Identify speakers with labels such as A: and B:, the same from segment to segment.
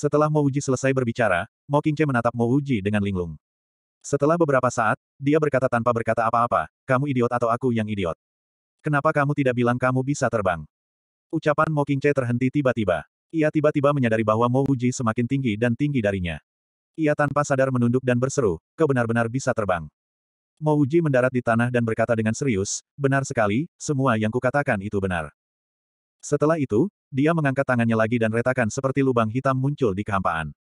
A: Setelah Mo Uji selesai berbicara, Mo Qingce menatap Mo Uji dengan linglung. Setelah beberapa saat, dia berkata tanpa berkata apa-apa, kamu idiot atau aku yang idiot. Kenapa kamu tidak bilang kamu bisa terbang? Ucapan Mo Qingce terhenti tiba-tiba. Ia tiba-tiba menyadari bahwa Mo Uji semakin tinggi dan tinggi darinya. Ia tanpa sadar menunduk dan berseru, kau benar-benar bisa terbang. Mo Uji mendarat di tanah dan berkata dengan serius, benar sekali, semua yang kukatakan itu benar. Setelah itu, dia mengangkat tangannya lagi dan retakan seperti lubang hitam muncul di kehampaan.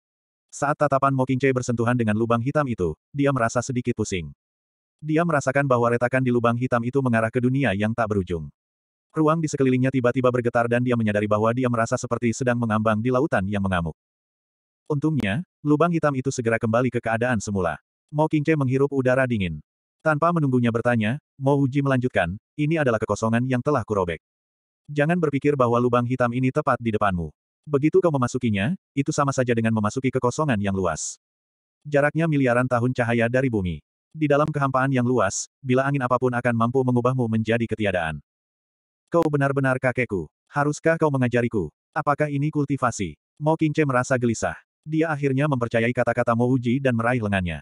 A: Saat tatapan Mokingce bersentuhan dengan lubang hitam itu, dia merasa sedikit pusing. Dia merasakan bahwa retakan di lubang hitam itu mengarah ke dunia yang tak berujung. Ruang di sekelilingnya tiba-tiba bergetar dan dia menyadari bahwa dia merasa seperti sedang mengambang di lautan yang mengamuk. Untungnya, lubang hitam itu segera kembali ke keadaan semula. Qingce menghirup udara dingin. Tanpa menunggunya bertanya, Mo Uji melanjutkan, ini adalah kekosongan yang telah kurobek. Jangan berpikir bahwa lubang hitam ini tepat di depanmu. Begitu kau memasukinya, itu sama saja dengan memasuki kekosongan yang luas. Jaraknya miliaran tahun cahaya dari bumi. Di dalam kehampaan yang luas, bila angin apapun akan mampu mengubahmu menjadi ketiadaan. Kau benar-benar kakekku. Haruskah kau mengajariku? Apakah ini kultivasi? Mo Kingce merasa gelisah. Dia akhirnya mempercayai kata-kata Mo Uji dan meraih lengannya.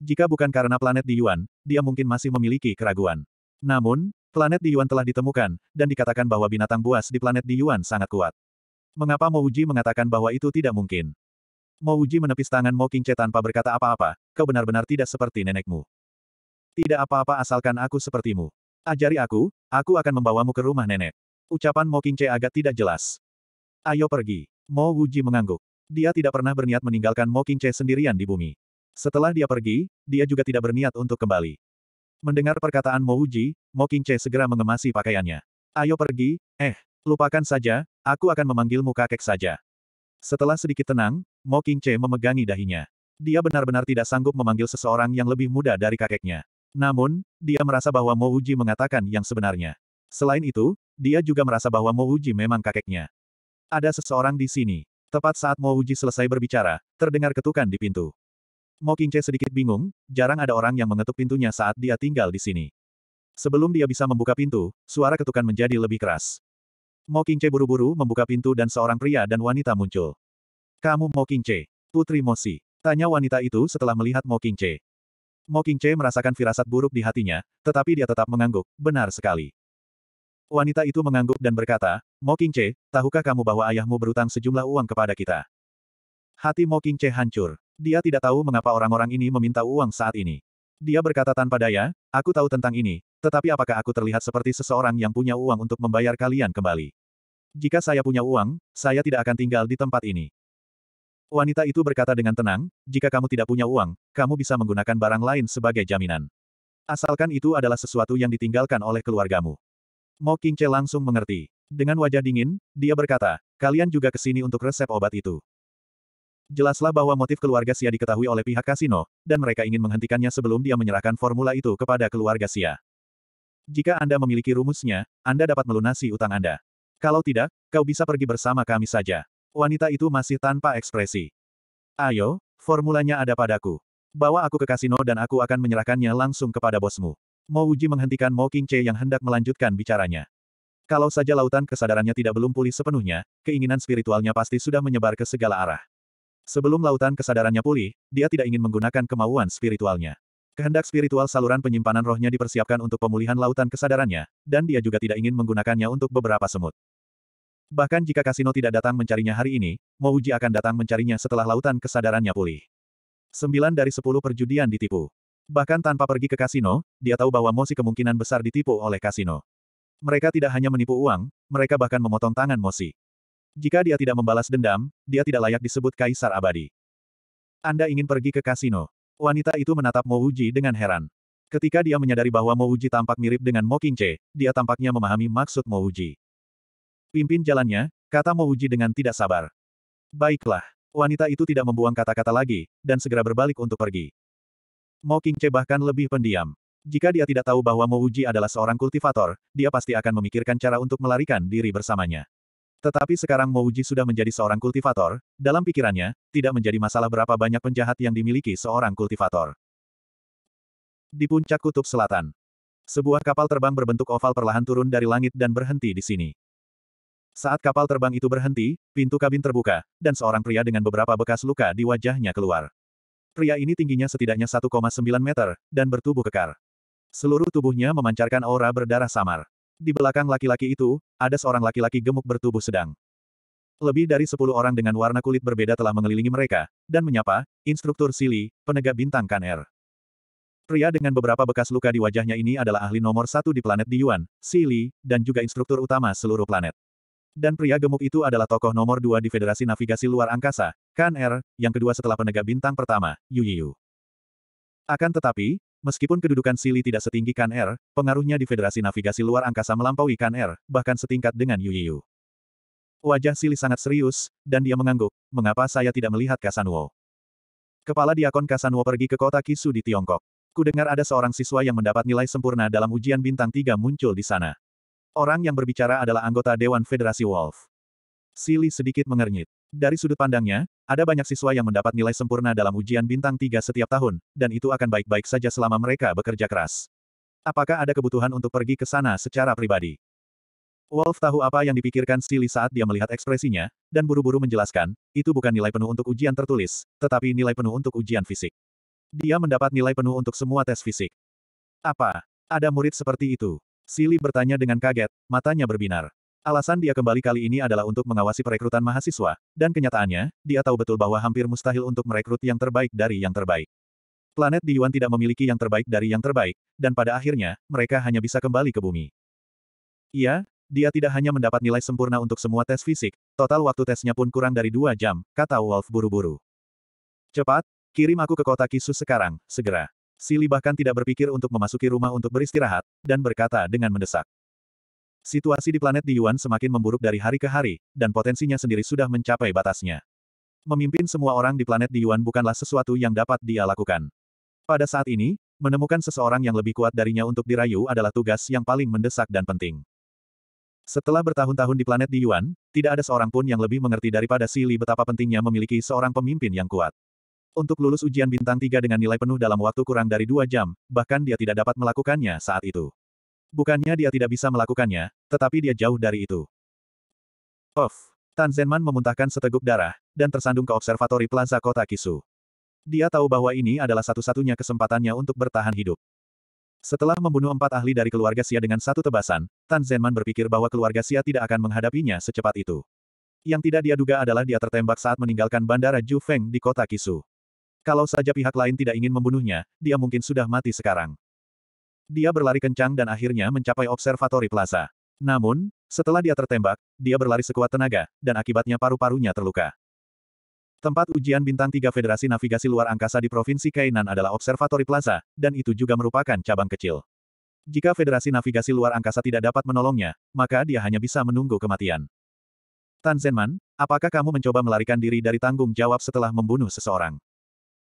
A: Jika bukan karena planet di Yuan, dia mungkin masih memiliki keraguan. Namun, Planet di Yuan telah ditemukan, dan dikatakan bahwa binatang buas di planet di Yuan sangat kuat. Mengapa Mo Uji mengatakan bahwa itu tidak mungkin? Mo Uji menepis tangan Mo Qingche tanpa berkata apa-apa, kau benar-benar tidak seperti nenekmu. Tidak apa-apa asalkan aku sepertimu. Ajari aku, aku akan membawamu ke rumah nenek. Ucapan Mo Qingche agak tidak jelas. Ayo pergi. Mo Wuji mengangguk. Dia tidak pernah berniat meninggalkan Mo Qingche sendirian di bumi. Setelah dia pergi, dia juga tidak berniat untuk kembali. Mendengar perkataan Mo Uji, Mo Che segera mengemasi pakaiannya. Ayo pergi, eh, lupakan saja, aku akan memanggilmu kakek saja. Setelah sedikit tenang, Mo Che memegangi dahinya. Dia benar-benar tidak sanggup memanggil seseorang yang lebih muda dari kakeknya. Namun, dia merasa bahwa Mo Uji mengatakan yang sebenarnya. Selain itu, dia juga merasa bahwa Mo Uji memang kakeknya. Ada seseorang di sini. Tepat saat Mo Uji selesai berbicara, terdengar ketukan di pintu. Mo Qingche sedikit bingung, jarang ada orang yang mengetuk pintunya saat dia tinggal di sini. Sebelum dia bisa membuka pintu, suara ketukan menjadi lebih keras. Mo Qingche buru-buru membuka pintu dan seorang pria dan wanita muncul. Kamu Mo Qingche, putri Mosi. Tanya wanita itu setelah melihat Mo Qingche. Mo Qingche merasakan firasat buruk di hatinya, tetapi dia tetap mengangguk, benar sekali. Wanita itu mengangguk dan berkata, Mo Qingche, tahukah kamu bahwa ayahmu berutang sejumlah uang kepada kita? Hati Mo Qingche hancur. Dia tidak tahu mengapa orang-orang ini meminta uang saat ini. Dia berkata tanpa daya, aku tahu tentang ini, tetapi apakah aku terlihat seperti seseorang yang punya uang untuk membayar kalian kembali? Jika saya punya uang, saya tidak akan tinggal di tempat ini. Wanita itu berkata dengan tenang, jika kamu tidak punya uang, kamu bisa menggunakan barang lain sebagai jaminan. Asalkan itu adalah sesuatu yang ditinggalkan oleh keluargamu. Mo Kingce langsung mengerti. Dengan wajah dingin, dia berkata, kalian juga kesini untuk resep obat itu. Jelaslah bahwa motif keluarga Sia diketahui oleh pihak kasino, dan mereka ingin menghentikannya sebelum dia menyerahkan formula itu kepada keluarga Sia. Jika Anda memiliki rumusnya, Anda dapat melunasi utang Anda. Kalau tidak, kau bisa pergi bersama kami saja. Wanita itu masih tanpa ekspresi. Ayo, formulanya ada padaku. Bawa aku ke kasino dan aku akan menyerahkannya langsung kepada bosmu. Mo Uji menghentikan Mo King Che yang hendak melanjutkan bicaranya. Kalau saja lautan kesadarannya tidak belum pulih sepenuhnya, keinginan spiritualnya pasti sudah menyebar ke segala arah. Sebelum lautan kesadarannya pulih, dia tidak ingin menggunakan kemauan spiritualnya. Kehendak spiritual saluran penyimpanan rohnya dipersiapkan untuk pemulihan lautan kesadarannya, dan dia juga tidak ingin menggunakannya untuk beberapa semut. Bahkan jika kasino tidak datang mencarinya hari ini, Mouji akan datang mencarinya setelah lautan kesadarannya pulih. Sembilan dari sepuluh perjudian ditipu. Bahkan tanpa pergi ke kasino, dia tahu bahwa Mosi kemungkinan besar ditipu oleh kasino. Mereka tidak hanya menipu uang, mereka bahkan memotong tangan Mosi. Jika dia tidak membalas dendam, dia tidak layak disebut kaisar abadi. Anda ingin pergi ke kasino. Wanita itu menatap Mo Uji dengan heran. Ketika dia menyadari bahwa Mo Uji tampak mirip dengan Mo Mokingche, dia tampaknya memahami maksud Mo Uji. Pimpin jalannya, kata Mo Uji dengan tidak sabar. Baiklah. Wanita itu tidak membuang kata-kata lagi, dan segera berbalik untuk pergi. Mo Mokingche bahkan lebih pendiam. Jika dia tidak tahu bahwa Mo Uji adalah seorang kultivator, dia pasti akan memikirkan cara untuk melarikan diri bersamanya. Tetapi sekarang Mouji sudah menjadi seorang kultivator, dalam pikirannya, tidak menjadi masalah berapa banyak penjahat yang dimiliki seorang kultivator. Di puncak kutub selatan, sebuah kapal terbang berbentuk oval perlahan turun dari langit dan berhenti di sini. Saat kapal terbang itu berhenti, pintu kabin terbuka, dan seorang pria dengan beberapa bekas luka di wajahnya keluar. Pria ini tingginya setidaknya 1,9 meter, dan bertubuh kekar. Seluruh tubuhnya memancarkan aura berdarah samar. Di belakang laki-laki itu, ada seorang laki-laki gemuk bertubuh sedang. Lebih dari sepuluh orang dengan warna kulit berbeda telah mengelilingi mereka, dan menyapa, instruktur Sili, penegak bintang Kaner. Pria dengan beberapa bekas luka di wajahnya ini adalah ahli nomor satu di planet di Yuan, Sili, dan juga instruktur utama seluruh planet. Dan pria gemuk itu adalah tokoh nomor dua di Federasi Navigasi Luar Angkasa, Kaner, yang kedua setelah penegak bintang pertama, Yu Yu. Akan tetapi, Meskipun kedudukan Sili tidak setinggi Kan Er, pengaruhnya di Federasi Navigasi Luar Angkasa melampaui Kan Er, bahkan setingkat dengan Yu Yu. Wajah Sili sangat serius, dan dia mengangguk, mengapa saya tidak melihat Kasanuo? Kepala Diakon Kasanuo pergi ke kota Kisu di Tiongkok. Kudengar ada seorang siswa yang mendapat nilai sempurna dalam ujian bintang tiga muncul di sana. Orang yang berbicara adalah anggota Dewan Federasi Wolf. Sili sedikit mengernyit. Dari sudut pandangnya, ada banyak siswa yang mendapat nilai sempurna dalam ujian bintang tiga setiap tahun, dan itu akan baik-baik saja selama mereka bekerja keras. Apakah ada kebutuhan untuk pergi ke sana secara pribadi? Wolf tahu apa yang dipikirkan Silly saat dia melihat ekspresinya, dan buru-buru menjelaskan, itu bukan nilai penuh untuk ujian tertulis, tetapi nilai penuh untuk ujian fisik. Dia mendapat nilai penuh untuk semua tes fisik. Apa? Ada murid seperti itu? Silly bertanya dengan kaget, matanya berbinar. Alasan dia kembali kali ini adalah untuk mengawasi perekrutan mahasiswa, dan kenyataannya, dia tahu betul bahwa hampir mustahil untuk merekrut yang terbaik dari yang terbaik. Planet di Yuan tidak memiliki yang terbaik dari yang terbaik, dan pada akhirnya, mereka hanya bisa kembali ke bumi. Iya, dia tidak hanya mendapat nilai sempurna untuk semua tes fisik, total waktu tesnya pun kurang dari dua jam, kata Wolf buru-buru. Cepat, kirim aku ke kota Kisus sekarang, segera. Sili bahkan tidak berpikir untuk memasuki rumah untuk beristirahat, dan berkata dengan mendesak. Situasi di planet Di Yuan semakin memburuk dari hari ke hari, dan potensinya sendiri sudah mencapai batasnya. Memimpin semua orang di planet Di Yuan bukanlah sesuatu yang dapat dia lakukan. Pada saat ini, menemukan seseorang yang lebih kuat darinya untuk dirayu adalah tugas yang paling mendesak dan penting. Setelah bertahun-tahun di planet Di Yuan, tidak ada seorang pun yang lebih mengerti daripada Sili betapa pentingnya memiliki seorang pemimpin yang kuat. Untuk lulus ujian bintang tiga dengan nilai penuh dalam waktu kurang dari dua jam, bahkan dia tidak dapat melakukannya saat itu. Bukannya dia tidak bisa melakukannya, tetapi dia jauh dari itu. Off. Tan Zenman memuntahkan seteguk darah, dan tersandung ke observatori plaza kota Kisu. Dia tahu bahwa ini adalah satu-satunya kesempatannya untuk bertahan hidup. Setelah membunuh empat ahli dari keluarga Xia dengan satu tebasan, Tan Zenman berpikir bahwa keluarga Xia tidak akan menghadapinya secepat itu. Yang tidak dia duga adalah dia tertembak saat meninggalkan bandara Ju Feng di kota Kisu. Kalau saja pihak lain tidak ingin membunuhnya, dia mungkin sudah mati sekarang. Dia berlari kencang dan akhirnya mencapai observatori plaza. Namun, setelah dia tertembak, dia berlari sekuat tenaga, dan akibatnya paru-parunya terluka. Tempat ujian bintang tiga Federasi Navigasi Luar Angkasa di Provinsi Kainan adalah Observatory Plaza, dan itu juga merupakan cabang kecil. Jika Federasi Navigasi Luar Angkasa tidak dapat menolongnya, maka dia hanya bisa menunggu kematian. Tan Zenman, apakah kamu mencoba melarikan diri dari tanggung jawab setelah membunuh seseorang?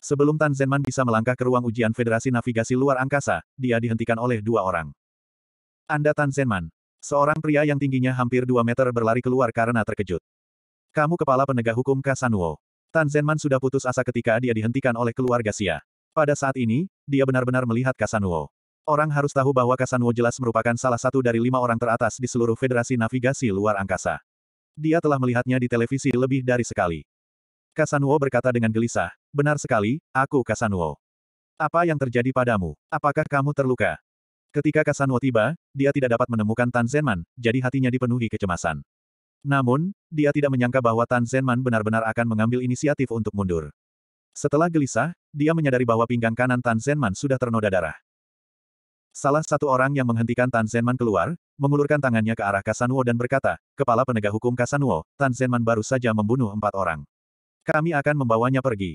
A: Sebelum Tan Zenman bisa melangkah ke ruang ujian Federasi Navigasi Luar Angkasa, dia dihentikan oleh dua orang. Anda Tan Zenman. Seorang pria yang tingginya hampir dua meter berlari keluar karena terkejut. Kamu kepala penegak hukum Kasanuo. Tan Zenman sudah putus asa ketika dia dihentikan oleh keluarga Sia. Pada saat ini, dia benar-benar melihat Kasanuo. Orang harus tahu bahwa Kasanuo jelas merupakan salah satu dari lima orang teratas di seluruh Federasi Navigasi Luar Angkasa. Dia telah melihatnya di televisi lebih dari sekali. Kasanuo berkata dengan gelisah, benar sekali, aku Kasanuo. Apa yang terjadi padamu? Apakah kamu terluka? Ketika Kasanuo tiba, dia tidak dapat menemukan Tan Zenman, jadi hatinya dipenuhi kecemasan. Namun, dia tidak menyangka bahwa Tan Zenman benar-benar akan mengambil inisiatif untuk mundur. Setelah gelisah, dia menyadari bahwa pinggang kanan Tan Zenman sudah ternoda darah. Salah satu orang yang menghentikan Tan Zenman keluar, mengulurkan tangannya ke arah Kasanuo dan berkata, Kepala penegak hukum Kasanuo, Tan Zenman baru saja membunuh empat orang. Kami akan membawanya pergi.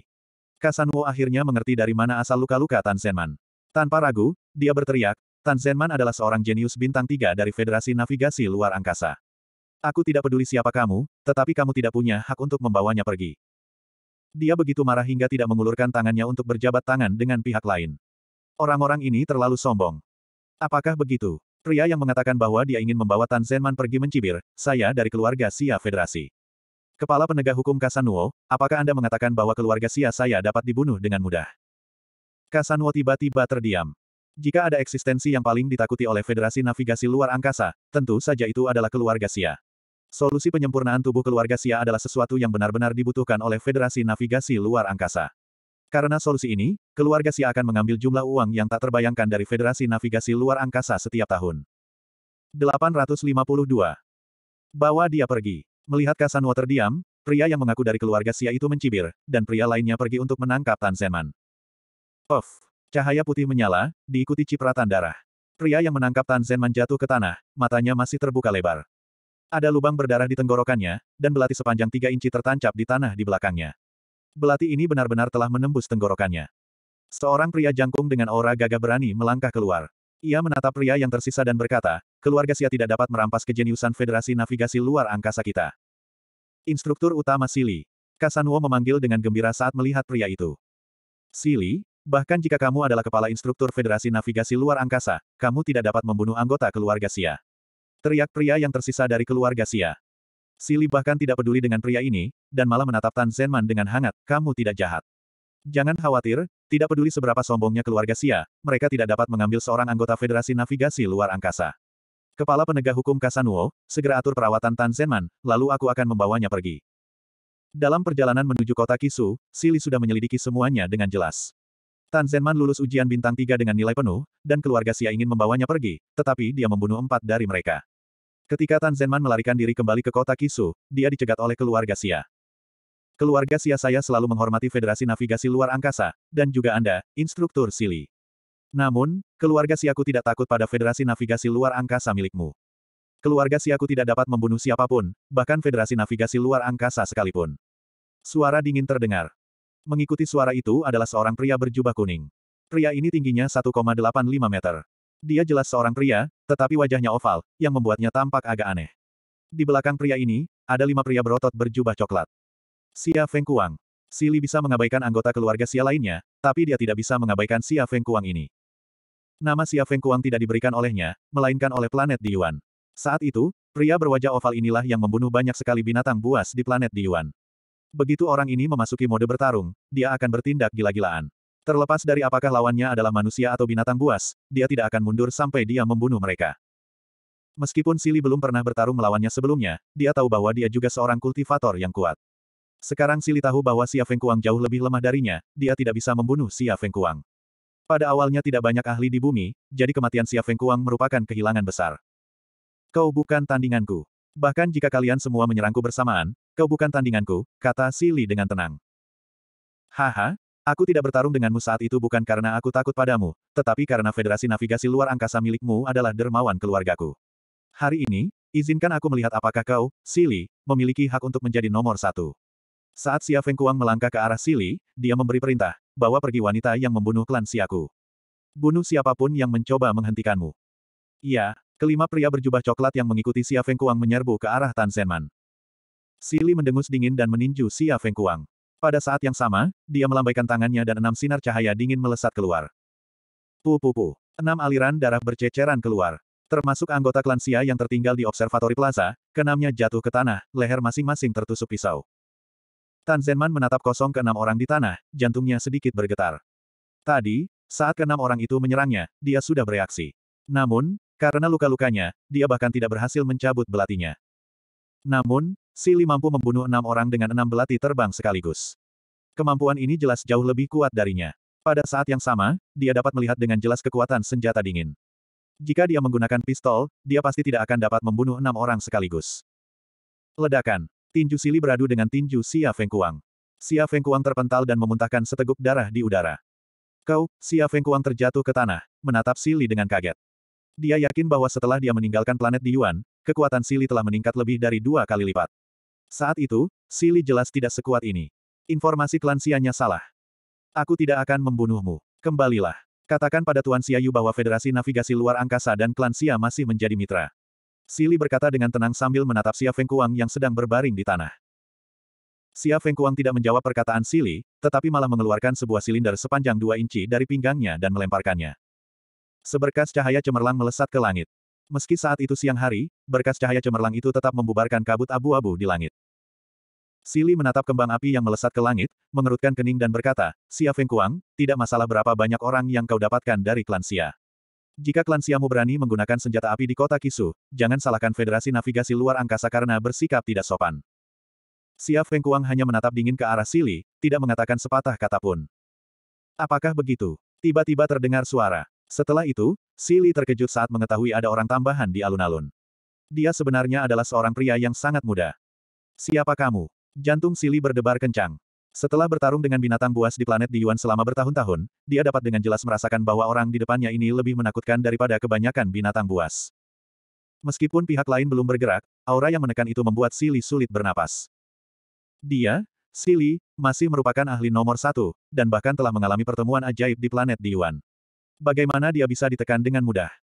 A: Kasanwo akhirnya mengerti dari mana asal luka-luka Tan Zenman. Tanpa ragu, dia berteriak, Tan Zenman adalah seorang jenius bintang tiga dari Federasi Navigasi Luar Angkasa. Aku tidak peduli siapa kamu, tetapi kamu tidak punya hak untuk membawanya pergi. Dia begitu marah hingga tidak mengulurkan tangannya untuk berjabat tangan dengan pihak lain. Orang-orang ini terlalu sombong. Apakah begitu? Pria yang mengatakan bahwa dia ingin membawa Tan Zenman pergi mencibir, saya dari keluarga Sia Federasi. Kepala penegak hukum Kasanuo, apakah Anda mengatakan bahwa keluarga Sia saya dapat dibunuh dengan mudah? Kasanuo tiba-tiba terdiam. Jika ada eksistensi yang paling ditakuti oleh Federasi Navigasi Luar Angkasa, tentu saja itu adalah keluarga Sia. Solusi penyempurnaan tubuh keluarga Sia adalah sesuatu yang benar-benar dibutuhkan oleh Federasi Navigasi Luar Angkasa. Karena solusi ini, keluarga Sia akan mengambil jumlah uang yang tak terbayangkan dari Federasi Navigasi Luar Angkasa setiap tahun. 852. Bawa dia pergi. Melihat Kasanwa terdiam, pria yang mengaku dari keluarga sia itu mencibir, dan pria lainnya pergi untuk menangkap Tan Zenman. Of! Cahaya putih menyala, diikuti cipratan darah. Pria yang menangkap Tan Zenman jatuh ke tanah, matanya masih terbuka lebar. Ada lubang berdarah di tenggorokannya, dan belati sepanjang tiga inci tertancap di tanah di belakangnya. Belati ini benar-benar telah menembus tenggorokannya. Seorang pria jangkung dengan aura gagah berani melangkah keluar. Ia menatap pria yang tersisa dan berkata, keluarga Sia tidak dapat merampas kejeniusan Federasi Navigasi Luar Angkasa kita. Instruktur utama Sili. Kasanuo memanggil dengan gembira saat melihat pria itu. Sili, bahkan jika kamu adalah kepala instruktur Federasi Navigasi Luar Angkasa, kamu tidak dapat membunuh anggota keluarga Sia. Teriak pria yang tersisa dari keluarga Sia. Sili bahkan tidak peduli dengan pria ini, dan malah menatap Tan Zenman dengan hangat, kamu tidak jahat. Jangan khawatir, tidak peduli seberapa sombongnya keluarga Sia, mereka tidak dapat mengambil seorang anggota Federasi Navigasi Luar Angkasa. Kepala penegak hukum Kasanuo, segera atur perawatan Tan Zenman, lalu aku akan membawanya pergi. Dalam perjalanan menuju kota Kisu, Sili sudah menyelidiki semuanya dengan jelas. Tan Zenman lulus ujian bintang tiga dengan nilai penuh, dan keluarga Sia ingin membawanya pergi, tetapi dia membunuh empat dari mereka. Ketika Tan Zenman melarikan diri kembali ke kota Kisu, dia dicegat oleh keluarga Sia. Keluarga Sia saya selalu menghormati Federasi Navigasi Luar Angkasa, dan juga Anda, Instruktur Sili. Namun, keluarga Siaku tidak takut pada Federasi Navigasi Luar Angkasa milikmu. Keluarga Siaku tidak dapat membunuh siapapun, bahkan Federasi Navigasi Luar Angkasa sekalipun. Suara dingin terdengar. Mengikuti suara itu adalah seorang pria berjubah kuning. Pria ini tingginya 1,85 meter. Dia jelas seorang pria, tetapi wajahnya oval, yang membuatnya tampak agak aneh. Di belakang pria ini, ada lima pria berotot berjubah coklat. Xia Kuang. Sili bisa mengabaikan anggota keluarga Xia lainnya, tapi dia tidak bisa mengabaikan Xia Kuang ini. Nama Xia Feng Kuang tidak diberikan olehnya, melainkan oleh planet Diyuan. Saat itu, pria berwajah oval inilah yang membunuh banyak sekali binatang buas di planet Diyuan. Begitu orang ini memasuki mode bertarung, dia akan bertindak gila-gilaan. Terlepas dari apakah lawannya adalah manusia atau binatang buas, dia tidak akan mundur sampai dia membunuh mereka. Meskipun Sili belum pernah bertarung melawannya sebelumnya, dia tahu bahwa dia juga seorang kultivator yang kuat. Sekarang Sili tahu bahwa Xia Kuang jauh lebih lemah darinya, dia tidak bisa membunuh Xia Kuang. Pada awalnya tidak banyak ahli di bumi, jadi kematian Xia Fengkuang merupakan kehilangan besar. Kau bukan tandinganku. Bahkan jika kalian semua menyerangku bersamaan, kau bukan tandinganku, kata Sili dengan tenang. Haha, aku tidak bertarung denganmu saat itu bukan karena aku takut padamu, tetapi karena Federasi Navigasi Luar Angkasa milikmu adalah dermawan keluargaku. Hari ini, izinkan aku melihat apakah kau, Sili, memiliki hak untuk menjadi nomor satu. Saat Xia Fengkuang melangkah ke arah Sili, dia memberi perintah, bawa pergi wanita yang membunuh klan Siaku. Bunuh siapapun yang mencoba menghentikanmu. Iya, kelima pria berjubah coklat yang mengikuti Xia kuang menyerbu ke arah Tan Senman. Sili mendengus dingin dan meninju Xia kuang. Pada saat yang sama, dia melambaikan tangannya dan enam sinar cahaya dingin melesat keluar. Pu-pu-pu. Enam aliran darah berceceran keluar. Termasuk anggota klan Xia yang tertinggal di Observatory Plaza, kenamnya jatuh ke tanah, leher masing-masing tertusuk pisau. Tan Zenman menatap kosong ke enam orang di tanah, jantungnya sedikit bergetar. Tadi, saat keenam orang itu menyerangnya, dia sudah bereaksi. Namun, karena luka-lukanya, dia bahkan tidak berhasil mencabut belatinya. Namun, Sili mampu membunuh enam orang dengan enam belati terbang sekaligus. Kemampuan ini jelas jauh lebih kuat darinya. Pada saat yang sama, dia dapat melihat dengan jelas kekuatan senjata dingin. Jika dia menggunakan pistol, dia pasti tidak akan dapat membunuh enam orang sekaligus. Ledakan. Tinju Sili beradu dengan tinju Xia Fengkuang. Xia Fengkuang terpental dan memuntahkan seteguk darah di udara. Kau, Xia Fengkuang terjatuh ke tanah, menatap Sili dengan kaget. Dia yakin bahwa setelah dia meninggalkan planet di Yuan, kekuatan Sili telah meningkat lebih dari dua kali lipat. Saat itu, Sili jelas tidak sekuat ini. Informasi klan Sianya salah. Aku tidak akan membunuhmu. Kembalilah. Katakan pada Tuan Siayu bahwa Federasi Navigasi Luar Angkasa dan klan Sia masih menjadi mitra. Sili berkata dengan tenang sambil menatap Xia Fengkuang yang sedang berbaring di tanah. Xia Fengkuang tidak menjawab perkataan Sili, tetapi malah mengeluarkan sebuah silinder sepanjang dua inci dari pinggangnya dan melemparkannya. Seberkas cahaya cemerlang melesat ke langit. Meski saat itu siang hari, berkas cahaya cemerlang itu tetap membubarkan kabut abu-abu di langit. Sili menatap kembang api yang melesat ke langit, mengerutkan kening dan berkata, Xia Fengkuang, tidak masalah berapa banyak orang yang kau dapatkan dari klan Xia. Jika klan Siamu berani menggunakan senjata api di kota Kisu, jangan salahkan Federasi Navigasi Luar Angkasa karena bersikap tidak sopan. Xia Kuang hanya menatap dingin ke arah Sili, tidak mengatakan sepatah kata pun. Apakah begitu? Tiba-tiba terdengar suara. Setelah itu, Sili terkejut saat mengetahui ada orang tambahan di alun-alun. Dia sebenarnya adalah seorang pria yang sangat muda. Siapa kamu? Jantung Sili berdebar kencang. Setelah bertarung dengan binatang buas di planet Diyuan selama bertahun-tahun, dia dapat dengan jelas merasakan bahwa orang di depannya ini lebih menakutkan daripada kebanyakan binatang buas. Meskipun pihak lain belum bergerak, aura yang menekan itu membuat Sili sulit bernapas. Dia, Sili, masih merupakan ahli nomor satu, dan bahkan telah mengalami pertemuan ajaib di planet Diyuan. Bagaimana dia bisa ditekan dengan mudah?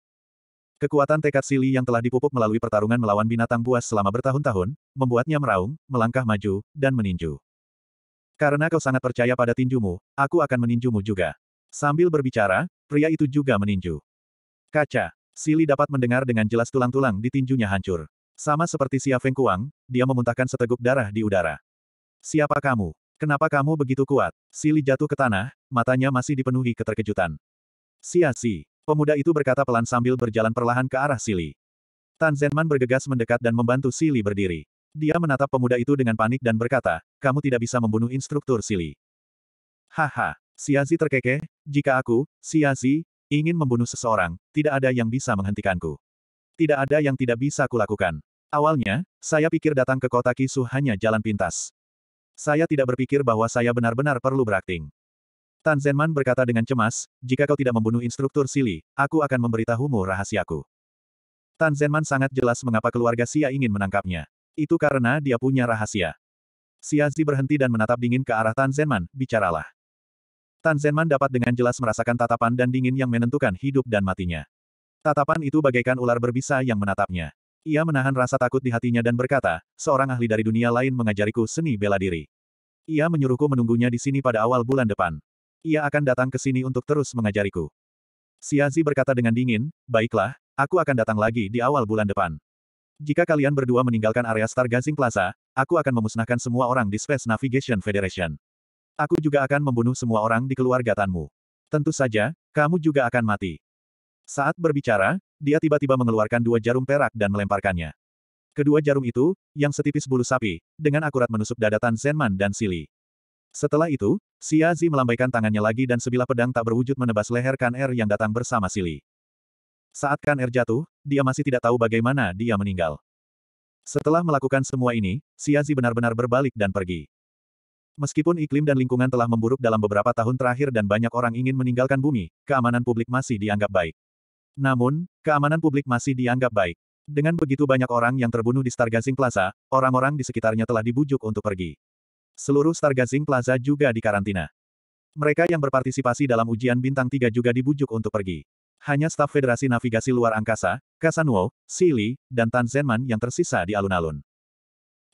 A: Kekuatan tekad Sili yang telah dipupuk melalui pertarungan melawan binatang buas selama bertahun-tahun, membuatnya meraung, melangkah maju, dan meninju. Karena kau sangat percaya pada tinjumu, aku akan meninjumu juga. Sambil berbicara, pria itu juga meninju. Kaca. Sili dapat mendengar dengan jelas tulang-tulang di tinjunya hancur. Sama seperti Xia Feng Kuang, dia memuntahkan seteguk darah di udara. Siapa kamu? Kenapa kamu begitu kuat? Sili jatuh ke tanah, matanya masih dipenuhi keterkejutan. Sia Si. Pemuda itu berkata pelan sambil berjalan perlahan ke arah Sili. Tan Zenman bergegas mendekat dan membantu Sili berdiri. Dia menatap pemuda itu dengan panik dan berkata, kamu tidak bisa membunuh instruktur Sili. Haha, Siazi terkekeh, jika aku, Siazi, ingin membunuh seseorang, tidak ada yang bisa menghentikanku. Tidak ada yang tidak bisa kulakukan. Awalnya, saya pikir datang ke kota Kisu hanya jalan pintas. Saya tidak berpikir bahwa saya benar-benar perlu berakting. Tan Zenman berkata dengan cemas, jika kau tidak membunuh instruktur Sili, aku akan memberitahumu rahasiaku. Tan Zenman sangat jelas mengapa keluarga Sia ingin menangkapnya. Itu karena dia punya rahasia. Xiazi berhenti dan menatap dingin ke arah Tan Zenman, bicaralah. Tan Zenman dapat dengan jelas merasakan tatapan dan dingin yang menentukan hidup dan matinya. Tatapan itu bagaikan ular berbisa yang menatapnya. Ia menahan rasa takut di hatinya dan berkata, seorang ahli dari dunia lain mengajariku seni bela diri. Ia menyuruhku menunggunya di sini pada awal bulan depan. Ia akan datang ke sini untuk terus mengajariku. Xiazi berkata dengan dingin, baiklah, aku akan datang lagi di awal bulan depan. Jika kalian berdua meninggalkan area Stargazing Plaza, aku akan memusnahkan semua orang di Space Navigation Federation. Aku juga akan membunuh semua orang di keluarga Tanmu. Tentu saja, kamu juga akan mati. Saat berbicara, dia tiba-tiba mengeluarkan dua jarum perak dan melemparkannya. Kedua jarum itu, yang setipis bulu sapi, dengan akurat menusuk dadatan Zenman dan Sili. Setelah itu, Xia melambaikan tangannya lagi dan sebilah pedang tak berwujud menebas leher Kan Er yang datang bersama Sili. Saat Kan Er jatuh, dia masih tidak tahu bagaimana dia meninggal. Setelah melakukan semua ini, Siazi benar-benar berbalik dan pergi. Meskipun iklim dan lingkungan telah memburuk dalam beberapa tahun terakhir dan banyak orang ingin meninggalkan bumi, keamanan publik masih dianggap baik. Namun, keamanan publik masih dianggap baik. Dengan begitu banyak orang yang terbunuh di Stargazing Plaza, orang-orang di sekitarnya telah dibujuk untuk pergi. Seluruh Stargazing Plaza juga dikarantina. Mereka yang berpartisipasi dalam ujian bintang 3 juga dibujuk untuk pergi. Hanya staf Federasi Navigasi Luar Angkasa, Kasanwo, Sili, dan Tan Zenman yang tersisa di alun-alun.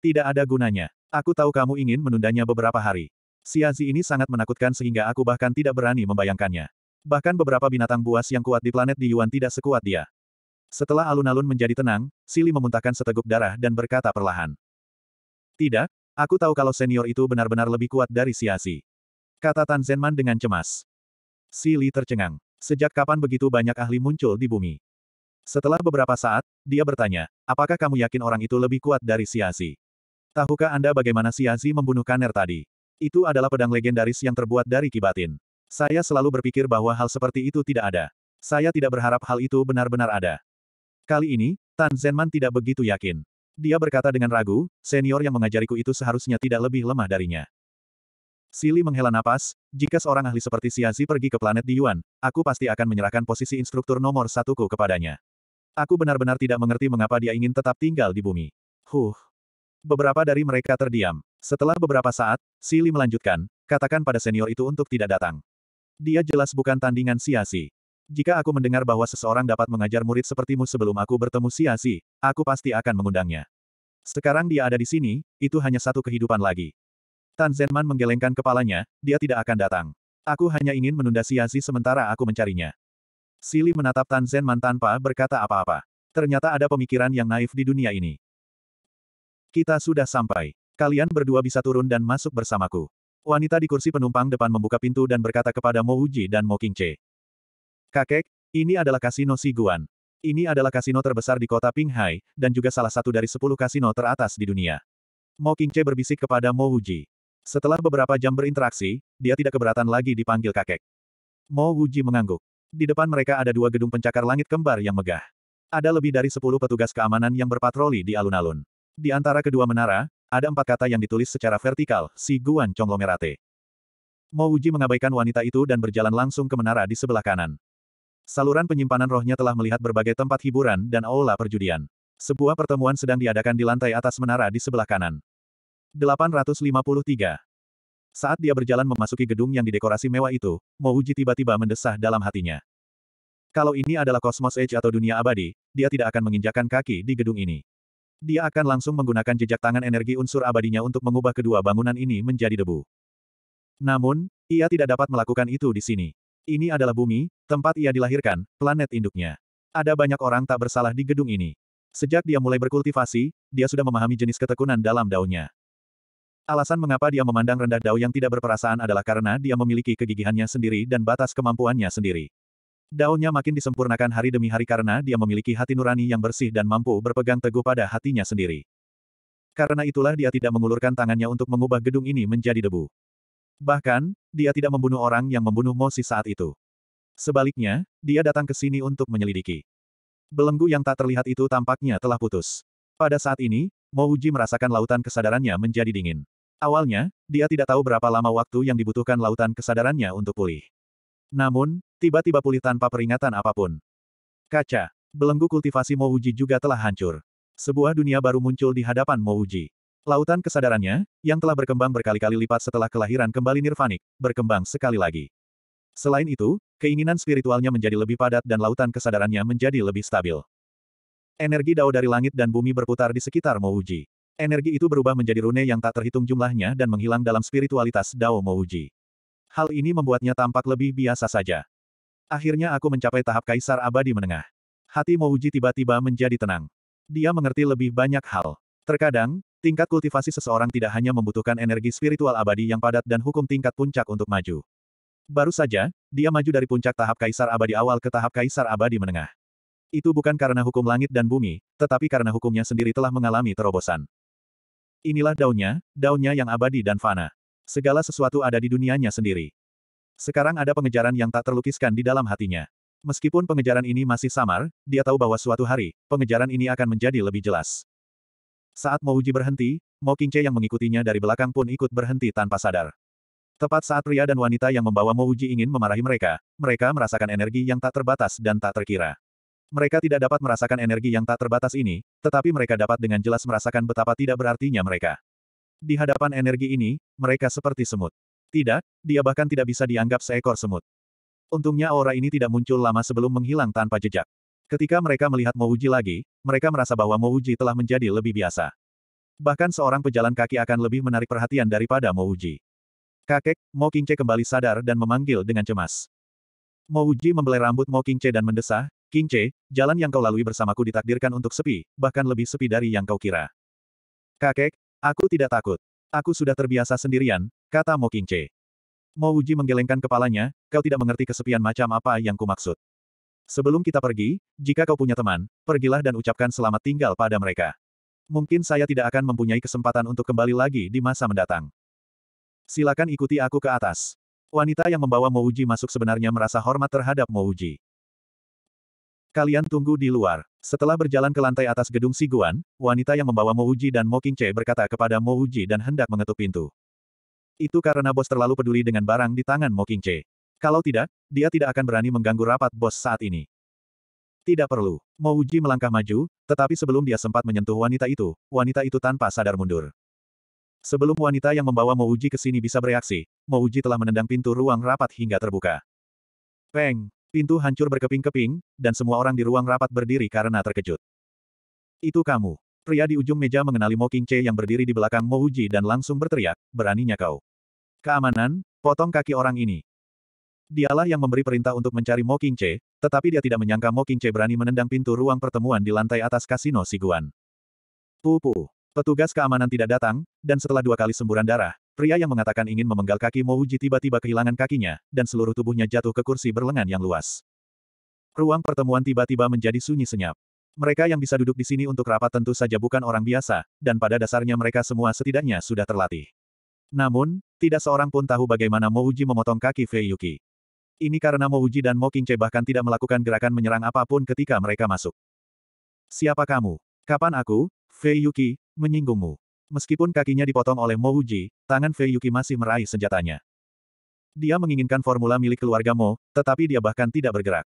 A: Tidak ada gunanya. Aku tahu kamu ingin menundanya beberapa hari. Siazi ini sangat menakutkan sehingga aku bahkan tidak berani membayangkannya. Bahkan beberapa binatang buas yang kuat di planet di Yuan tidak sekuat dia. Setelah alun-alun menjadi tenang, Sili memuntahkan seteguk darah dan berkata perlahan. Tidak, aku tahu kalau senior itu benar-benar lebih kuat dari Siazi. Kata Tan Zenman dengan cemas. Sili tercengang. Sejak kapan begitu banyak ahli muncul di bumi? Setelah beberapa saat, dia bertanya, apakah kamu yakin orang itu lebih kuat dari Siazi? Tahukah Anda bagaimana Siazi membunuh Kaner tadi? Itu adalah pedang legendaris yang terbuat dari kibatin. Saya selalu berpikir bahwa hal seperti itu tidak ada. Saya tidak berharap hal itu benar-benar ada. Kali ini, Tan Zenman tidak begitu yakin. Dia berkata dengan ragu, senior yang mengajariku itu seharusnya tidak lebih lemah darinya. Sili menghela napas, jika seorang ahli seperti Xiazi pergi ke planet di Yuan, aku pasti akan menyerahkan posisi instruktur nomor satuku kepadanya. Aku benar-benar tidak mengerti mengapa dia ingin tetap tinggal di bumi. Huh. Beberapa dari mereka terdiam. Setelah beberapa saat, Sili melanjutkan, katakan pada senior itu untuk tidak datang. Dia jelas bukan tandingan Xiazi. Jika aku mendengar bahwa seseorang dapat mengajar murid sepertimu sebelum aku bertemu Xiazi, aku pasti akan mengundangnya. Sekarang dia ada di sini, itu hanya satu kehidupan lagi. Tan Zenman menggelengkan kepalanya, dia tidak akan datang. Aku hanya ingin menunda siasi sementara aku mencarinya. Sili menatap Tan Zenman tanpa berkata apa-apa. Ternyata ada pemikiran yang naif di dunia ini. Kita sudah sampai. Kalian berdua bisa turun dan masuk bersamaku. Wanita di kursi penumpang depan membuka pintu dan berkata kepada Mo Uji dan Mo Qingche. Kakek, ini adalah kasino Siguan. Ini adalah kasino terbesar di kota Pinghai, dan juga salah satu dari sepuluh kasino teratas di dunia. Mo Qingche berbisik kepada Mo Uji. Setelah beberapa jam berinteraksi, dia tidak keberatan lagi dipanggil kakek. Mo Wuji mengangguk. Di depan mereka ada dua gedung pencakar langit kembar yang megah. Ada lebih dari sepuluh petugas keamanan yang berpatroli di alun-alun. Di antara kedua menara, ada empat kata yang ditulis secara vertikal, si Guan Conglomerate. Mo Wuji mengabaikan wanita itu dan berjalan langsung ke menara di sebelah kanan. Saluran penyimpanan rohnya telah melihat berbagai tempat hiburan dan aula perjudian. Sebuah pertemuan sedang diadakan di lantai atas menara di sebelah kanan. 853. Saat dia berjalan memasuki gedung yang didekorasi mewah itu, Mouji tiba-tiba mendesah dalam hatinya. Kalau ini adalah Cosmos Age atau dunia abadi, dia tidak akan menginjakan kaki di gedung ini. Dia akan langsung menggunakan jejak tangan energi unsur abadinya untuk mengubah kedua bangunan ini menjadi debu. Namun, ia tidak dapat melakukan itu di sini. Ini adalah bumi, tempat ia dilahirkan, planet induknya. Ada banyak orang tak bersalah di gedung ini. Sejak dia mulai berkultivasi, dia sudah memahami jenis ketekunan dalam daunnya. Alasan mengapa dia memandang rendah Dao yang tidak berperasaan adalah karena dia memiliki kegigihannya sendiri dan batas kemampuannya sendiri. Dao-nya makin disempurnakan hari demi hari karena dia memiliki hati nurani yang bersih dan mampu berpegang teguh pada hatinya sendiri. Karena itulah dia tidak mengulurkan tangannya untuk mengubah gedung ini menjadi debu. Bahkan, dia tidak membunuh orang yang membunuh Mosi saat itu. Sebaliknya, dia datang ke sini untuk menyelidiki. Belenggu yang tak terlihat itu tampaknya telah putus. Pada saat ini, Uji merasakan lautan kesadarannya menjadi dingin. Awalnya, dia tidak tahu berapa lama waktu yang dibutuhkan lautan kesadarannya untuk pulih. Namun, tiba-tiba pulih tanpa peringatan apapun. Kaca, belenggu kultivasi Uji juga telah hancur. Sebuah dunia baru muncul di hadapan Uji. Lautan kesadarannya, yang telah berkembang berkali-kali lipat setelah kelahiran kembali nirvanik, berkembang sekali lagi. Selain itu, keinginan spiritualnya menjadi lebih padat dan lautan kesadarannya menjadi lebih stabil. Energi dao dari langit dan bumi berputar di sekitar Mouji. Energi itu berubah menjadi rune yang tak terhitung jumlahnya dan menghilang dalam spiritualitas dao Mouji. Hal ini membuatnya tampak lebih biasa saja. Akhirnya aku mencapai tahap kaisar abadi menengah. Hati Mouji tiba-tiba menjadi tenang. Dia mengerti lebih banyak hal. Terkadang, tingkat kultivasi seseorang tidak hanya membutuhkan energi spiritual abadi yang padat dan hukum tingkat puncak untuk maju. Baru saja, dia maju dari puncak tahap kaisar abadi awal ke tahap kaisar abadi menengah. Itu bukan karena hukum langit dan bumi, tetapi karena hukumnya sendiri telah mengalami terobosan. Inilah daunnya, daunnya yang abadi dan fana. Segala sesuatu ada di dunianya sendiri. Sekarang ada pengejaran yang tak terlukiskan di dalam hatinya. Meskipun pengejaran ini masih samar, dia tahu bahwa suatu hari, pengejaran ini akan menjadi lebih jelas. Saat Mouji berhenti, Mo Kingce yang mengikutinya dari belakang pun ikut berhenti tanpa sadar. Tepat saat pria dan wanita yang membawa Mouji ingin memarahi mereka, mereka merasakan energi yang tak terbatas dan tak terkira. Mereka tidak dapat merasakan energi yang tak terbatas ini, tetapi mereka dapat dengan jelas merasakan betapa tidak berartinya mereka. Di hadapan energi ini, mereka seperti semut. Tidak, dia bahkan tidak bisa dianggap seekor semut. Untungnya aura ini tidak muncul lama sebelum menghilang tanpa jejak. Ketika mereka melihat Mouji lagi, mereka merasa bahwa Mouji telah menjadi lebih biasa. Bahkan seorang pejalan kaki akan lebih menarik perhatian daripada Mouji. Kakek, Mo Kingce kembali sadar dan memanggil dengan cemas. Mouji membelai rambut Mo Kingce dan mendesah, King C, jalan yang kau lalui bersamaku ditakdirkan untuk sepi, bahkan lebih sepi dari yang kau kira. Kakek, aku tidak takut. Aku sudah terbiasa sendirian, kata Mo King C. Mo Uji menggelengkan kepalanya, kau tidak mengerti kesepian macam apa yang kumaksud. Sebelum kita pergi, jika kau punya teman, pergilah dan ucapkan selamat tinggal pada mereka. Mungkin saya tidak akan mempunyai kesempatan untuk kembali lagi di masa mendatang. Silakan ikuti aku ke atas. Wanita yang membawa Mouji masuk sebenarnya merasa hormat terhadap Mouji. Kalian tunggu di luar. Setelah berjalan ke lantai atas gedung Siguan, wanita yang membawa Mo Uji dan Mo Qingche berkata kepada Mo Uji dan hendak mengetuk pintu. Itu karena bos terlalu peduli dengan barang di tangan Mo Qingche. Kalau tidak, dia tidak akan berani mengganggu rapat bos saat ini. Tidak perlu. Mo Uji melangkah maju, tetapi sebelum dia sempat menyentuh wanita itu, wanita itu tanpa sadar mundur. Sebelum wanita yang membawa Mo Uji ke sini bisa bereaksi, Mo Uji telah menendang pintu ruang rapat hingga terbuka. Peng! Pintu hancur berkeping-keping, dan semua orang di ruang rapat berdiri karena terkejut. Itu kamu. Pria di ujung meja mengenali Mo Che yang berdiri di belakang Mo Uji dan langsung berteriak, beraninya kau. Keamanan, potong kaki orang ini. Dialah yang memberi perintah untuk mencari Mo Che, tetapi dia tidak menyangka Mo Che berani menendang pintu ruang pertemuan di lantai atas kasino Siguan. Pupu. Petugas keamanan tidak datang, dan setelah dua kali semburan darah, pria yang mengatakan ingin memenggal kaki Mouji tiba-tiba kehilangan kakinya, dan seluruh tubuhnya jatuh ke kursi berlengan yang luas. Ruang pertemuan tiba-tiba menjadi sunyi senyap. Mereka yang bisa duduk di sini untuk rapat tentu saja bukan orang biasa, dan pada dasarnya mereka semua setidaknya sudah terlatih. Namun, tidak seorang pun tahu bagaimana Mouji memotong kaki Fei Yuki. Ini karena Mouji dan Mo Qingce bahkan tidak melakukan gerakan menyerang apapun ketika mereka masuk. Siapa kamu? Kapan aku, Fei Yuki, Menyinggungmu. Meskipun kakinya dipotong oleh Mo Uji, tangan Fei Yuki masih meraih senjatanya. Dia menginginkan formula milik keluarga Mo, tetapi dia bahkan tidak bergerak.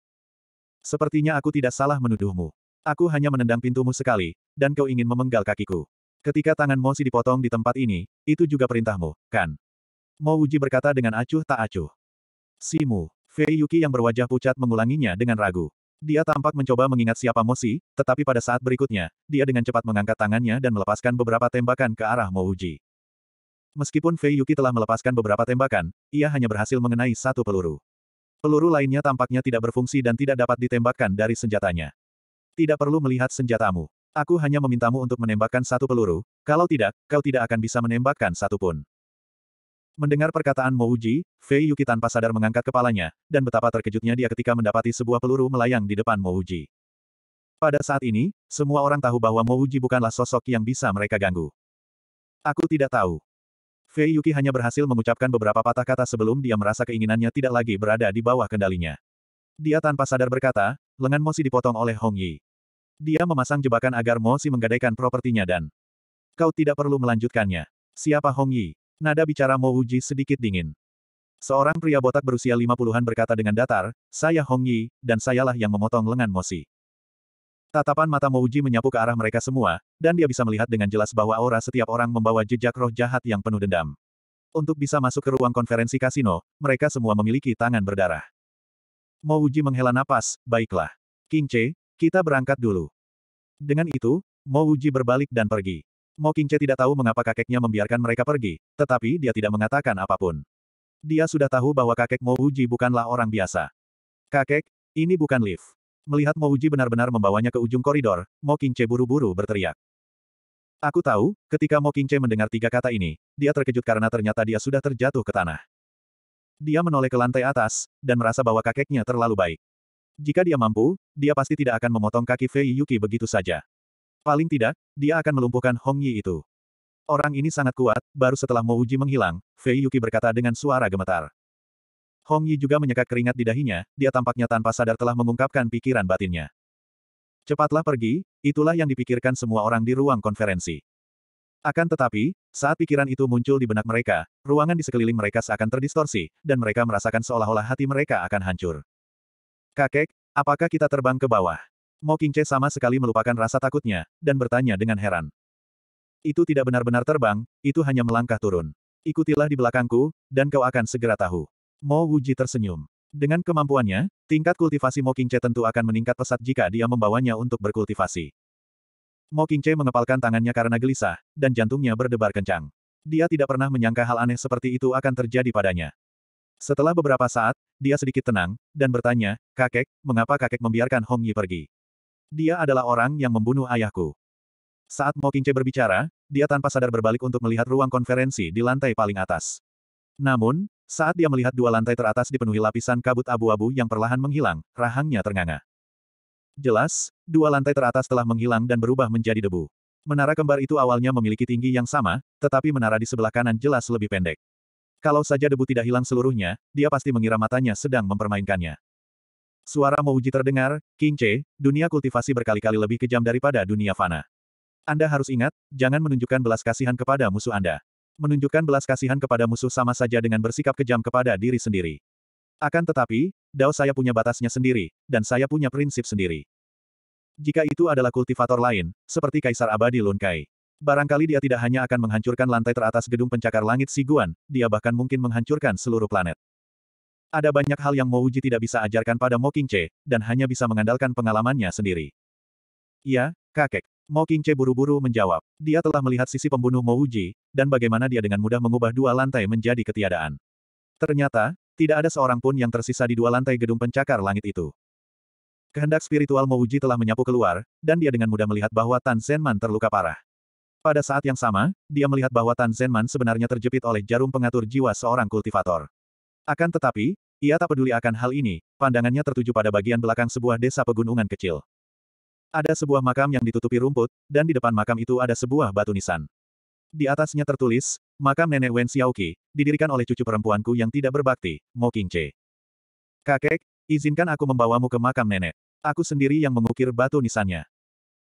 A: Sepertinya aku tidak salah menuduhmu. Aku hanya menendang pintumu sekali, dan kau ingin memenggal kakiku. Ketika tangan Mo Si dipotong di tempat ini, itu juga perintahmu, kan? Mo Uji berkata dengan acuh tak acuh. Simu, Fei Yuki yang berwajah pucat mengulanginya dengan ragu. Dia tampak mencoba mengingat siapa Mosi, tetapi pada saat berikutnya, dia dengan cepat mengangkat tangannya dan melepaskan beberapa tembakan ke arah Mouji. Meskipun Fei Yuki telah melepaskan beberapa tembakan, ia hanya berhasil mengenai satu peluru. Peluru lainnya tampaknya tidak berfungsi dan tidak dapat ditembakkan dari senjatanya. Tidak perlu melihat senjatamu. Aku hanya memintamu untuk menembakkan satu peluru, kalau tidak, kau tidak akan bisa menembakkan satu pun. Mendengar perkataan Mo Uji, Fei Yuki tanpa sadar mengangkat kepalanya, dan betapa terkejutnya dia ketika mendapati sebuah peluru melayang di depan Mo Uji. Pada saat ini, semua orang tahu bahwa Mo Uji bukanlah sosok yang bisa mereka ganggu. Aku tidak tahu. Fei Yuki hanya berhasil mengucapkan beberapa patah kata sebelum dia merasa keinginannya tidak lagi berada di bawah kendalinya. Dia tanpa sadar berkata, lengan Mosi dipotong oleh Hong Yi. Dia memasang jebakan agar Mosi menggadaikan propertinya dan kau tidak perlu melanjutkannya. Siapa Hong Yi? nada bicara Mo Uji sedikit dingin. Seorang pria botak berusia lima puluhan berkata dengan datar, saya Hong Yi, dan sayalah yang memotong lengan Mo Si." Tatapan mata Mo Uji menyapu ke arah mereka semua, dan dia bisa melihat dengan jelas bahwa aura setiap orang membawa jejak roh jahat yang penuh dendam. Untuk bisa masuk ke ruang konferensi kasino, mereka semua memiliki tangan berdarah. Mo Uji menghela napas, baiklah. King Che, kita berangkat dulu. Dengan itu, Mo Uji berbalik dan pergi. Mo Qingche tidak tahu mengapa kakeknya membiarkan mereka pergi, tetapi dia tidak mengatakan apapun. Dia sudah tahu bahwa kakek Mo Uji bukanlah orang biasa. Kakek, ini bukan lift. Melihat Mo Uji benar-benar membawanya ke ujung koridor, Mo Qingche buru-buru berteriak. Aku tahu, ketika Mo Qingche mendengar tiga kata ini, dia terkejut karena ternyata dia sudah terjatuh ke tanah. Dia menoleh ke lantai atas, dan merasa bahwa kakeknya terlalu baik. Jika dia mampu, dia pasti tidak akan memotong kaki Fei Yuki begitu saja. Paling tidak, dia akan melumpuhkan Hong Yi itu. Orang ini sangat kuat, baru setelah Mouji menghilang, Fei Yuki berkata dengan suara gemetar. Hong Yi juga menyekat keringat di dahinya, dia tampaknya tanpa sadar telah mengungkapkan pikiran batinnya. Cepatlah pergi, itulah yang dipikirkan semua orang di ruang konferensi. Akan tetapi, saat pikiran itu muncul di benak mereka, ruangan di sekeliling mereka seakan terdistorsi, dan mereka merasakan seolah-olah hati mereka akan hancur. Kakek, apakah kita terbang ke bawah? Mo Qingche sama sekali melupakan rasa takutnya, dan bertanya dengan heran. Itu tidak benar-benar terbang, itu hanya melangkah turun. Ikutilah di belakangku, dan kau akan segera tahu. Mo Wuji tersenyum. Dengan kemampuannya, tingkat kultivasi Mo Qingche tentu akan meningkat pesat jika dia membawanya untuk berkultivasi. Mo Qingche mengepalkan tangannya karena gelisah, dan jantungnya berdebar kencang. Dia tidak pernah menyangka hal aneh seperti itu akan terjadi padanya. Setelah beberapa saat, dia sedikit tenang, dan bertanya, Kakek, mengapa kakek membiarkan Hong Yi pergi? Dia adalah orang yang membunuh ayahku. Saat Mo berbicara, dia tanpa sadar berbalik untuk melihat ruang konferensi di lantai paling atas. Namun, saat dia melihat dua lantai teratas dipenuhi lapisan kabut abu-abu yang perlahan menghilang, rahangnya ternganga. Jelas, dua lantai teratas telah menghilang dan berubah menjadi debu. Menara kembar itu awalnya memiliki tinggi yang sama, tetapi menara di sebelah kanan jelas lebih pendek. Kalau saja debu tidak hilang seluruhnya, dia pasti mengira matanya sedang mempermainkannya. Suara Mouji terdengar, King Che, dunia kultivasi berkali-kali lebih kejam daripada dunia fana. Anda harus ingat, jangan menunjukkan belas kasihan kepada musuh Anda. Menunjukkan belas kasihan kepada musuh sama saja dengan bersikap kejam kepada diri sendiri. Akan tetapi, Dao saya punya batasnya sendiri, dan saya punya prinsip sendiri. Jika itu adalah kultivator lain, seperti Kaisar Abadi Lunkai, barangkali dia tidak hanya akan menghancurkan lantai teratas gedung pencakar langit Siguan, dia bahkan mungkin menghancurkan seluruh planet. Ada banyak hal yang Mouji tidak bisa ajarkan pada Mo Qingche, dan hanya bisa mengandalkan pengalamannya sendiri. Ya, kakek. Mo Qingche buru-buru menjawab. Dia telah melihat sisi pembunuh Mouji, dan bagaimana dia dengan mudah mengubah dua lantai menjadi ketiadaan. Ternyata, tidak ada seorang pun yang tersisa di dua lantai gedung pencakar langit itu. Kehendak spiritual Mouji telah menyapu keluar, dan dia dengan mudah melihat bahwa Tan Zenman terluka parah. Pada saat yang sama, dia melihat bahwa Tan Zenman sebenarnya terjepit oleh jarum pengatur jiwa seorang kultivator. Akan tetapi, ia tak peduli akan hal ini, pandangannya tertuju pada bagian belakang sebuah desa pegunungan kecil. Ada sebuah makam yang ditutupi rumput, dan di depan makam itu ada sebuah batu nisan. Di atasnya tertulis, makam nenek Wen Xiaoqi, didirikan oleh cucu perempuanku yang tidak berbakti, Mo Qingche. Kakek, izinkan aku membawamu ke makam nenek. Aku sendiri yang mengukir batu nisannya.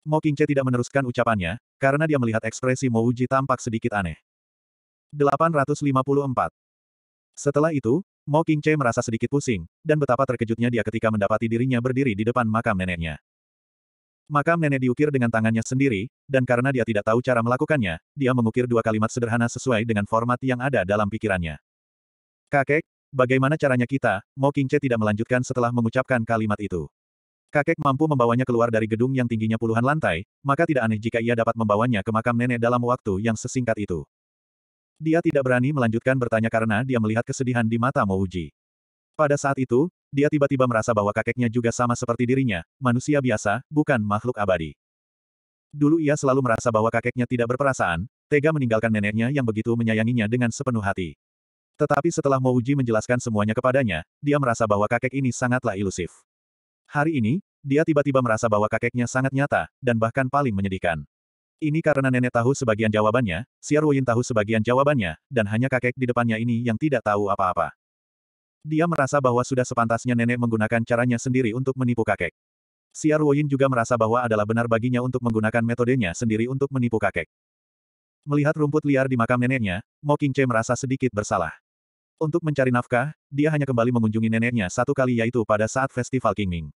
A: Mo Qingche tidak meneruskan ucapannya, karena dia melihat ekspresi Mo Uji tampak sedikit aneh. 854. Setelah itu, Mo King Che merasa sedikit pusing, dan betapa terkejutnya dia ketika mendapati dirinya berdiri di depan makam neneknya. Makam nenek diukir dengan tangannya sendiri, dan karena dia tidak tahu cara melakukannya, dia mengukir dua kalimat sederhana sesuai dengan format yang ada dalam pikirannya. Kakek, bagaimana caranya kita? Mo King Che tidak melanjutkan setelah mengucapkan kalimat itu. Kakek mampu membawanya keluar dari gedung yang tingginya puluhan lantai, maka tidak aneh jika ia dapat membawanya ke makam nenek dalam waktu yang sesingkat itu. Dia tidak berani melanjutkan bertanya karena dia melihat kesedihan di mata Mouji. Pada saat itu, dia tiba-tiba merasa bahwa kakeknya juga sama seperti dirinya, manusia biasa, bukan makhluk abadi. Dulu ia selalu merasa bahwa kakeknya tidak berperasaan, tega meninggalkan neneknya yang begitu menyayanginya dengan sepenuh hati. Tetapi setelah Mouji menjelaskan semuanya kepadanya, dia merasa bahwa kakek ini sangatlah ilusif. Hari ini, dia tiba-tiba merasa bahwa kakeknya sangat nyata, dan bahkan paling menyedihkan. Ini karena nenek tahu sebagian jawabannya, Xiao Ruoyin tahu sebagian jawabannya, dan hanya kakek di depannya ini yang tidak tahu apa-apa. Dia merasa bahwa sudah sepantasnya nenek menggunakan caranya sendiri untuk menipu kakek. Xiao Ruoyin juga merasa bahwa adalah benar baginya untuk menggunakan metodenya sendiri untuk menipu kakek. Melihat rumput liar di makam neneknya, Mo Qingche merasa sedikit bersalah. Untuk mencari nafkah, dia hanya kembali mengunjungi neneknya satu kali yaitu pada saat festival Qingming.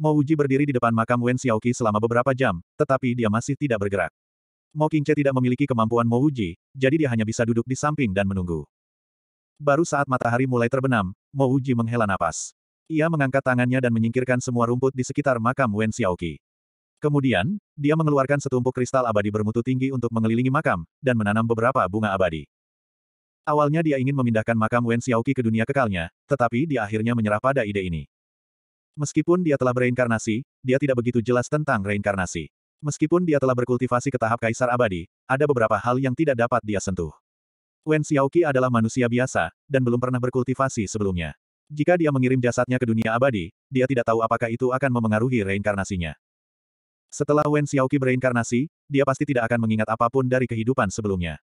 A: Mo Uji berdiri di depan makam Wen Xiaoqi selama beberapa jam, tetapi dia masih tidak bergerak. Mo Qingche tidak memiliki kemampuan Mo Uji, jadi dia hanya bisa duduk di samping dan menunggu. Baru saat matahari mulai terbenam, Mo Uji menghela napas. Ia mengangkat tangannya dan menyingkirkan semua rumput di sekitar makam Wen Xiaoqi. Kemudian, dia mengeluarkan setumpuk kristal abadi bermutu tinggi untuk mengelilingi makam, dan menanam beberapa bunga abadi. Awalnya dia ingin memindahkan makam Wen Xiaoqi ke dunia kekalnya, tetapi dia akhirnya menyerah pada ide ini. Meskipun dia telah bereinkarnasi, dia tidak begitu jelas tentang reinkarnasi. Meskipun dia telah berkultivasi ke tahap kaisar abadi, ada beberapa hal yang tidak dapat dia sentuh. Wen Xiaoqi adalah manusia biasa, dan belum pernah berkultivasi sebelumnya. Jika dia mengirim jasadnya ke dunia abadi, dia tidak tahu apakah itu akan memengaruhi reinkarnasinya. Setelah Wen Xiaoqi bereinkarnasi, dia pasti tidak akan mengingat apapun dari kehidupan sebelumnya.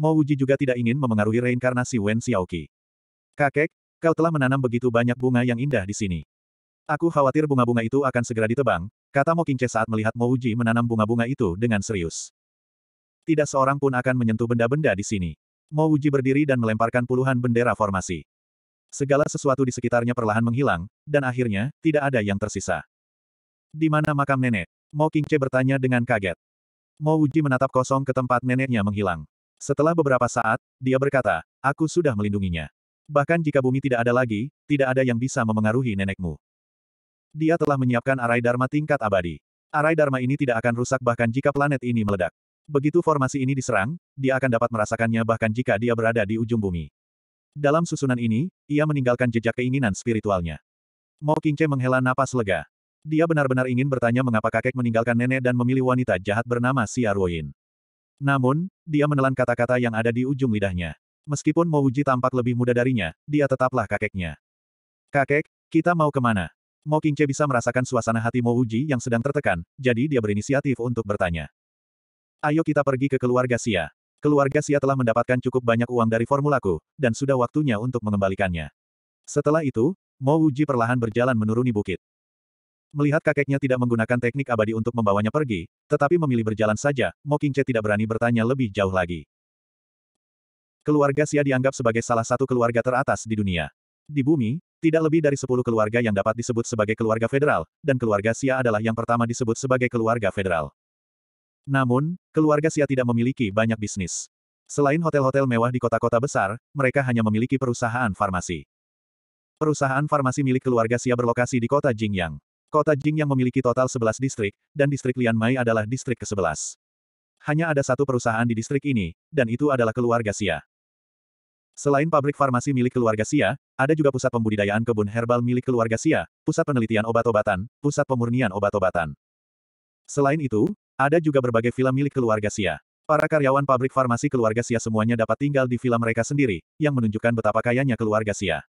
A: Mo Wuji juga tidak ingin memengaruhi reinkarnasi Wen Xiaoqi. Kakek, kau telah menanam begitu banyak bunga yang indah di sini. Aku khawatir bunga-bunga itu akan segera ditebang, kata Qingce saat melihat Mouji menanam bunga-bunga itu dengan serius. Tidak seorang pun akan menyentuh benda-benda di sini. Mouji berdiri dan melemparkan puluhan bendera formasi. Segala sesuatu di sekitarnya perlahan menghilang, dan akhirnya, tidak ada yang tersisa. Di mana makam nenek? Qingce bertanya dengan kaget. Mouji menatap kosong ke tempat neneknya menghilang. Setelah beberapa saat, dia berkata, aku sudah melindunginya. Bahkan jika bumi tidak ada lagi, tidak ada yang bisa memengaruhi nenekmu dia telah menyiapkan arai Dharma tingkat abadi. Arai Dharma ini tidak akan rusak bahkan jika planet ini meledak. Begitu formasi ini diserang, dia akan dapat merasakannya bahkan jika dia berada di ujung bumi. Dalam susunan ini, ia meninggalkan jejak keinginan spiritualnya. Mo Qingce menghela napas lega. Dia benar-benar ingin bertanya mengapa kakek meninggalkan nenek dan memilih wanita jahat bernama Xia Ruoyin. Namun, dia menelan kata-kata yang ada di ujung lidahnya. Meskipun Mo Uji tampak lebih muda darinya, dia tetaplah kakeknya. Kakek, kita mau kemana? Mo Qingche bisa merasakan suasana hati Mo Uji yang sedang tertekan, jadi dia berinisiatif untuk bertanya. Ayo kita pergi ke keluarga Sia. Keluarga Sia telah mendapatkan cukup banyak uang dari formulaku, dan sudah waktunya untuk mengembalikannya. Setelah itu, Mo Uji perlahan berjalan menuruni bukit. Melihat kakeknya tidak menggunakan teknik abadi untuk membawanya pergi, tetapi memilih berjalan saja, Mo Qingche tidak berani bertanya lebih jauh lagi. Keluarga Sia dianggap sebagai salah satu keluarga teratas di dunia. Di bumi, tidak lebih dari 10 keluarga yang dapat disebut sebagai keluarga federal, dan keluarga Sia adalah yang pertama disebut sebagai keluarga federal. Namun, keluarga Sia tidak memiliki banyak bisnis. Selain hotel-hotel mewah di kota-kota besar, mereka hanya memiliki perusahaan farmasi. Perusahaan farmasi milik keluarga Sia berlokasi di kota Jingyang. Kota Jingyang memiliki total 11 distrik, dan distrik Lianmai adalah distrik ke-11. Hanya ada satu perusahaan di distrik ini, dan itu adalah keluarga Xia. Selain pabrik farmasi milik keluarga Sia, ada juga pusat pembudidayaan kebun herbal milik keluarga Sia, pusat penelitian obat-obatan, pusat pemurnian obat-obatan. Selain itu, ada juga berbagai villa milik keluarga Sia. Para karyawan pabrik farmasi keluarga Sia semuanya dapat tinggal di villa mereka sendiri, yang menunjukkan betapa kayanya keluarga Sia.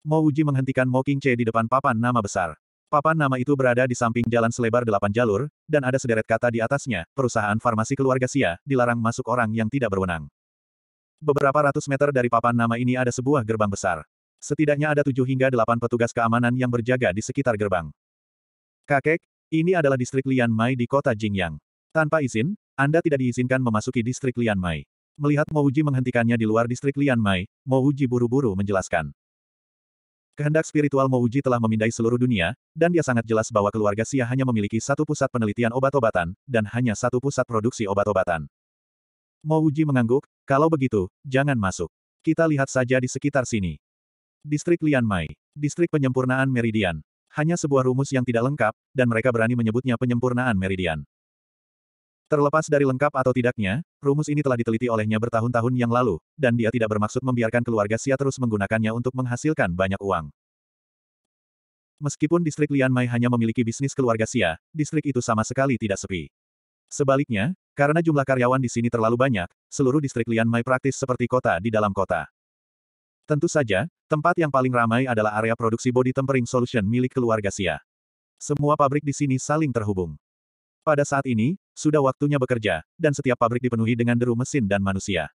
A: Mo Uji menghentikan Mo King Che di depan papan nama besar. Papan nama itu berada di samping jalan selebar delapan jalur, dan ada sederet kata di atasnya, perusahaan farmasi keluarga Sia, dilarang masuk orang yang tidak berwenang. Beberapa ratus meter dari papan nama ini ada sebuah gerbang besar. Setidaknya ada tujuh hingga delapan petugas keamanan yang berjaga di sekitar gerbang. Kakek, ini adalah distrik Lian Mai di kota Jingyang. Tanpa izin, Anda tidak diizinkan memasuki distrik Lian Mai. Melihat Mo Uji menghentikannya di luar distrik Lian Mai, Mo Uji buru-buru menjelaskan. Kehendak spiritual Mo Uji telah memindai seluruh dunia, dan dia sangat jelas bahwa keluarga Sia hanya memiliki satu pusat penelitian obat-obatan, dan hanya satu pusat produksi obat-obatan. Mo Uji mengangguk, kalau begitu, jangan masuk. Kita lihat saja di sekitar sini. Distrik Lian Mai, Distrik penyempurnaan Meridian. Hanya sebuah rumus yang tidak lengkap, dan mereka berani menyebutnya penyempurnaan Meridian. Terlepas dari lengkap atau tidaknya, rumus ini telah diteliti olehnya bertahun-tahun yang lalu, dan dia tidak bermaksud membiarkan keluarga Sia terus menggunakannya untuk menghasilkan banyak uang. Meskipun distrik Lian Mai hanya memiliki bisnis keluarga Sia, distrik itu sama sekali tidak sepi. Sebaliknya, karena jumlah karyawan di sini terlalu banyak, seluruh distrik Lian Mai praktis seperti kota di dalam kota. Tentu saja, tempat yang paling ramai adalah area produksi body tempering solution milik keluarga Sia. Semua pabrik di sini saling terhubung. Pada saat ini, sudah waktunya bekerja, dan setiap pabrik dipenuhi dengan deru mesin dan manusia.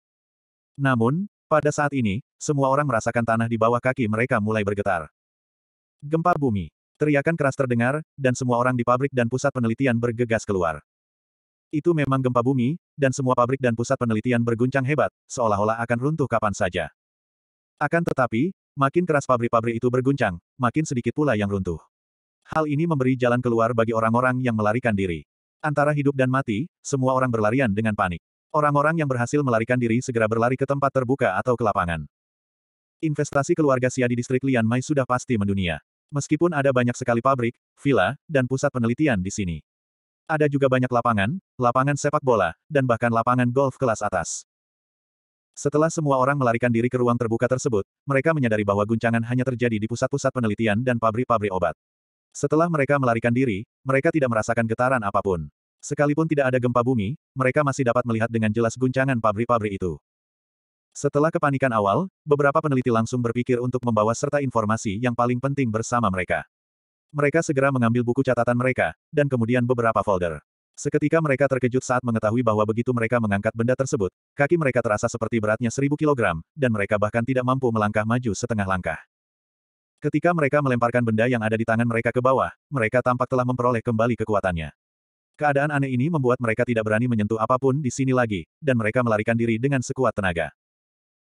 A: Namun, pada saat ini, semua orang merasakan tanah di bawah kaki mereka mulai bergetar. Gempa bumi. Teriakan keras terdengar, dan semua orang di pabrik dan pusat penelitian bergegas keluar. Itu memang gempa bumi, dan semua pabrik dan pusat penelitian berguncang hebat, seolah-olah akan runtuh kapan saja. Akan tetapi, makin keras pabrik-pabrik itu berguncang, makin sedikit pula yang runtuh. Hal ini memberi jalan keluar bagi orang-orang yang melarikan diri. Antara hidup dan mati, semua orang berlarian dengan panik. Orang-orang yang berhasil melarikan diri segera berlari ke tempat terbuka atau ke lapangan. Investasi keluarga Sia di distrik Lian Mai sudah pasti mendunia. Meskipun ada banyak sekali pabrik, villa, dan pusat penelitian di sini. Ada juga banyak lapangan, lapangan sepak bola, dan bahkan lapangan golf kelas atas. Setelah semua orang melarikan diri ke ruang terbuka tersebut, mereka menyadari bahwa guncangan hanya terjadi di pusat-pusat penelitian dan pabrik-pabrik obat. Setelah mereka melarikan diri, mereka tidak merasakan getaran apapun. Sekalipun tidak ada gempa bumi, mereka masih dapat melihat dengan jelas guncangan pabrik-pabrik itu. Setelah kepanikan awal, beberapa peneliti langsung berpikir untuk membawa serta informasi yang paling penting bersama mereka. Mereka segera mengambil buku catatan mereka, dan kemudian beberapa folder. Seketika mereka terkejut saat mengetahui bahwa begitu mereka mengangkat benda tersebut, kaki mereka terasa seperti beratnya seribu kilogram, dan mereka bahkan tidak mampu melangkah maju setengah langkah. Ketika mereka melemparkan benda yang ada di tangan mereka ke bawah, mereka tampak telah memperoleh kembali kekuatannya. Keadaan aneh ini membuat mereka tidak berani menyentuh apapun di sini lagi, dan mereka melarikan diri dengan sekuat tenaga.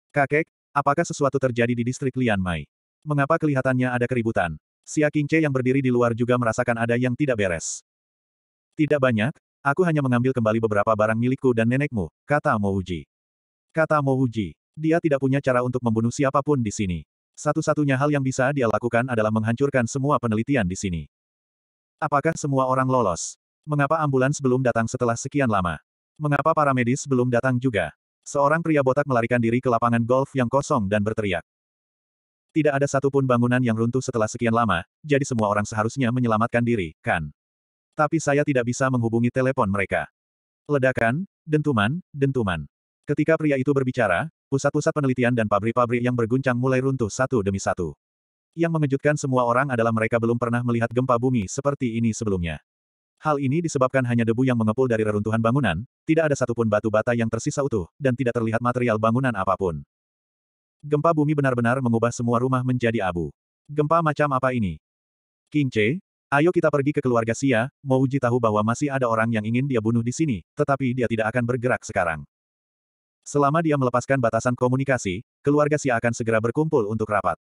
A: Kakek, apakah sesuatu terjadi di distrik Lian Mai? Mengapa kelihatannya ada keributan? Xia Qingce yang berdiri di luar juga merasakan ada yang tidak beres. Tidak banyak, aku hanya mengambil kembali beberapa barang milikku dan nenekmu, kata Mo Uji. Kata Mo Uji, dia tidak punya cara untuk membunuh siapapun di sini. Satu-satunya hal yang bisa dia lakukan adalah menghancurkan semua penelitian di sini. Apakah semua orang lolos? Mengapa ambulans belum datang setelah sekian lama? Mengapa para medis belum datang juga? Seorang pria botak melarikan diri ke lapangan golf yang kosong dan berteriak. Tidak ada satupun bangunan yang runtuh setelah sekian lama, jadi semua orang seharusnya menyelamatkan diri, kan? Tapi saya tidak bisa menghubungi telepon mereka. Ledakan, dentuman, dentuman. Ketika pria itu berbicara, pusat-pusat penelitian dan pabrik-pabrik yang berguncang mulai runtuh satu demi satu. Yang mengejutkan semua orang adalah mereka belum pernah melihat gempa bumi seperti ini sebelumnya. Hal ini disebabkan hanya debu yang mengepul dari reruntuhan bangunan, tidak ada satupun batu bata yang tersisa utuh, dan tidak terlihat material bangunan apapun. Gempa bumi benar-benar mengubah semua rumah menjadi abu. Gempa macam apa ini? King Che, ayo kita pergi ke keluarga Sia, Mau uji tahu bahwa masih ada orang yang ingin dia bunuh di sini, tetapi dia tidak akan bergerak sekarang. Selama dia melepaskan batasan komunikasi, keluarga Sia akan segera berkumpul untuk rapat.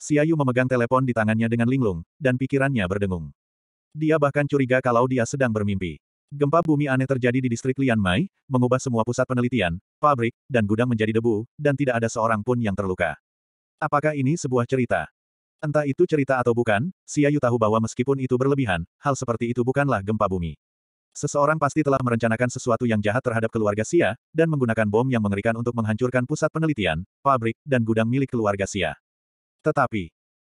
A: Sia Yu memegang telepon di tangannya dengan linglung, dan pikirannya berdengung. Dia bahkan curiga kalau dia sedang bermimpi. Gempa bumi aneh terjadi di distrik Lianmai, mengubah semua pusat penelitian, pabrik, dan gudang menjadi debu, dan tidak ada seorang pun yang terluka. Apakah ini sebuah cerita? Entah itu cerita atau bukan, si Ayu tahu bahwa meskipun itu berlebihan, hal seperti itu bukanlah gempa bumi. Seseorang pasti telah merencanakan sesuatu yang jahat terhadap keluarga Sia, dan menggunakan bom yang mengerikan untuk menghancurkan pusat penelitian, pabrik, dan gudang milik keluarga Sia. Tetapi,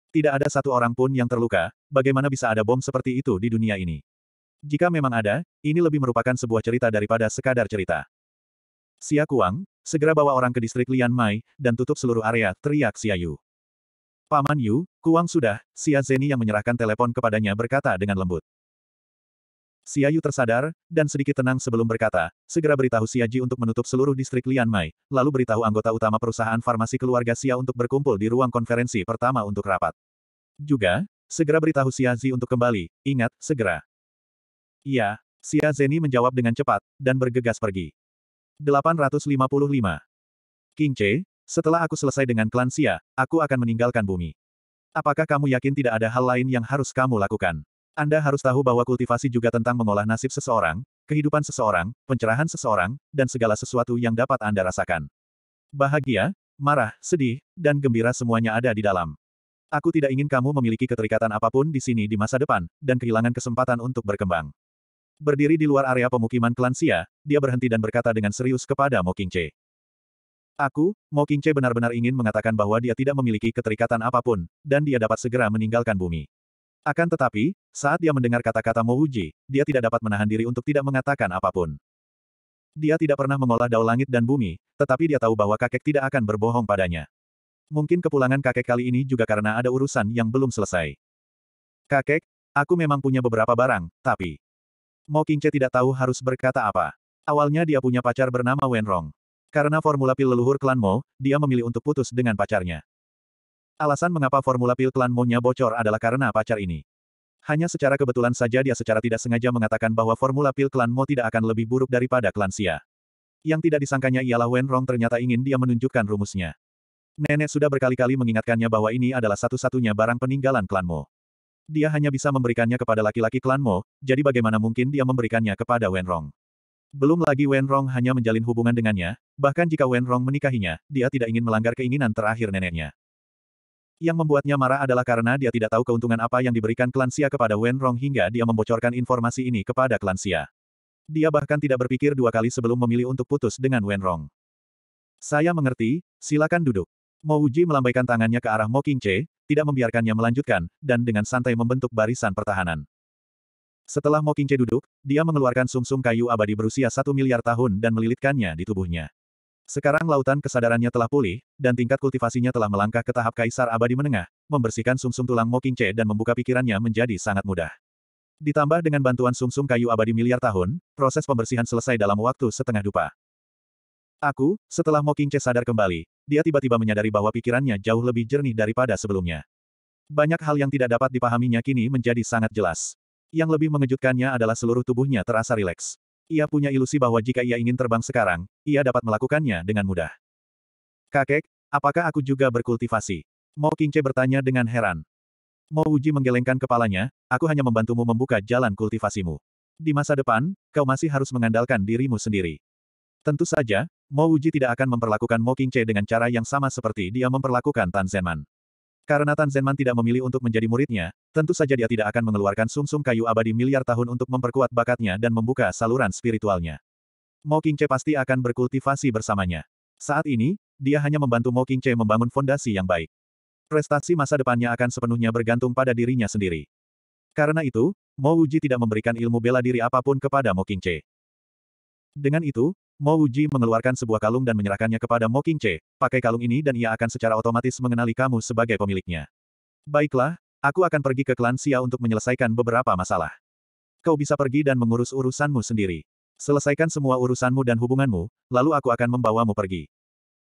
A: tidak ada satu orang pun yang terluka, bagaimana bisa ada bom seperti itu di dunia ini? Jika memang ada, ini lebih merupakan sebuah cerita daripada sekadar cerita. Xia Kuang, segera bawa orang ke distrik Lian Mai, dan tutup seluruh area, teriak Xia Yu. Paman Yu, Kuang sudah, Xia Zeni yang menyerahkan telepon kepadanya berkata dengan lembut. Xia Yu tersadar, dan sedikit tenang sebelum berkata, segera beritahu Xia Ji untuk menutup seluruh distrik Lian Mai, lalu beritahu anggota utama perusahaan farmasi keluarga Xia untuk berkumpul di ruang konferensi pertama untuk rapat. Juga, segera beritahu Xia Ji untuk kembali, ingat, segera. Iya, Xia Zeni menjawab dengan cepat, dan bergegas pergi. 855. King Che, setelah aku selesai dengan klan Xia, aku akan meninggalkan bumi. Apakah kamu yakin tidak ada hal lain yang harus kamu lakukan? Anda harus tahu bahwa kultivasi juga tentang mengolah nasib seseorang, kehidupan seseorang, pencerahan seseorang, dan segala sesuatu yang dapat Anda rasakan. Bahagia, marah, sedih, dan gembira semuanya ada di dalam. Aku tidak ingin kamu memiliki keterikatan apapun di sini di masa depan, dan kehilangan kesempatan untuk berkembang. Berdiri di luar area pemukiman klan Xia, dia berhenti dan berkata dengan serius kepada Mo Qingche. Aku, Mo Qingche benar-benar ingin mengatakan bahwa dia tidak memiliki keterikatan apapun, dan dia dapat segera meninggalkan bumi. Akan tetapi, saat dia mendengar kata-kata Mo Wuji, dia tidak dapat menahan diri untuk tidak mengatakan apapun. Dia tidak pernah mengolah dao langit dan bumi, tetapi dia tahu bahwa kakek tidak akan berbohong padanya. Mungkin kepulangan kakek kali ini juga karena ada urusan yang belum selesai. Kakek, aku memang punya beberapa barang, tapi... Mo Qingche tidak tahu harus berkata apa. Awalnya dia punya pacar bernama Wen Rong. Karena formula pil leluhur klan Mo, dia memilih untuk putus dengan pacarnya. Alasan mengapa formula pil klan Mo-nya bocor adalah karena pacar ini. Hanya secara kebetulan saja dia secara tidak sengaja mengatakan bahwa formula pil klan Mo tidak akan lebih buruk daripada klan Xia. Yang tidak disangkanya ialah Wen Rong ternyata ingin dia menunjukkan rumusnya. Nenek sudah berkali-kali mengingatkannya bahwa ini adalah satu-satunya barang peninggalan klan Mo dia hanya bisa memberikannya kepada laki-laki klan Mo, jadi bagaimana mungkin dia memberikannya kepada Wen Rong? Belum lagi Wen Rong hanya menjalin hubungan dengannya, bahkan jika Wen Rong menikahinya, dia tidak ingin melanggar keinginan terakhir neneknya. Yang membuatnya marah adalah karena dia tidak tahu keuntungan apa yang diberikan klan Xia kepada Wen Rong hingga dia membocorkan informasi ini kepada klan Xia. Dia bahkan tidak berpikir dua kali sebelum memilih untuk putus dengan Wen Rong. Saya mengerti, silakan duduk. Mo Uji melambaikan tangannya ke arah Mo Qingche, tidak membiarkannya melanjutkan, dan dengan santai membentuk barisan pertahanan. Setelah Mo duduk, dia mengeluarkan sumsum -sum kayu abadi berusia satu miliar tahun dan melilitkannya di tubuhnya. Sekarang lautan kesadarannya telah pulih, dan tingkat kultivasinya telah melangkah ke tahap kaisar abadi menengah, membersihkan sumsum -sum tulang Mo dan membuka pikirannya menjadi sangat mudah. Ditambah dengan bantuan sumsum -sum kayu abadi miliar tahun, proses pembersihan selesai dalam waktu setengah dupa. Aku, setelah Mo sadar kembali, dia tiba-tiba menyadari bahwa pikirannya jauh lebih jernih daripada sebelumnya. Banyak hal yang tidak dapat dipahaminya kini menjadi sangat jelas. Yang lebih mengejutkannya adalah seluruh tubuhnya terasa rileks. Ia punya ilusi bahwa jika ia ingin terbang sekarang, ia dapat melakukannya dengan mudah. Kakek, apakah aku juga berkultivasi? Mo Kingce bertanya dengan heran. Mo Uji menggelengkan kepalanya, aku hanya membantumu membuka jalan kultivasimu. Di masa depan, kau masih harus mengandalkan dirimu sendiri. Tentu saja, Mo Wuji tidak akan memperlakukan Mo Qingche dengan cara yang sama seperti dia memperlakukan Tan Zenman. Karena Tan Zenman tidak memilih untuk menjadi muridnya, tentu saja dia tidak akan mengeluarkan sumsum -sum kayu abadi miliar tahun untuk memperkuat bakatnya dan membuka saluran spiritualnya. Mo Qingche pasti akan berkultivasi bersamanya. Saat ini, dia hanya membantu Mo Qingche membangun fondasi yang baik. Prestasi masa depannya akan sepenuhnya bergantung pada dirinya sendiri. Karena itu, Mo Wuji tidak memberikan ilmu bela diri apapun kepada Mo Qingche. Dengan itu, Mo Uji mengeluarkan sebuah kalung dan menyerahkannya kepada Mo pakai kalung ini dan ia akan secara otomatis mengenali kamu sebagai pemiliknya. Baiklah, aku akan pergi ke klan Xia untuk menyelesaikan beberapa masalah. Kau bisa pergi dan mengurus urusanmu sendiri. Selesaikan semua urusanmu dan hubunganmu, lalu aku akan membawamu pergi.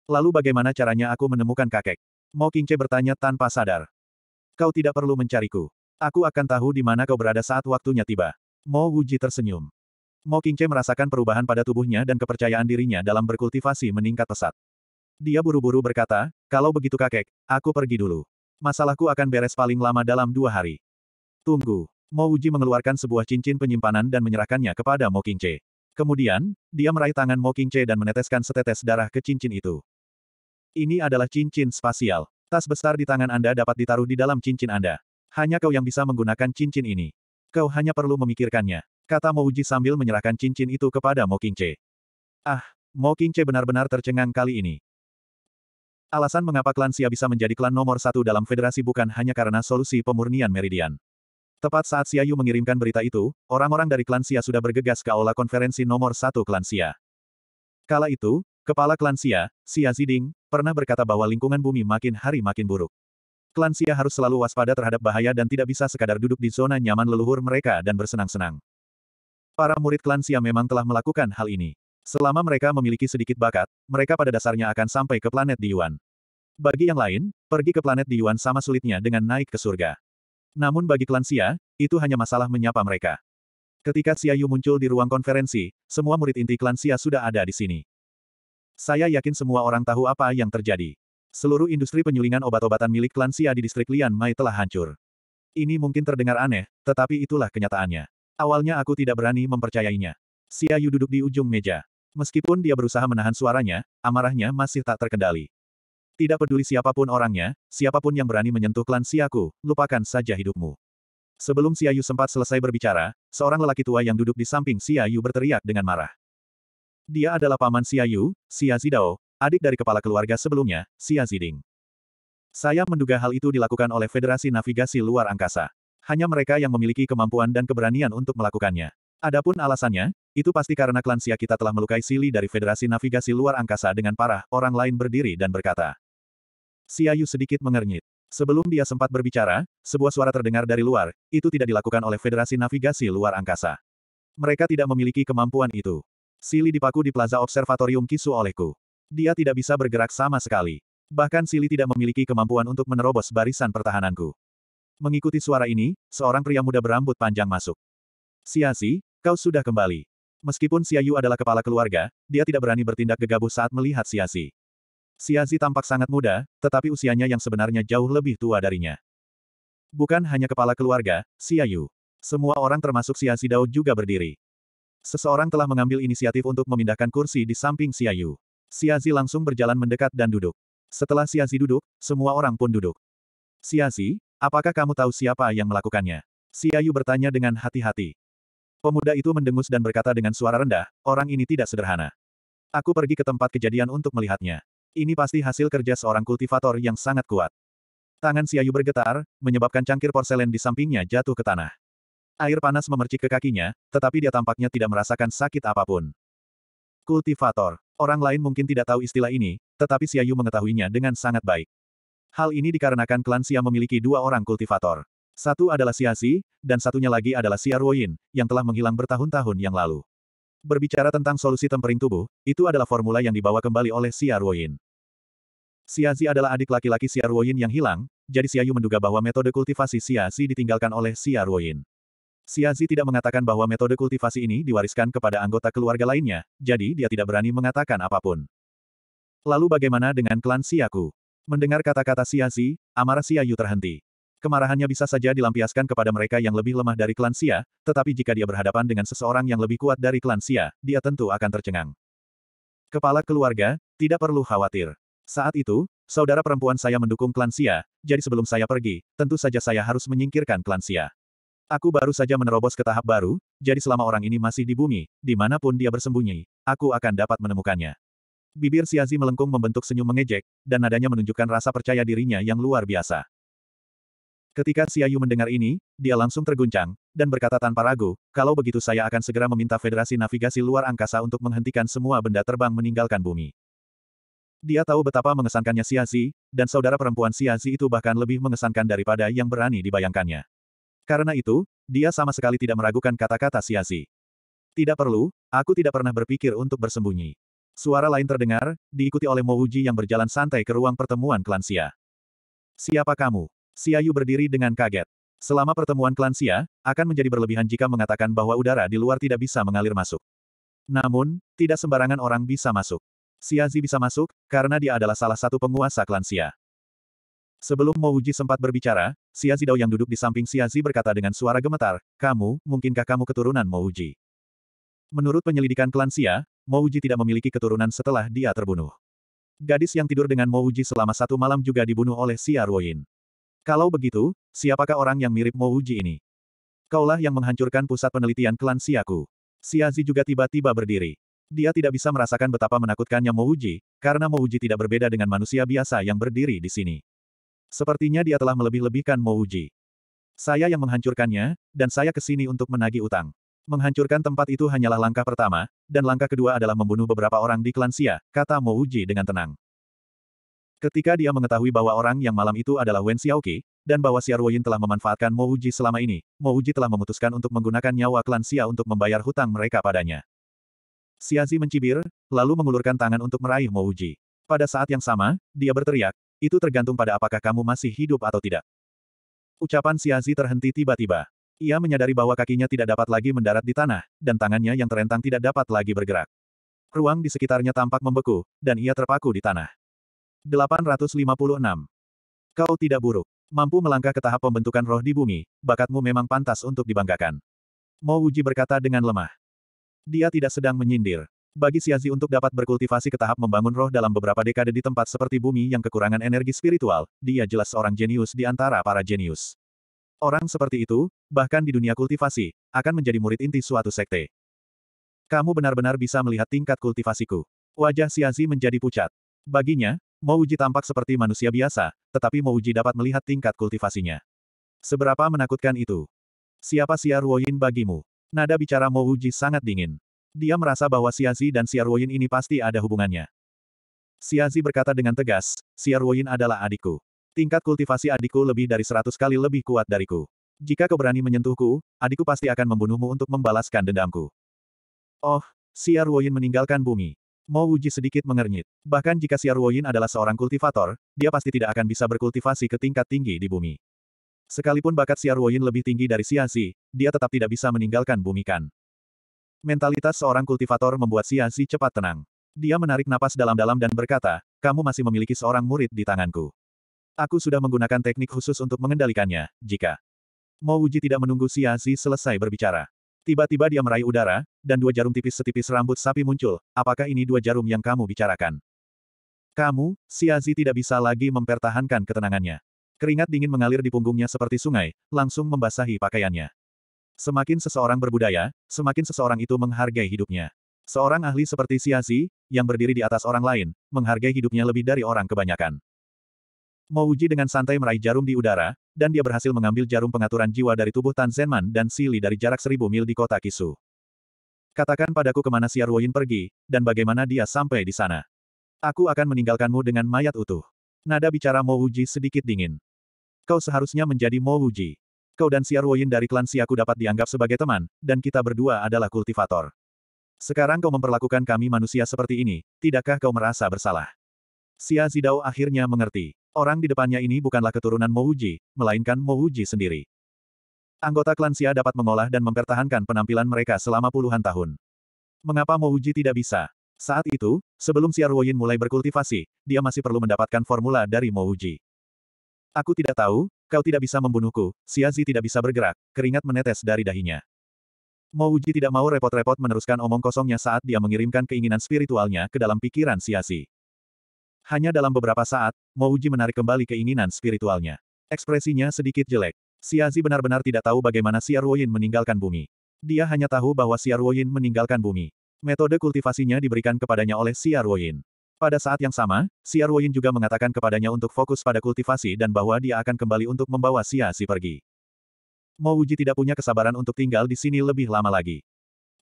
A: Lalu bagaimana caranya aku menemukan kakek? Mo bertanya tanpa sadar. Kau tidak perlu mencariku. Aku akan tahu di mana kau berada saat waktunya tiba. Mo Wuji tersenyum. Mo Qingche merasakan perubahan pada tubuhnya dan kepercayaan dirinya dalam berkultivasi meningkat pesat. Dia buru-buru berkata, kalau begitu kakek, aku pergi dulu. Masalahku akan beres paling lama dalam dua hari. Tunggu. Mo Uji mengeluarkan sebuah cincin penyimpanan dan menyerahkannya kepada Mo Qingche. Kemudian, dia meraih tangan Mo Qingche dan meneteskan setetes darah ke cincin itu. Ini adalah cincin spasial. Tas besar di tangan Anda dapat ditaruh di dalam cincin Anda. Hanya kau yang bisa menggunakan cincin ini. Kau hanya perlu memikirkannya. Kata Mouji sambil menyerahkan cincin itu kepada Mo Qingche. Ah, Mo Qingche benar-benar tercengang kali ini. Alasan mengapa klan Xia bisa menjadi klan nomor satu dalam federasi bukan hanya karena solusi pemurnian meridian. Tepat saat Xia Yu mengirimkan berita itu, orang-orang dari klan Xia sudah bergegas ke aula konferensi nomor satu klan Xia. Kala itu, kepala klan Xia, Xia Ziding, pernah berkata bahwa lingkungan bumi makin hari makin buruk. Klan Xia harus selalu waspada terhadap bahaya dan tidak bisa sekadar duduk di zona nyaman leluhur mereka dan bersenang-senang. Para murid klan memang telah melakukan hal ini. Selama mereka memiliki sedikit bakat, mereka pada dasarnya akan sampai ke planet Di Yuan. Bagi yang lain, pergi ke planet Di Yuan sama sulitnya dengan naik ke surga. Namun bagi klan Xia, itu hanya masalah menyapa mereka. Ketika Xia Yu muncul di ruang konferensi, semua murid inti klan Xia sudah ada di sini. Saya yakin semua orang tahu apa yang terjadi. Seluruh industri penyulingan obat-obatan milik klan Xia di distrik Lian Mai telah hancur. Ini mungkin terdengar aneh, tetapi itulah kenyataannya. Awalnya aku tidak berani mempercayainya. Yu duduk di ujung meja. Meskipun dia berusaha menahan suaranya, amarahnya masih tak terkendali. Tidak peduli siapapun orangnya, siapapun yang berani menyentuh klan Siaku, lupakan saja hidupmu. Sebelum Siayu sempat selesai berbicara, seorang lelaki tua yang duduk di samping Siayu berteriak dengan marah. Dia adalah paman Siayu, Xia Zidao, adik dari kepala keluarga sebelumnya, Xia Ziding. Saya menduga hal itu dilakukan oleh Federasi Navigasi Luar Angkasa hanya mereka yang memiliki kemampuan dan keberanian untuk melakukannya. Adapun alasannya, itu pasti karena klan Sia kita telah melukai Sili dari Federasi Navigasi Luar Angkasa dengan parah, orang lain berdiri dan berkata. Yu sedikit mengernyit. Sebelum dia sempat berbicara, sebuah suara terdengar dari luar, itu tidak dilakukan oleh Federasi Navigasi Luar Angkasa. Mereka tidak memiliki kemampuan itu. Sili dipaku di Plaza Observatorium Kisu olehku. Dia tidak bisa bergerak sama sekali. Bahkan Sili tidak memiliki kemampuan untuk menerobos barisan pertahananku. Mengikuti suara ini, seorang pria muda berambut panjang masuk. Siasi, kau sudah kembali. Meskipun Siayu adalah kepala keluarga, dia tidak berani bertindak gegabah saat melihat Siasi. Siasi tampak sangat muda, tetapi usianya yang sebenarnya jauh lebih tua darinya. Bukan hanya kepala keluarga, Siayu, Semua orang termasuk Siasi Dao juga berdiri. Seseorang telah mengambil inisiatif untuk memindahkan kursi di samping Siayu. Siazi langsung berjalan mendekat dan duduk. Setelah Siazi duduk, semua orang pun duduk. Siasi. Apakah kamu tahu siapa yang melakukannya? Siayu bertanya dengan hati-hati. Pemuda itu mendengus dan berkata dengan suara rendah, orang ini tidak sederhana. Aku pergi ke tempat kejadian untuk melihatnya. Ini pasti hasil kerja seorang kultivator yang sangat kuat. Tangan Siayu bergetar, menyebabkan cangkir porselen di sampingnya jatuh ke tanah. Air panas memercik ke kakinya, tetapi dia tampaknya tidak merasakan sakit apapun. Kultivator. Orang lain mungkin tidak tahu istilah ini, tetapi Siayu mengetahuinya dengan sangat baik. Hal ini dikarenakan klan Xia memiliki dua orang kultivator. Satu adalah Xi, dan satunya lagi adalah Xia Ruoyin, yang telah menghilang bertahun-tahun yang lalu. Berbicara tentang solusi tempering tubuh, itu adalah formula yang dibawa kembali oleh Xia Ruoyin. Xi adalah adik laki-laki Xia Ruoyin yang hilang, jadi Yu menduga bahwa metode kultivasi Xi ditinggalkan oleh Xia Ruoyin. Xiazi tidak mengatakan bahwa metode kultivasi ini diwariskan kepada anggota keluarga lainnya, jadi dia tidak berani mengatakan apapun. Lalu bagaimana dengan klan Siaku? Mendengar kata-kata Xiazi, amarah Xiayu terhenti. Kemarahannya bisa saja dilampiaskan kepada mereka yang lebih lemah dari klan Xia, tetapi jika dia berhadapan dengan seseorang yang lebih kuat dari klan Xia, dia tentu akan tercengang. Kepala keluarga, tidak perlu khawatir. Saat itu, saudara perempuan saya mendukung klan Xia, jadi sebelum saya pergi, tentu saja saya harus menyingkirkan klan Xia. Aku baru saja menerobos ke tahap baru, jadi selama orang ini masih di bumi, dimanapun dia bersembunyi, aku akan dapat menemukannya. Bibir Siazi melengkung membentuk senyum mengejek, dan nadanya menunjukkan rasa percaya dirinya yang luar biasa. Ketika Xiaoyu mendengar ini, dia langsung terguncang, dan berkata tanpa ragu, kalau begitu saya akan segera meminta Federasi Navigasi Luar Angkasa untuk menghentikan semua benda terbang meninggalkan bumi. Dia tahu betapa mengesankannya Siazi, dan saudara perempuan Siazi itu bahkan lebih mengesankan daripada yang berani dibayangkannya. Karena itu, dia sama sekali tidak meragukan kata-kata Siazi. Tidak perlu, aku tidak pernah berpikir untuk bersembunyi. Suara lain terdengar, diikuti oleh Mouji yang berjalan santai ke ruang pertemuan klan Xia. Siapa kamu? Siayu berdiri dengan kaget. Selama pertemuan klan Xia, akan menjadi berlebihan jika mengatakan bahwa udara di luar tidak bisa mengalir masuk. Namun, tidak sembarangan orang bisa masuk. Siazi bisa masuk, karena dia adalah salah satu penguasa klan Xia. Sebelum Mouji sempat berbicara, Xiazi Dao yang duduk di samping Siazi berkata dengan suara gemetar, Kamu, mungkinkah kamu keturunan Mouji? Menurut penyelidikan klan Xia, Mouji tidak memiliki keturunan setelah dia terbunuh. Gadis yang tidur dengan Mouji selama satu malam juga dibunuh oleh Sia Ruoyin. Kalau begitu, siapakah orang yang mirip Mouji ini? Kaulah yang menghancurkan pusat penelitian klan Siaku. Siazi juga tiba-tiba berdiri. Dia tidak bisa merasakan betapa menakutkannya Mouji, karena Mouji tidak berbeda dengan manusia biasa yang berdiri di sini. Sepertinya dia telah melebih-lebihkan Mouji. Saya yang menghancurkannya, dan saya ke sini untuk menagih utang. Menghancurkan tempat itu hanyalah langkah pertama, dan langkah kedua adalah membunuh beberapa orang di klan Xia, kata Mo Uji dengan tenang. Ketika dia mengetahui bahwa orang yang malam itu adalah Wen Xiaoki, dan bahwa Xia Ruoyin telah memanfaatkan Mo Uji selama ini, Mo Uji telah memutuskan untuk menggunakan nyawa klan Xia untuk membayar hutang mereka padanya. Xiazi mencibir, lalu mengulurkan tangan untuk meraih Mo Uji. Pada saat yang sama, dia berteriak, itu tergantung pada apakah kamu masih hidup atau tidak. Ucapan Xiazi terhenti tiba-tiba. Ia menyadari bahwa kakinya tidak dapat lagi mendarat di tanah, dan tangannya yang terentang tidak dapat lagi bergerak. Ruang di sekitarnya tampak membeku, dan ia terpaku di tanah. 856. Kau tidak buruk. Mampu melangkah ke tahap pembentukan roh di bumi, bakatmu memang pantas untuk dibanggakan. Mo Wuji berkata dengan lemah. Dia tidak sedang menyindir. Bagi Siazi untuk dapat berkultivasi ke tahap membangun roh dalam beberapa dekade di tempat seperti bumi yang kekurangan energi spiritual, dia jelas seorang jenius di antara para jenius. Orang seperti itu, bahkan di dunia kultivasi, akan menjadi murid inti suatu sekte. Kamu benar-benar bisa melihat tingkat kultivasiku. Wajah Xiazi menjadi pucat. Baginya, Mouji tampak seperti manusia biasa, tetapi Mouji dapat melihat tingkat kultivasinya. Seberapa menakutkan itu? Siapa Xia Ruoyin bagimu? Nada bicara Mouji sangat dingin. Dia merasa bahwa Xiazi dan Xia Ruoyin ini pasti ada hubungannya. Xiazi berkata dengan tegas, Xia Ruoyin adalah adikku. Tingkat kultivasi adikku lebih dari seratus kali lebih kuat dariku. Jika kau berani menyentuhku, adikku pasti akan membunuhmu untuk membalaskan dendamku. Oh, Siar Woyin meninggalkan bumi. Mo Wuji sedikit mengernyit. Bahkan jika Siar Woyin adalah seorang kultivator, dia pasti tidak akan bisa berkultivasi ke tingkat tinggi di bumi. Sekalipun bakat Siar Woyin lebih tinggi dari Siasi, dia tetap tidak bisa meninggalkan bumi kan. Mentalitas seorang kultivator membuat Siasi cepat tenang. Dia menarik napas dalam-dalam dan berkata, kamu masih memiliki seorang murid di tanganku. Aku sudah menggunakan teknik khusus untuk mengendalikannya, jika Mo Wuji tidak menunggu Siazi selesai berbicara. Tiba-tiba dia meraih udara, dan dua jarum tipis setipis rambut sapi muncul. Apakah ini dua jarum yang kamu bicarakan? Kamu, Siazi tidak bisa lagi mempertahankan ketenangannya. Keringat dingin mengalir di punggungnya seperti sungai, langsung membasahi pakaiannya. Semakin seseorang berbudaya, semakin seseorang itu menghargai hidupnya. Seorang ahli seperti Siazi, yang berdiri di atas orang lain, menghargai hidupnya lebih dari orang kebanyakan. Mouji dengan santai meraih jarum di udara, dan dia berhasil mengambil jarum pengaturan jiwa dari tubuh Tan Zenman dan Sili dari jarak seribu mil di kota Kisu. Katakan padaku kemana si Arwoyin pergi, dan bagaimana dia sampai di sana. Aku akan meninggalkanmu dengan mayat utuh. Nada bicara Mo Wuji sedikit dingin. Kau seharusnya menjadi Mo Wuji. Kau dan si Arwoyin dari klan Siaku dapat dianggap sebagai teman, dan kita berdua adalah kultivator. Sekarang kau memperlakukan kami manusia seperti ini, tidakkah kau merasa bersalah? Xia Zidao akhirnya mengerti. Orang di depannya ini bukanlah keturunan Mouji, melainkan Mouji sendiri. Anggota klan Xia dapat mengolah dan mempertahankan penampilan mereka selama puluhan tahun. Mengapa Mouji tidak bisa? Saat itu, sebelum Xia Ruoyin mulai berkultivasi, dia masih perlu mendapatkan formula dari Mouji. Aku tidak tahu, kau tidak bisa membunuhku, Zi tidak bisa bergerak, keringat menetes dari dahinya. Mouji tidak mau repot-repot meneruskan omong kosongnya saat dia mengirimkan keinginan spiritualnya ke dalam pikiran Zi. Hanya dalam beberapa saat, Mouji menarik kembali keinginan spiritualnya. Ekspresinya sedikit jelek. Siazi benar-benar tidak tahu bagaimana Xiaoyin meninggalkan bumi. Dia hanya tahu bahwa Xiaoyin meninggalkan bumi. Metode kultivasinya diberikan kepadanya oleh Xiaoyin. Pada saat yang sama, Xiaoyin juga mengatakan kepadanya untuk fokus pada kultivasi dan bahwa dia akan kembali untuk membawa Si pergi. Mouji tidak punya kesabaran untuk tinggal di sini lebih lama lagi.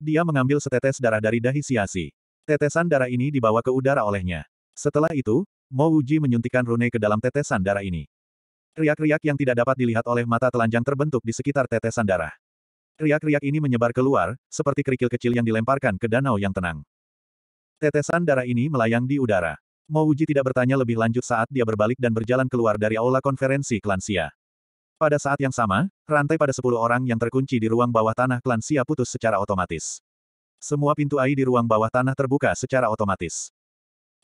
A: Dia mengambil setetes darah dari dahi Si. Tetesan darah ini dibawa ke udara olehnya. Setelah itu, Mo Uji menyuntikkan rune ke dalam tetesan darah ini. Riak-riak yang tidak dapat dilihat oleh mata telanjang terbentuk di sekitar tetesan darah. Riak-riak ini menyebar keluar, seperti kerikil kecil yang dilemparkan ke danau yang tenang. Tetesan darah ini melayang di udara. Mo Uji tidak bertanya lebih lanjut saat dia berbalik dan berjalan keluar dari aula konferensi Klansia. Pada saat yang sama, rantai pada sepuluh orang yang terkunci di ruang bawah tanah Klansia putus secara otomatis. Semua pintu air di ruang bawah tanah terbuka secara otomatis.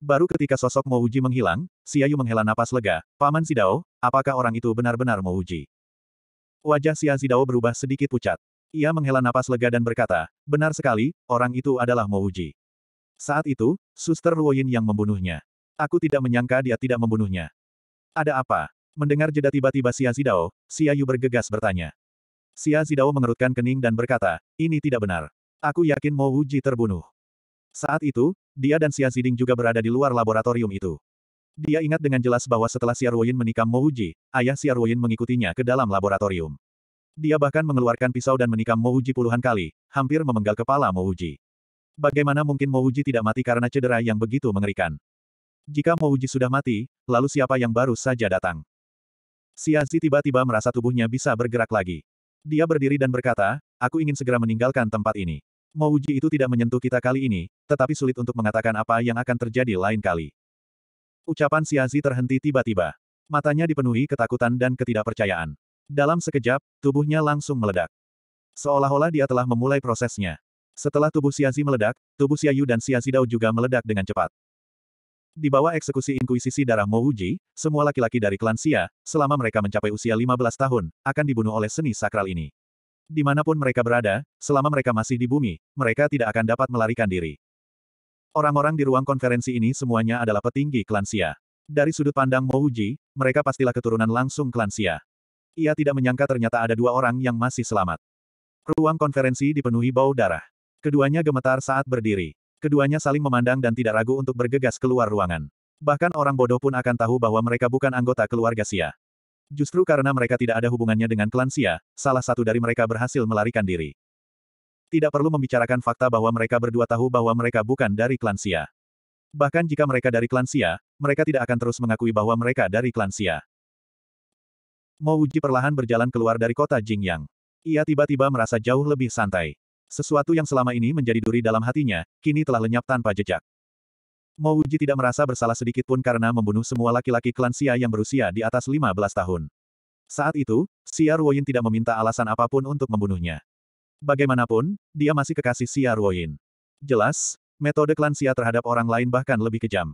A: Baru ketika sosok Mouji menghilang, Siayu menghela napas lega, Paman Sidao, apakah orang itu benar-benar Mouji? Wajah Xia Zidao berubah sedikit pucat. Ia menghela napas lega dan berkata, benar sekali, orang itu adalah Mouji. Saat itu, suster Ruoyin yang membunuhnya. Aku tidak menyangka dia tidak membunuhnya. Ada apa? Mendengar jeda tiba-tiba Xia Zidao, Siayu bergegas bertanya. Xia Zidao mengerutkan kening dan berkata, ini tidak benar. Aku yakin Mouji terbunuh. Saat itu, dia dan Xia Ziding juga berada di luar laboratorium itu. Dia ingat dengan jelas bahwa setelah Xia Ruoyin menikam Mo Uji, ayah Xia Ruoyin mengikutinya ke dalam laboratorium. Dia bahkan mengeluarkan pisau dan menikam Mo Uji puluhan kali, hampir memenggal kepala Mo Uji. Bagaimana mungkin Mo Uji tidak mati karena cedera yang begitu mengerikan? Jika Mo Uji sudah mati, lalu siapa yang baru saja datang? Xia Zi tiba-tiba merasa tubuhnya bisa bergerak lagi. Dia berdiri dan berkata, aku ingin segera meninggalkan tempat ini. Mouji itu tidak menyentuh kita kali ini, tetapi sulit untuk mengatakan apa yang akan terjadi lain kali. Ucapan Siazi terhenti tiba-tiba. Matanya dipenuhi ketakutan dan ketidakpercayaan. Dalam sekejap, tubuhnya langsung meledak. Seolah-olah dia telah memulai prosesnya. Setelah tubuh Siazi meledak, tubuh Xiayu dan Siazi Dao juga meledak dengan cepat. Di bawah eksekusi inkuisisi darah Mouji, semua laki-laki dari klan Xia, selama mereka mencapai usia 15 tahun, akan dibunuh oleh seni sakral ini. Dimanapun mereka berada, selama mereka masih di bumi, mereka tidak akan dapat melarikan diri. Orang-orang di ruang konferensi ini semuanya adalah petinggi Klansia. Dari sudut pandang Mouji, mereka pastilah keturunan langsung Klansia. Ia tidak menyangka ternyata ada dua orang yang masih selamat. Ruang konferensi dipenuhi bau darah. Keduanya gemetar saat berdiri. Keduanya saling memandang dan tidak ragu untuk bergegas keluar ruangan. Bahkan orang bodoh pun akan tahu bahwa mereka bukan anggota keluarga Sia. Justru karena mereka tidak ada hubungannya dengan klan Xia, salah satu dari mereka berhasil melarikan diri. Tidak perlu membicarakan fakta bahwa mereka berdua tahu bahwa mereka bukan dari klan Xia. Bahkan jika mereka dari klan Xia, mereka tidak akan terus mengakui bahwa mereka dari klan Xia. Mo Uji perlahan berjalan keluar dari kota Jingyang. Ia tiba-tiba merasa jauh lebih santai. Sesuatu yang selama ini menjadi duri dalam hatinya, kini telah lenyap tanpa jejak. Mo Wuji tidak merasa bersalah sedikit pun karena membunuh semua laki-laki klan Xia yang berusia di atas 15 tahun. Saat itu, Xia Ruoyin tidak meminta alasan apapun untuk membunuhnya. Bagaimanapun, dia masih kekasih Xia Ruoyin. Jelas, metode klan Xia terhadap orang lain bahkan lebih kejam.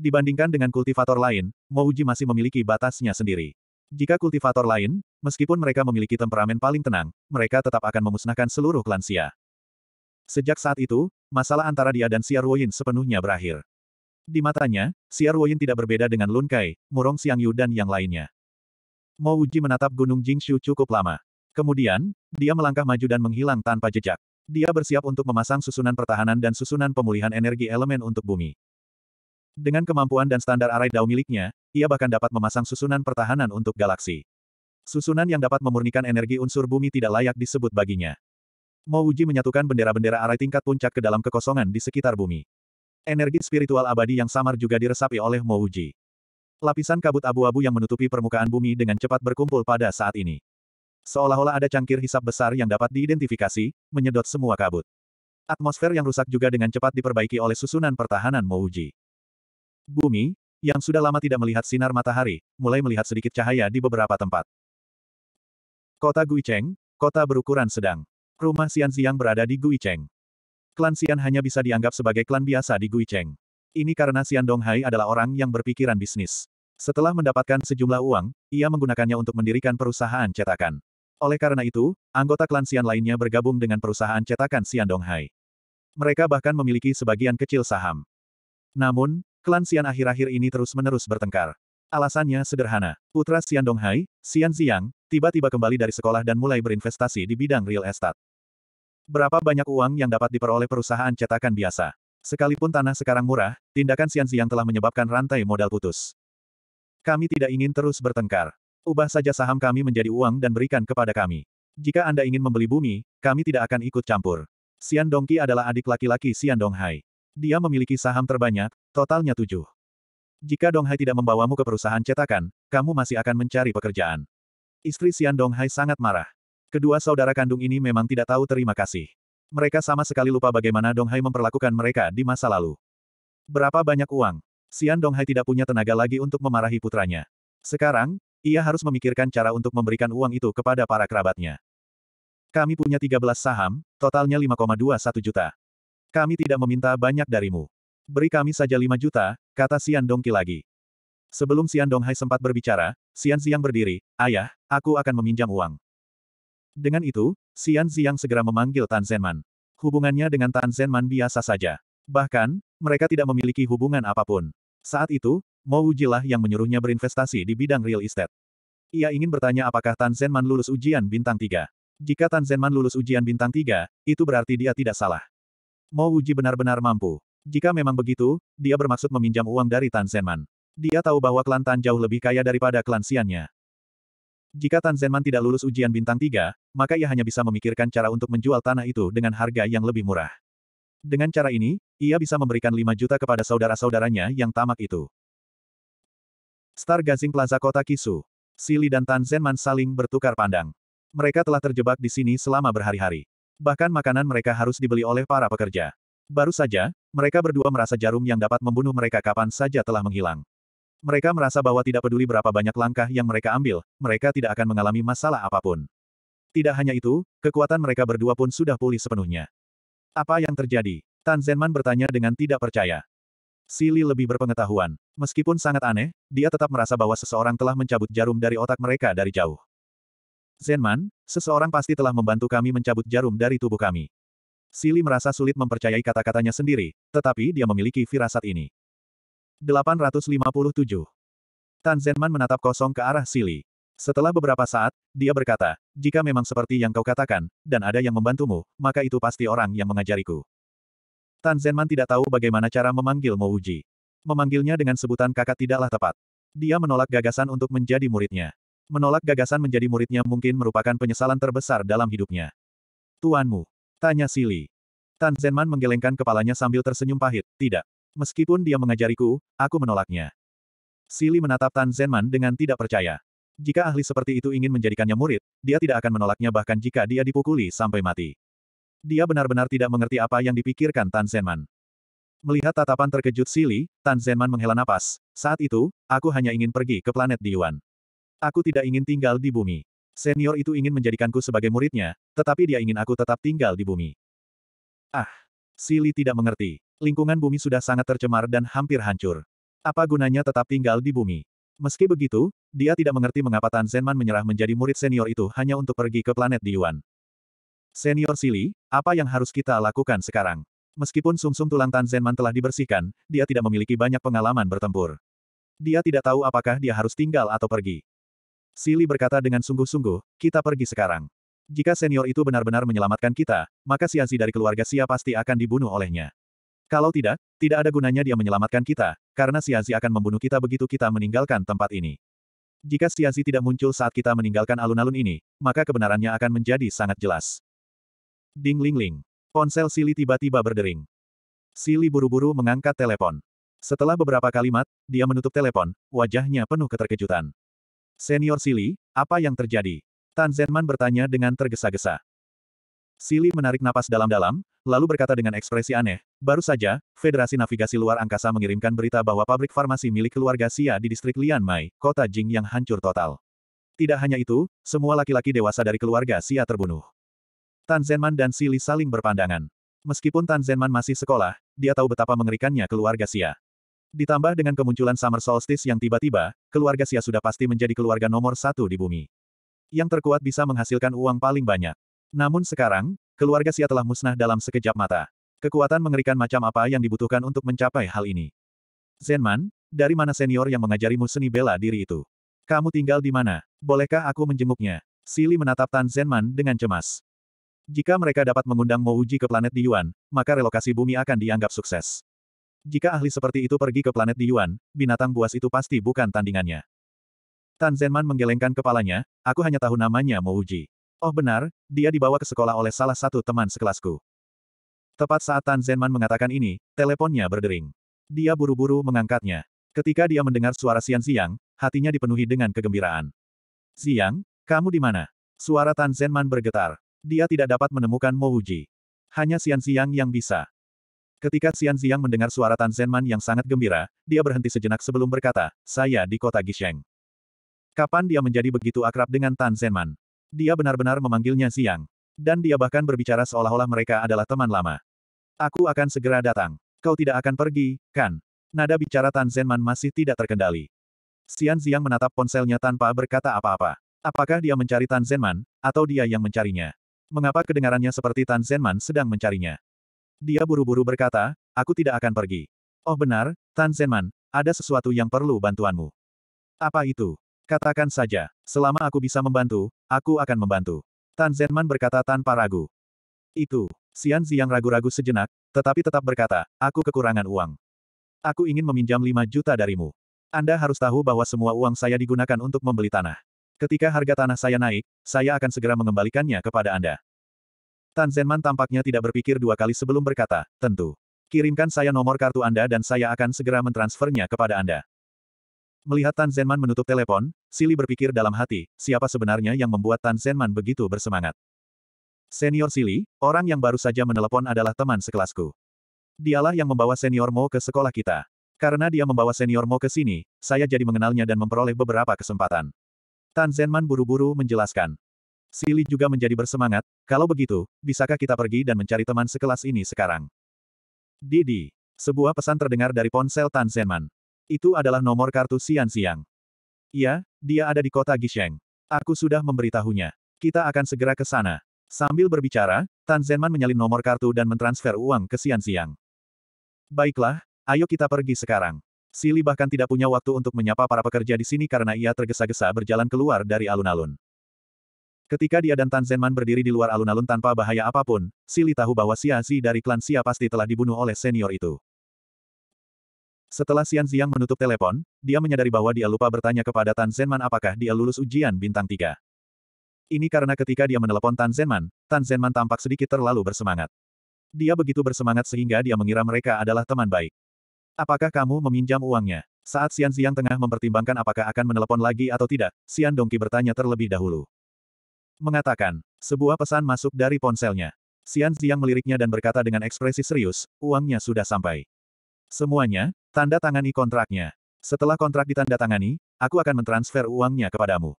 A: Dibandingkan dengan kultivator lain, Mo masih memiliki batasnya sendiri. Jika kultivator lain, meskipun mereka memiliki temperamen paling tenang, mereka tetap akan memusnahkan seluruh klan Xia. Sejak saat itu, masalah antara dia dan Xiar Yin sepenuhnya berakhir. Di matanya, Siar Woyin tidak berbeda dengan Lun Kai, Murong Yu, dan yang lainnya. Mo Wuji menatap Gunung Jingxiu cukup lama. Kemudian, dia melangkah maju dan menghilang tanpa jejak. Dia bersiap untuk memasang susunan pertahanan dan susunan pemulihan energi elemen untuk bumi. Dengan kemampuan dan standar arai dao miliknya, ia bahkan dapat memasang susunan pertahanan untuk galaksi. Susunan yang dapat memurnikan energi unsur bumi tidak layak disebut baginya. Mo Uji menyatukan bendera-bendera arai tingkat puncak ke dalam kekosongan di sekitar bumi. Energi spiritual abadi yang samar juga diresapi oleh Mo Uji. Lapisan kabut abu-abu yang menutupi permukaan bumi dengan cepat berkumpul pada saat ini. Seolah-olah ada cangkir hisap besar yang dapat diidentifikasi, menyedot semua kabut. Atmosfer yang rusak juga dengan cepat diperbaiki oleh susunan pertahanan Mouji. Bumi, yang sudah lama tidak melihat sinar matahari, mulai melihat sedikit cahaya di beberapa tempat. Kota Guicheng, kota berukuran sedang. Rumah Xian Siang berada di Guicheng. Klan Xian hanya bisa dianggap sebagai klan biasa di Guicheng. Ini karena Xian Donghai adalah orang yang berpikiran bisnis. Setelah mendapatkan sejumlah uang, ia menggunakannya untuk mendirikan perusahaan cetakan. Oleh karena itu, anggota klan Xian lainnya bergabung dengan perusahaan cetakan Xian Donghai. Mereka bahkan memiliki sebagian kecil saham. Namun, klan Xian akhir-akhir ini terus-menerus bertengkar. Alasannya sederhana. Putra Xian Donghai, Xian Ziang, tiba-tiba kembali dari sekolah dan mulai berinvestasi di bidang real estate. Berapa banyak uang yang dapat diperoleh perusahaan cetakan biasa? Sekalipun tanah sekarang murah, tindakan yang telah menyebabkan rantai modal putus. Kami tidak ingin terus bertengkar. Ubah saja saham kami menjadi uang dan berikan kepada kami. Jika Anda ingin membeli bumi, kami tidak akan ikut campur. Xian Dongqi adalah adik laki-laki Xian Donghai. Dia memiliki saham terbanyak, totalnya tujuh. Jika Donghai tidak membawamu ke perusahaan cetakan, kamu masih akan mencari pekerjaan. Istri Xian Donghai sangat marah. Kedua saudara kandung ini memang tidak tahu terima kasih. Mereka sama sekali lupa bagaimana Dong Hai memperlakukan mereka di masa lalu. Berapa banyak uang? Xian Dong Hai tidak punya tenaga lagi untuk memarahi putranya. Sekarang, ia harus memikirkan cara untuk memberikan uang itu kepada para kerabatnya. Kami punya 13 saham, totalnya 5,21 juta. Kami tidak meminta banyak darimu. Beri kami saja 5 juta, kata Xian Dongki lagi. Sebelum Xian Hai sempat berbicara, Xian Xiang berdiri, Ayah, aku akan meminjam uang. Dengan itu, Xian Ziyang segera memanggil Tan Zenman. Hubungannya dengan Tan Zenman biasa saja. Bahkan, mereka tidak memiliki hubungan apapun. Saat itu, Mo Ujilah yang menyuruhnya berinvestasi di bidang real estate. Ia ingin bertanya apakah Tan Zenman lulus ujian bintang tiga. Jika Tan Zenman lulus ujian bintang tiga, itu berarti dia tidak salah. Mo Uji benar-benar mampu. Jika memang begitu, dia bermaksud meminjam uang dari Tan Zenman. Dia tahu bahwa klan Tan jauh lebih kaya daripada klan Siannya. Jika Tan Zenman tidak lulus ujian bintang tiga, maka ia hanya bisa memikirkan cara untuk menjual tanah itu dengan harga yang lebih murah. Dengan cara ini, ia bisa memberikan 5 juta kepada saudara-saudaranya yang tamak itu. Star Gazing Plaza Kota Kisu. Sili dan Tan Zenman saling bertukar pandang. Mereka telah terjebak di sini selama berhari-hari. Bahkan makanan mereka harus dibeli oleh para pekerja. Baru saja, mereka berdua merasa jarum yang dapat membunuh mereka kapan saja telah menghilang. Mereka merasa bahwa tidak peduli berapa banyak langkah yang mereka ambil, mereka tidak akan mengalami masalah apapun. Tidak hanya itu, kekuatan mereka berdua pun sudah pulih sepenuhnya. Apa yang terjadi? Tan Zenman bertanya dengan tidak percaya. Sili lebih berpengetahuan. Meskipun sangat aneh, dia tetap merasa bahwa seseorang telah mencabut jarum dari otak mereka dari jauh. Zenman, seseorang pasti telah membantu kami mencabut jarum dari tubuh kami. Sili merasa sulit mempercayai kata-katanya sendiri, tetapi dia memiliki firasat ini. 857. Tan Zenman menatap kosong ke arah Sili. Setelah beberapa saat, dia berkata, jika memang seperti yang kau katakan, dan ada yang membantumu, maka itu pasti orang yang mengajariku. Tan Zenman tidak tahu bagaimana cara memanggil Uji. Memanggilnya dengan sebutan kakak tidaklah tepat. Dia menolak gagasan untuk menjadi muridnya. Menolak gagasan menjadi muridnya mungkin merupakan penyesalan terbesar dalam hidupnya. Tuanmu, tanya Sili. Tan Zenman menggelengkan kepalanya sambil tersenyum pahit, tidak, Meskipun dia mengajariku, aku menolaknya. Sili menatap Tan Zenman dengan tidak percaya. Jika ahli seperti itu ingin menjadikannya murid, dia tidak akan menolaknya bahkan jika dia dipukuli sampai mati. Dia benar-benar tidak mengerti apa yang dipikirkan Tan Zenman. Melihat tatapan terkejut Sili, Tan Zenman menghela napas. Saat itu, aku hanya ingin pergi ke planet Diyuan. Aku tidak ingin tinggal di bumi. Senior itu ingin menjadikanku sebagai muridnya, tetapi dia ingin aku tetap tinggal di bumi. Ah, Sili tidak mengerti. Lingkungan bumi sudah sangat tercemar dan hampir hancur. Apa gunanya tetap tinggal di bumi? Meski begitu, dia tidak mengerti mengapa Tan Zenman menyerah menjadi murid senior itu hanya untuk pergi ke planet di Yuan. Senior Sili, apa yang harus kita lakukan sekarang? Meskipun sumsum -sum tulang Tan Zenman telah dibersihkan, dia tidak memiliki banyak pengalaman bertempur. Dia tidak tahu apakah dia harus tinggal atau pergi. Sili berkata dengan sungguh-sungguh, kita pergi sekarang. Jika senior itu benar-benar menyelamatkan kita, maka sia-sia dari keluarga Xia pasti akan dibunuh olehnya. Kalau tidak, tidak ada gunanya dia menyelamatkan kita, karena Siazi akan membunuh kita begitu kita meninggalkan tempat ini. Jika Siazi tidak muncul saat kita meninggalkan alun-alun ini, maka kebenarannya akan menjadi sangat jelas. Ding ling ling. Ponsel Sili tiba-tiba berdering. Sili buru-buru mengangkat telepon. Setelah beberapa kalimat, dia menutup telepon, wajahnya penuh keterkejutan. Senior Sili, apa yang terjadi? Tan Zenman bertanya dengan tergesa-gesa. Sili menarik napas dalam-dalam, lalu berkata dengan ekspresi aneh, baru saja, Federasi Navigasi Luar Angkasa mengirimkan berita bahwa pabrik farmasi milik keluarga Sia di distrik Lianmai, kota Jing yang hancur total. Tidak hanya itu, semua laki-laki dewasa dari keluarga Sia terbunuh. Tan Zenman dan Sili saling berpandangan. Meskipun Tan Zenman masih sekolah, dia tahu betapa mengerikannya keluarga Sia. Ditambah dengan kemunculan Summer Solstice yang tiba-tiba, keluarga Sia sudah pasti menjadi keluarga nomor satu di bumi. Yang terkuat bisa menghasilkan uang paling banyak. Namun sekarang, keluarga Xia telah musnah dalam sekejap mata. Kekuatan mengerikan macam apa yang dibutuhkan untuk mencapai hal ini. Zenman, dari mana senior yang mengajarimu seni bela diri itu? Kamu tinggal di mana? Bolehkah aku menjenguknya? Sili menatap Tan Zenman dengan cemas. Jika mereka dapat mengundang Mo Uji ke planet Di Yuan, maka relokasi bumi akan dianggap sukses. Jika ahli seperti itu pergi ke planet Di Yuan, binatang buas itu pasti bukan tandingannya. Tan Zenman menggelengkan kepalanya, aku hanya tahu namanya Mo Uji. Oh benar, dia dibawa ke sekolah oleh salah satu teman sekelasku. Tepat saat Tan Zenman mengatakan ini, teleponnya berdering. Dia buru-buru mengangkatnya. Ketika dia mendengar suara Xian Xiang, hatinya dipenuhi dengan kegembiraan. Xiang, kamu di mana? Suara Tan Zenman bergetar. Dia tidak dapat menemukan Mo Wuji. Hanya Xian Xiang yang bisa. Ketika Xian Xiang mendengar suara Tan Zenman yang sangat gembira, dia berhenti sejenak sebelum berkata, saya di kota Gisheng. Kapan dia menjadi begitu akrab dengan Tan Zenman? Dia benar-benar memanggilnya siang. Dan dia bahkan berbicara seolah-olah mereka adalah teman lama. Aku akan segera datang. Kau tidak akan pergi, kan? Nada bicara Tan Zenman masih tidak terkendali. Xian Ziang menatap ponselnya tanpa berkata apa-apa. Apakah dia mencari Tan Zenman, atau dia yang mencarinya? Mengapa kedengarannya seperti Tan Zenman sedang mencarinya? Dia buru-buru berkata, aku tidak akan pergi. Oh benar, Tan Zenman, ada sesuatu yang perlu bantuanmu. Apa itu? Katakan saja, selama aku bisa membantu, aku akan membantu. Tan Zenman berkata tanpa ragu. Itu, Xian yang ragu-ragu sejenak, tetapi tetap berkata, aku kekurangan uang. Aku ingin meminjam 5 juta darimu. Anda harus tahu bahwa semua uang saya digunakan untuk membeli tanah. Ketika harga tanah saya naik, saya akan segera mengembalikannya kepada Anda. Tan Zenman tampaknya tidak berpikir dua kali sebelum berkata, tentu. Kirimkan saya nomor kartu Anda dan saya akan segera mentransfernya kepada Anda. Melihat Tan Zenman menutup telepon, Sili berpikir dalam hati, siapa sebenarnya yang membuat Tan Zenman begitu bersemangat. Senior Sili, orang yang baru saja menelepon adalah teman sekelasku. Dialah yang membawa senior Mo ke sekolah kita. Karena dia membawa senior Mo ke sini, saya jadi mengenalnya dan memperoleh beberapa kesempatan. Tan Zenman buru-buru menjelaskan. Sili juga menjadi bersemangat, kalau begitu, bisakah kita pergi dan mencari teman sekelas ini sekarang? Didi. Sebuah pesan terdengar dari ponsel Tan Zenman. Itu adalah nomor kartu Xian Xiang. Iya, dia ada di kota Gisheng. Aku sudah memberitahunya. Kita akan segera ke sana. Sambil berbicara, Tan Zenman menyalin nomor kartu dan mentransfer uang ke Xian Xiang. Baiklah, ayo kita pergi sekarang. Sili bahkan tidak punya waktu untuk menyapa para pekerja di sini karena ia tergesa-gesa berjalan keluar dari alun-alun. Ketika dia dan Tan Zenman berdiri di luar alun-alun tanpa bahaya apapun, Sili tahu bahwa Xia Zi dari klan Xia pasti telah dibunuh oleh senior itu. Setelah Xian Ziyang menutup telepon, dia menyadari bahwa dia lupa bertanya kepada Tan Zenman apakah dia lulus ujian bintang tiga. Ini karena ketika dia menelepon Tan Zenman, Tan Zenman tampak sedikit terlalu bersemangat. Dia begitu bersemangat sehingga dia mengira mereka adalah teman baik. Apakah kamu meminjam uangnya? Saat Xian Ziyang tengah mempertimbangkan apakah akan menelepon lagi atau tidak, Xian Dongki bertanya terlebih dahulu. Mengatakan, sebuah pesan masuk dari ponselnya. Xian Ziyang meliriknya dan berkata dengan ekspresi serius, uangnya sudah sampai. Semuanya, Tanda tangani kontraknya. Setelah kontrak ditandatangani, aku akan mentransfer uangnya kepadamu.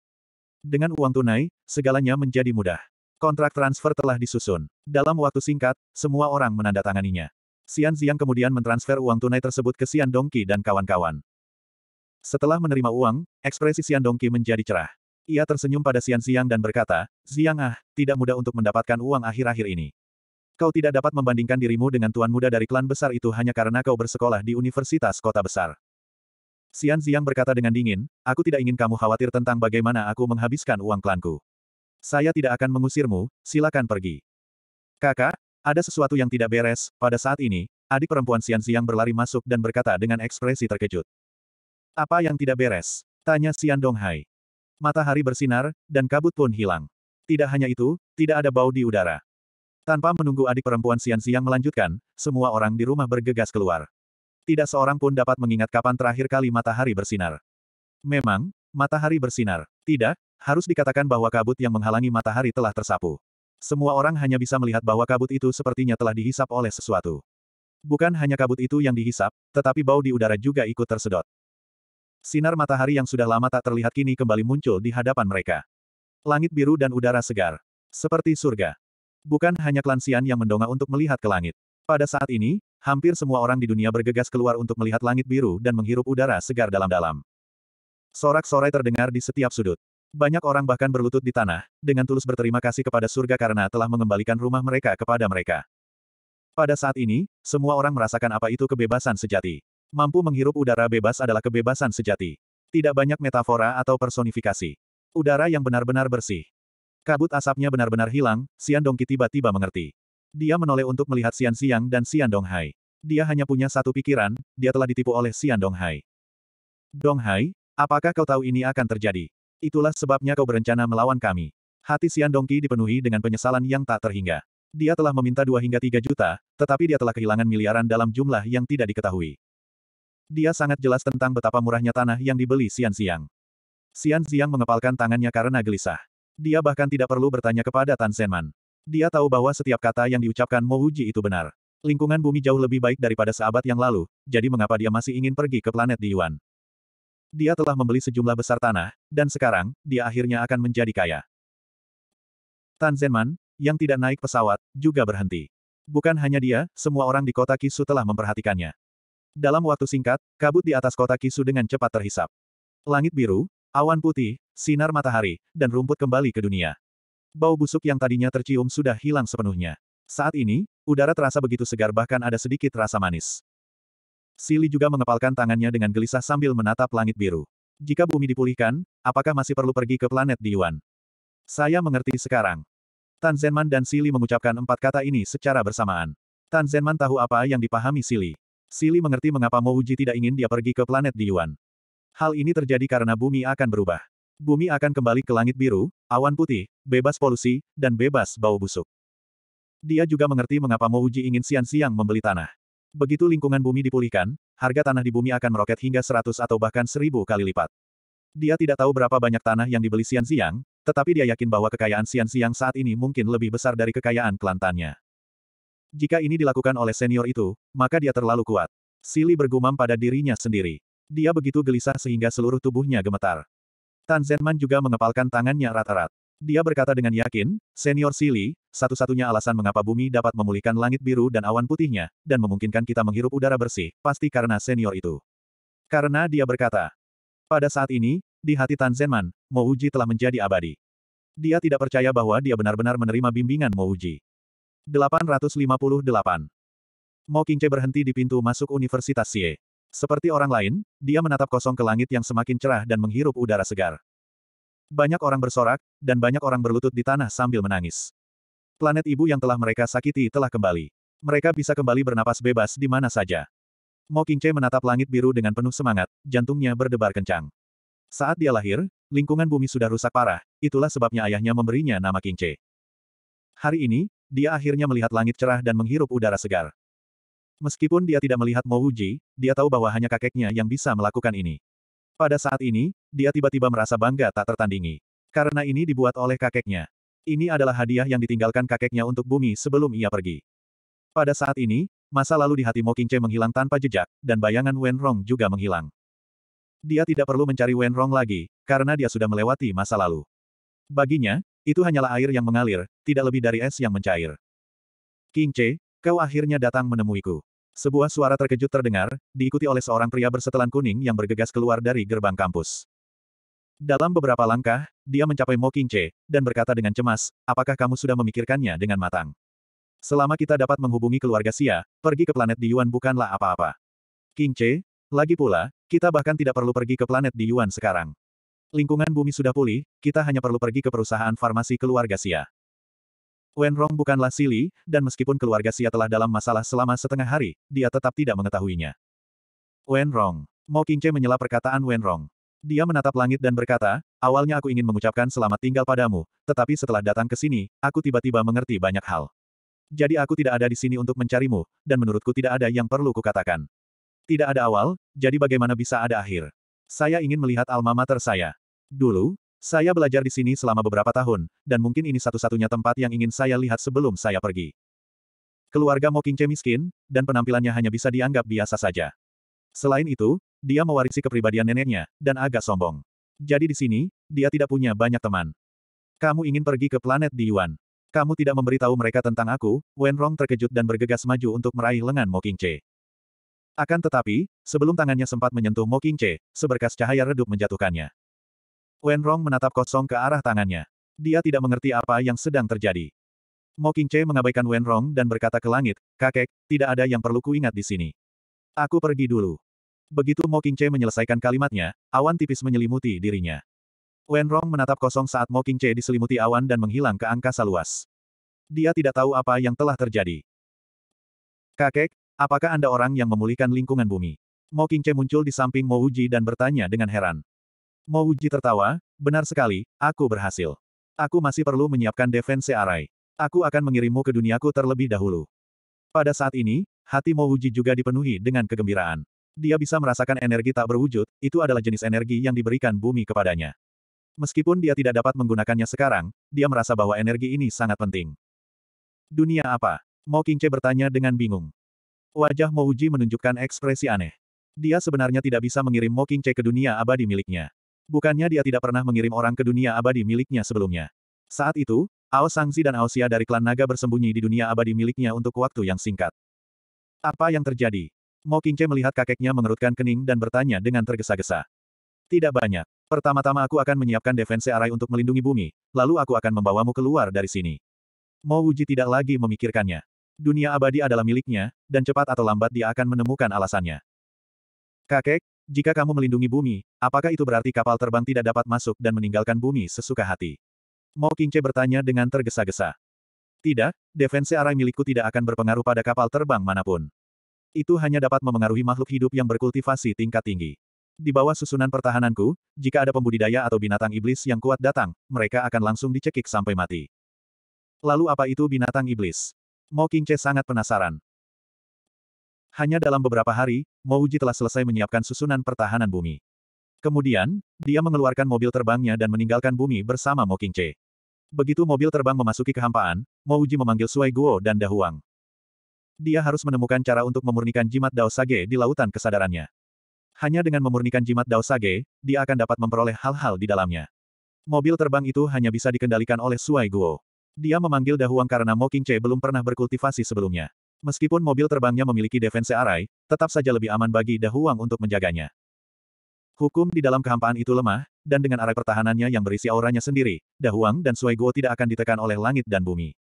A: Dengan uang tunai, segalanya menjadi mudah. Kontrak transfer telah disusun. Dalam waktu singkat, semua orang menandatanganinya. Xian Ziyang kemudian mentransfer uang tunai tersebut ke Xian Dongqi dan kawan-kawan. Setelah menerima uang, ekspresi Xian Dongqi menjadi cerah. Ia tersenyum pada Xian Ziyang dan berkata, Ziang ah, tidak mudah untuk mendapatkan uang akhir-akhir ini. Kau tidak dapat membandingkan dirimu dengan tuan muda dari klan besar itu hanya karena kau bersekolah di universitas kota besar. Xian Ziyang berkata dengan dingin, aku tidak ingin kamu khawatir tentang bagaimana aku menghabiskan uang klanku. Saya tidak akan mengusirmu, silakan pergi. Kakak, ada sesuatu yang tidak beres, pada saat ini, adik perempuan Xian Ziyang berlari masuk dan berkata dengan ekspresi terkejut. Apa yang tidak beres? Tanya Xian Donghai. Matahari bersinar, dan kabut pun hilang. Tidak hanya itu, tidak ada bau di udara. Tanpa menunggu adik perempuan Xian Xiang melanjutkan, semua orang di rumah bergegas keluar. Tidak seorang pun dapat mengingat kapan terakhir kali matahari bersinar. Memang, matahari bersinar. Tidak, harus dikatakan bahwa kabut yang menghalangi matahari telah tersapu. Semua orang hanya bisa melihat bahwa kabut itu sepertinya telah dihisap oleh sesuatu. Bukan hanya kabut itu yang dihisap, tetapi bau di udara juga ikut tersedot. Sinar matahari yang sudah lama tak terlihat kini kembali muncul di hadapan mereka. Langit biru dan udara segar. Seperti surga. Bukan hanya klan Xian yang mendonga untuk melihat ke langit. Pada saat ini, hampir semua orang di dunia bergegas keluar untuk melihat langit biru dan menghirup udara segar dalam-dalam. Sorak-sorai terdengar di setiap sudut. Banyak orang bahkan berlutut di tanah, dengan tulus berterima kasih kepada surga karena telah mengembalikan rumah mereka kepada mereka. Pada saat ini, semua orang merasakan apa itu kebebasan sejati. Mampu menghirup udara bebas adalah kebebasan sejati. Tidak banyak metafora atau personifikasi. Udara yang benar-benar bersih. Kabut asapnya benar-benar hilang, Xian Dongqi tiba-tiba mengerti. Dia menoleh untuk melihat Xian Xiang dan Xian Donghai. Dia hanya punya satu pikiran, dia telah ditipu oleh Xian Donghai. Donghai, apakah kau tahu ini akan terjadi? Itulah sebabnya kau berencana melawan kami. Hati Xian Dongqi dipenuhi dengan penyesalan yang tak terhingga. Dia telah meminta dua hingga tiga juta, tetapi dia telah kehilangan miliaran dalam jumlah yang tidak diketahui. Dia sangat jelas tentang betapa murahnya tanah yang dibeli Xian Xiang. Xian Xiang mengepalkan tangannya karena gelisah. Dia bahkan tidak perlu bertanya kepada Tan Senman. Dia tahu bahwa setiap kata yang diucapkan Mo Uji itu benar. Lingkungan bumi jauh lebih baik daripada seabad yang lalu, jadi mengapa dia masih ingin pergi ke planet di Yuan? Dia telah membeli sejumlah besar tanah, dan sekarang, dia akhirnya akan menjadi kaya. Tan Zenman, yang tidak naik pesawat, juga berhenti. Bukan hanya dia, semua orang di kota Kisu telah memperhatikannya. Dalam waktu singkat, kabut di atas kota Kisu dengan cepat terhisap. Langit biru, Awan putih, sinar matahari, dan rumput kembali ke dunia. Bau busuk yang tadinya tercium sudah hilang sepenuhnya. Saat ini, udara terasa begitu segar bahkan ada sedikit rasa manis. Sili juga mengepalkan tangannya dengan gelisah sambil menatap langit biru. Jika bumi dipulihkan, apakah masih perlu pergi ke planet di Yuan? Saya mengerti sekarang. Tan Zenman dan Sili mengucapkan empat kata ini secara bersamaan. Tan Zenman tahu apa yang dipahami Sili. Sili mengerti mengapa Mo Uji tidak ingin dia pergi ke planet di Yuan. Hal ini terjadi karena bumi akan berubah. Bumi akan kembali ke langit biru, awan putih, bebas polusi, dan bebas bau busuk. Dia juga mengerti mengapa Mo Uji ingin siang-siang membeli tanah. Begitu lingkungan bumi dipulihkan, harga tanah di bumi akan meroket hingga 100 atau bahkan seribu kali lipat. Dia tidak tahu berapa banyak tanah yang dibeli siang-siang, tetapi dia yakin bahwa kekayaan siang-siang saat ini mungkin lebih besar dari kekayaan kelantannya. Jika ini dilakukan oleh senior itu, maka dia terlalu kuat. Sili bergumam pada dirinya sendiri. Dia begitu gelisah sehingga seluruh tubuhnya gemetar. Tan Zenman juga mengepalkan tangannya rata erat Dia berkata dengan yakin, Senior Sili, satu-satunya alasan mengapa bumi dapat memulihkan langit biru dan awan putihnya, dan memungkinkan kita menghirup udara bersih, pasti karena senior itu. Karena dia berkata. Pada saat ini, di hati Tan Zenman, Uji telah menjadi abadi. Dia tidak percaya bahwa dia benar-benar menerima bimbingan Mouji. 858. Mo Qingche berhenti di pintu masuk Universitas Xie. Seperti orang lain, dia menatap kosong ke langit yang semakin cerah dan menghirup udara segar. Banyak orang bersorak, dan banyak orang berlutut di tanah sambil menangis. Planet ibu yang telah mereka sakiti telah kembali. Mereka bisa kembali bernapas bebas di mana saja. Mo Qingche menatap langit biru dengan penuh semangat, jantungnya berdebar kencang. Saat dia lahir, lingkungan bumi sudah rusak parah, itulah sebabnya ayahnya memberinya nama Qingche. Hari ini, dia akhirnya melihat langit cerah dan menghirup udara segar. Meskipun dia tidak melihat Mo Mouji, dia tahu bahwa hanya kakeknya yang bisa melakukan ini. Pada saat ini, dia tiba-tiba merasa bangga tak tertandingi. Karena ini dibuat oleh kakeknya. Ini adalah hadiah yang ditinggalkan kakeknya untuk bumi sebelum ia pergi. Pada saat ini, masa lalu di hati Mo menghilang tanpa jejak, dan bayangan Wen Rong juga menghilang. Dia tidak perlu mencari Wen Rong lagi, karena dia sudah melewati masa lalu. Baginya, itu hanyalah air yang mengalir, tidak lebih dari es yang mencair. Kingce, kau akhirnya datang menemuiku. Sebuah suara terkejut terdengar, diikuti oleh seorang pria bersetelan kuning yang bergegas keluar dari gerbang kampus. Dalam beberapa langkah, dia mencapai Mo Qingche, dan berkata dengan cemas, apakah kamu sudah memikirkannya dengan matang? Selama kita dapat menghubungi keluarga Sia, pergi ke planet Di Yuan bukanlah apa-apa. Qingche, lagi pula, kita bahkan tidak perlu pergi ke planet Di Yuan sekarang. Lingkungan bumi sudah pulih, kita hanya perlu pergi ke perusahaan farmasi keluarga Sia." Wenrong bukanlah Sili, dan meskipun keluarga Sia telah dalam masalah selama setengah hari, dia tetap tidak mengetahuinya. Wenrong. Mo Qingche menyela perkataan Wenrong. Dia menatap langit dan berkata, awalnya aku ingin mengucapkan selamat tinggal padamu, tetapi setelah datang ke sini, aku tiba-tiba mengerti banyak hal. Jadi aku tidak ada di sini untuk mencarimu, dan menurutku tidak ada yang perlu kukatakan. Tidak ada awal, jadi bagaimana bisa ada akhir? Saya ingin melihat alma mater saya. Dulu, saya belajar di sini selama beberapa tahun, dan mungkin ini satu-satunya tempat yang ingin saya lihat sebelum saya pergi. Keluarga Mokingce miskin, dan penampilannya hanya bisa dianggap biasa saja. Selain itu, dia mewarisi kepribadian neneknya, dan agak sombong. Jadi di sini, dia tidak punya banyak teman. Kamu ingin pergi ke planet di Yuan? Kamu tidak memberitahu mereka tentang aku, Wenrong terkejut dan bergegas maju untuk meraih lengan Mokingce. Akan tetapi, sebelum tangannya sempat menyentuh Mokingce, seberkas cahaya redup menjatuhkannya. Wen Rong menatap kosong ke arah tangannya. Dia tidak mengerti apa yang sedang terjadi. Mo Qingce mengabaikan Wen Rong dan berkata ke langit, Kakek, tidak ada yang perlu kuingat di sini. Aku pergi dulu. Begitu Mo Qingce menyelesaikan kalimatnya, awan tipis menyelimuti dirinya. Wen Rong menatap kosong saat Mo Qingce diselimuti awan dan menghilang ke angkasa luas. Dia tidak tahu apa yang telah terjadi. Kakek, apakah Anda orang yang memulihkan lingkungan bumi? Mo Qingce muncul di samping Mo Uji dan bertanya dengan heran. Mo tertawa, benar sekali, aku berhasil. Aku masih perlu menyiapkan defense arai. Aku akan mengirimmu ke duniaku terlebih dahulu. Pada saat ini, hati Mo juga dipenuhi dengan kegembiraan. Dia bisa merasakan energi tak berwujud, itu adalah jenis energi yang diberikan bumi kepadanya. Meskipun dia tidak dapat menggunakannya sekarang, dia merasa bahwa energi ini sangat penting. Dunia apa? Mo Kingce bertanya dengan bingung. Wajah Mo menunjukkan ekspresi aneh. Dia sebenarnya tidak bisa mengirim Mo Kingce ke dunia abadi miliknya. Bukannya dia tidak pernah mengirim orang ke dunia abadi miliknya sebelumnya. Saat itu, Ao Sangzi dan Ao Xia dari klan naga bersembunyi di dunia abadi miliknya untuk waktu yang singkat. Apa yang terjadi? Mo Qingche melihat kakeknya mengerutkan kening dan bertanya dengan tergesa-gesa. Tidak banyak. Pertama-tama aku akan menyiapkan defense arai untuk melindungi bumi, lalu aku akan membawamu keluar dari sini. Mo Wuji tidak lagi memikirkannya. Dunia abadi adalah miliknya, dan cepat atau lambat dia akan menemukan alasannya. Kakek, jika kamu melindungi bumi, apakah itu berarti kapal terbang tidak dapat masuk dan meninggalkan bumi sesuka hati? Mo Qingce bertanya dengan tergesa-gesa. Tidak, defense arai milikku tidak akan berpengaruh pada kapal terbang manapun. Itu hanya dapat memengaruhi makhluk hidup yang berkultivasi tingkat tinggi. Di bawah susunan pertahananku, jika ada pembudidaya atau binatang iblis yang kuat datang, mereka akan langsung dicekik sampai mati. Lalu apa itu binatang iblis? Mo Qingce sangat penasaran. Hanya dalam beberapa hari, Mouji telah selesai menyiapkan susunan pertahanan bumi. Kemudian, dia mengeluarkan mobil terbangnya dan meninggalkan bumi bersama Mo Qingche. Begitu mobil terbang memasuki kehampaan, Mouji memanggil Suai Guo dan Dahuang. Dia harus menemukan cara untuk memurnikan jimat Dao Sage di lautan kesadarannya. Hanya dengan memurnikan jimat Dao Sage, dia akan dapat memperoleh hal-hal di dalamnya. Mobil terbang itu hanya bisa dikendalikan oleh Suai Guo. Dia memanggil Dahuang karena Mo Qingche belum pernah berkultivasi sebelumnya. Meskipun mobil terbangnya memiliki defense array, tetap saja lebih aman bagi Dahuang untuk menjaganya. Hukum di dalam kehampaan itu lemah, dan dengan arah pertahanannya yang berisi auranya sendiri, Dahuang dan Sui Guo tidak akan ditekan oleh langit dan bumi.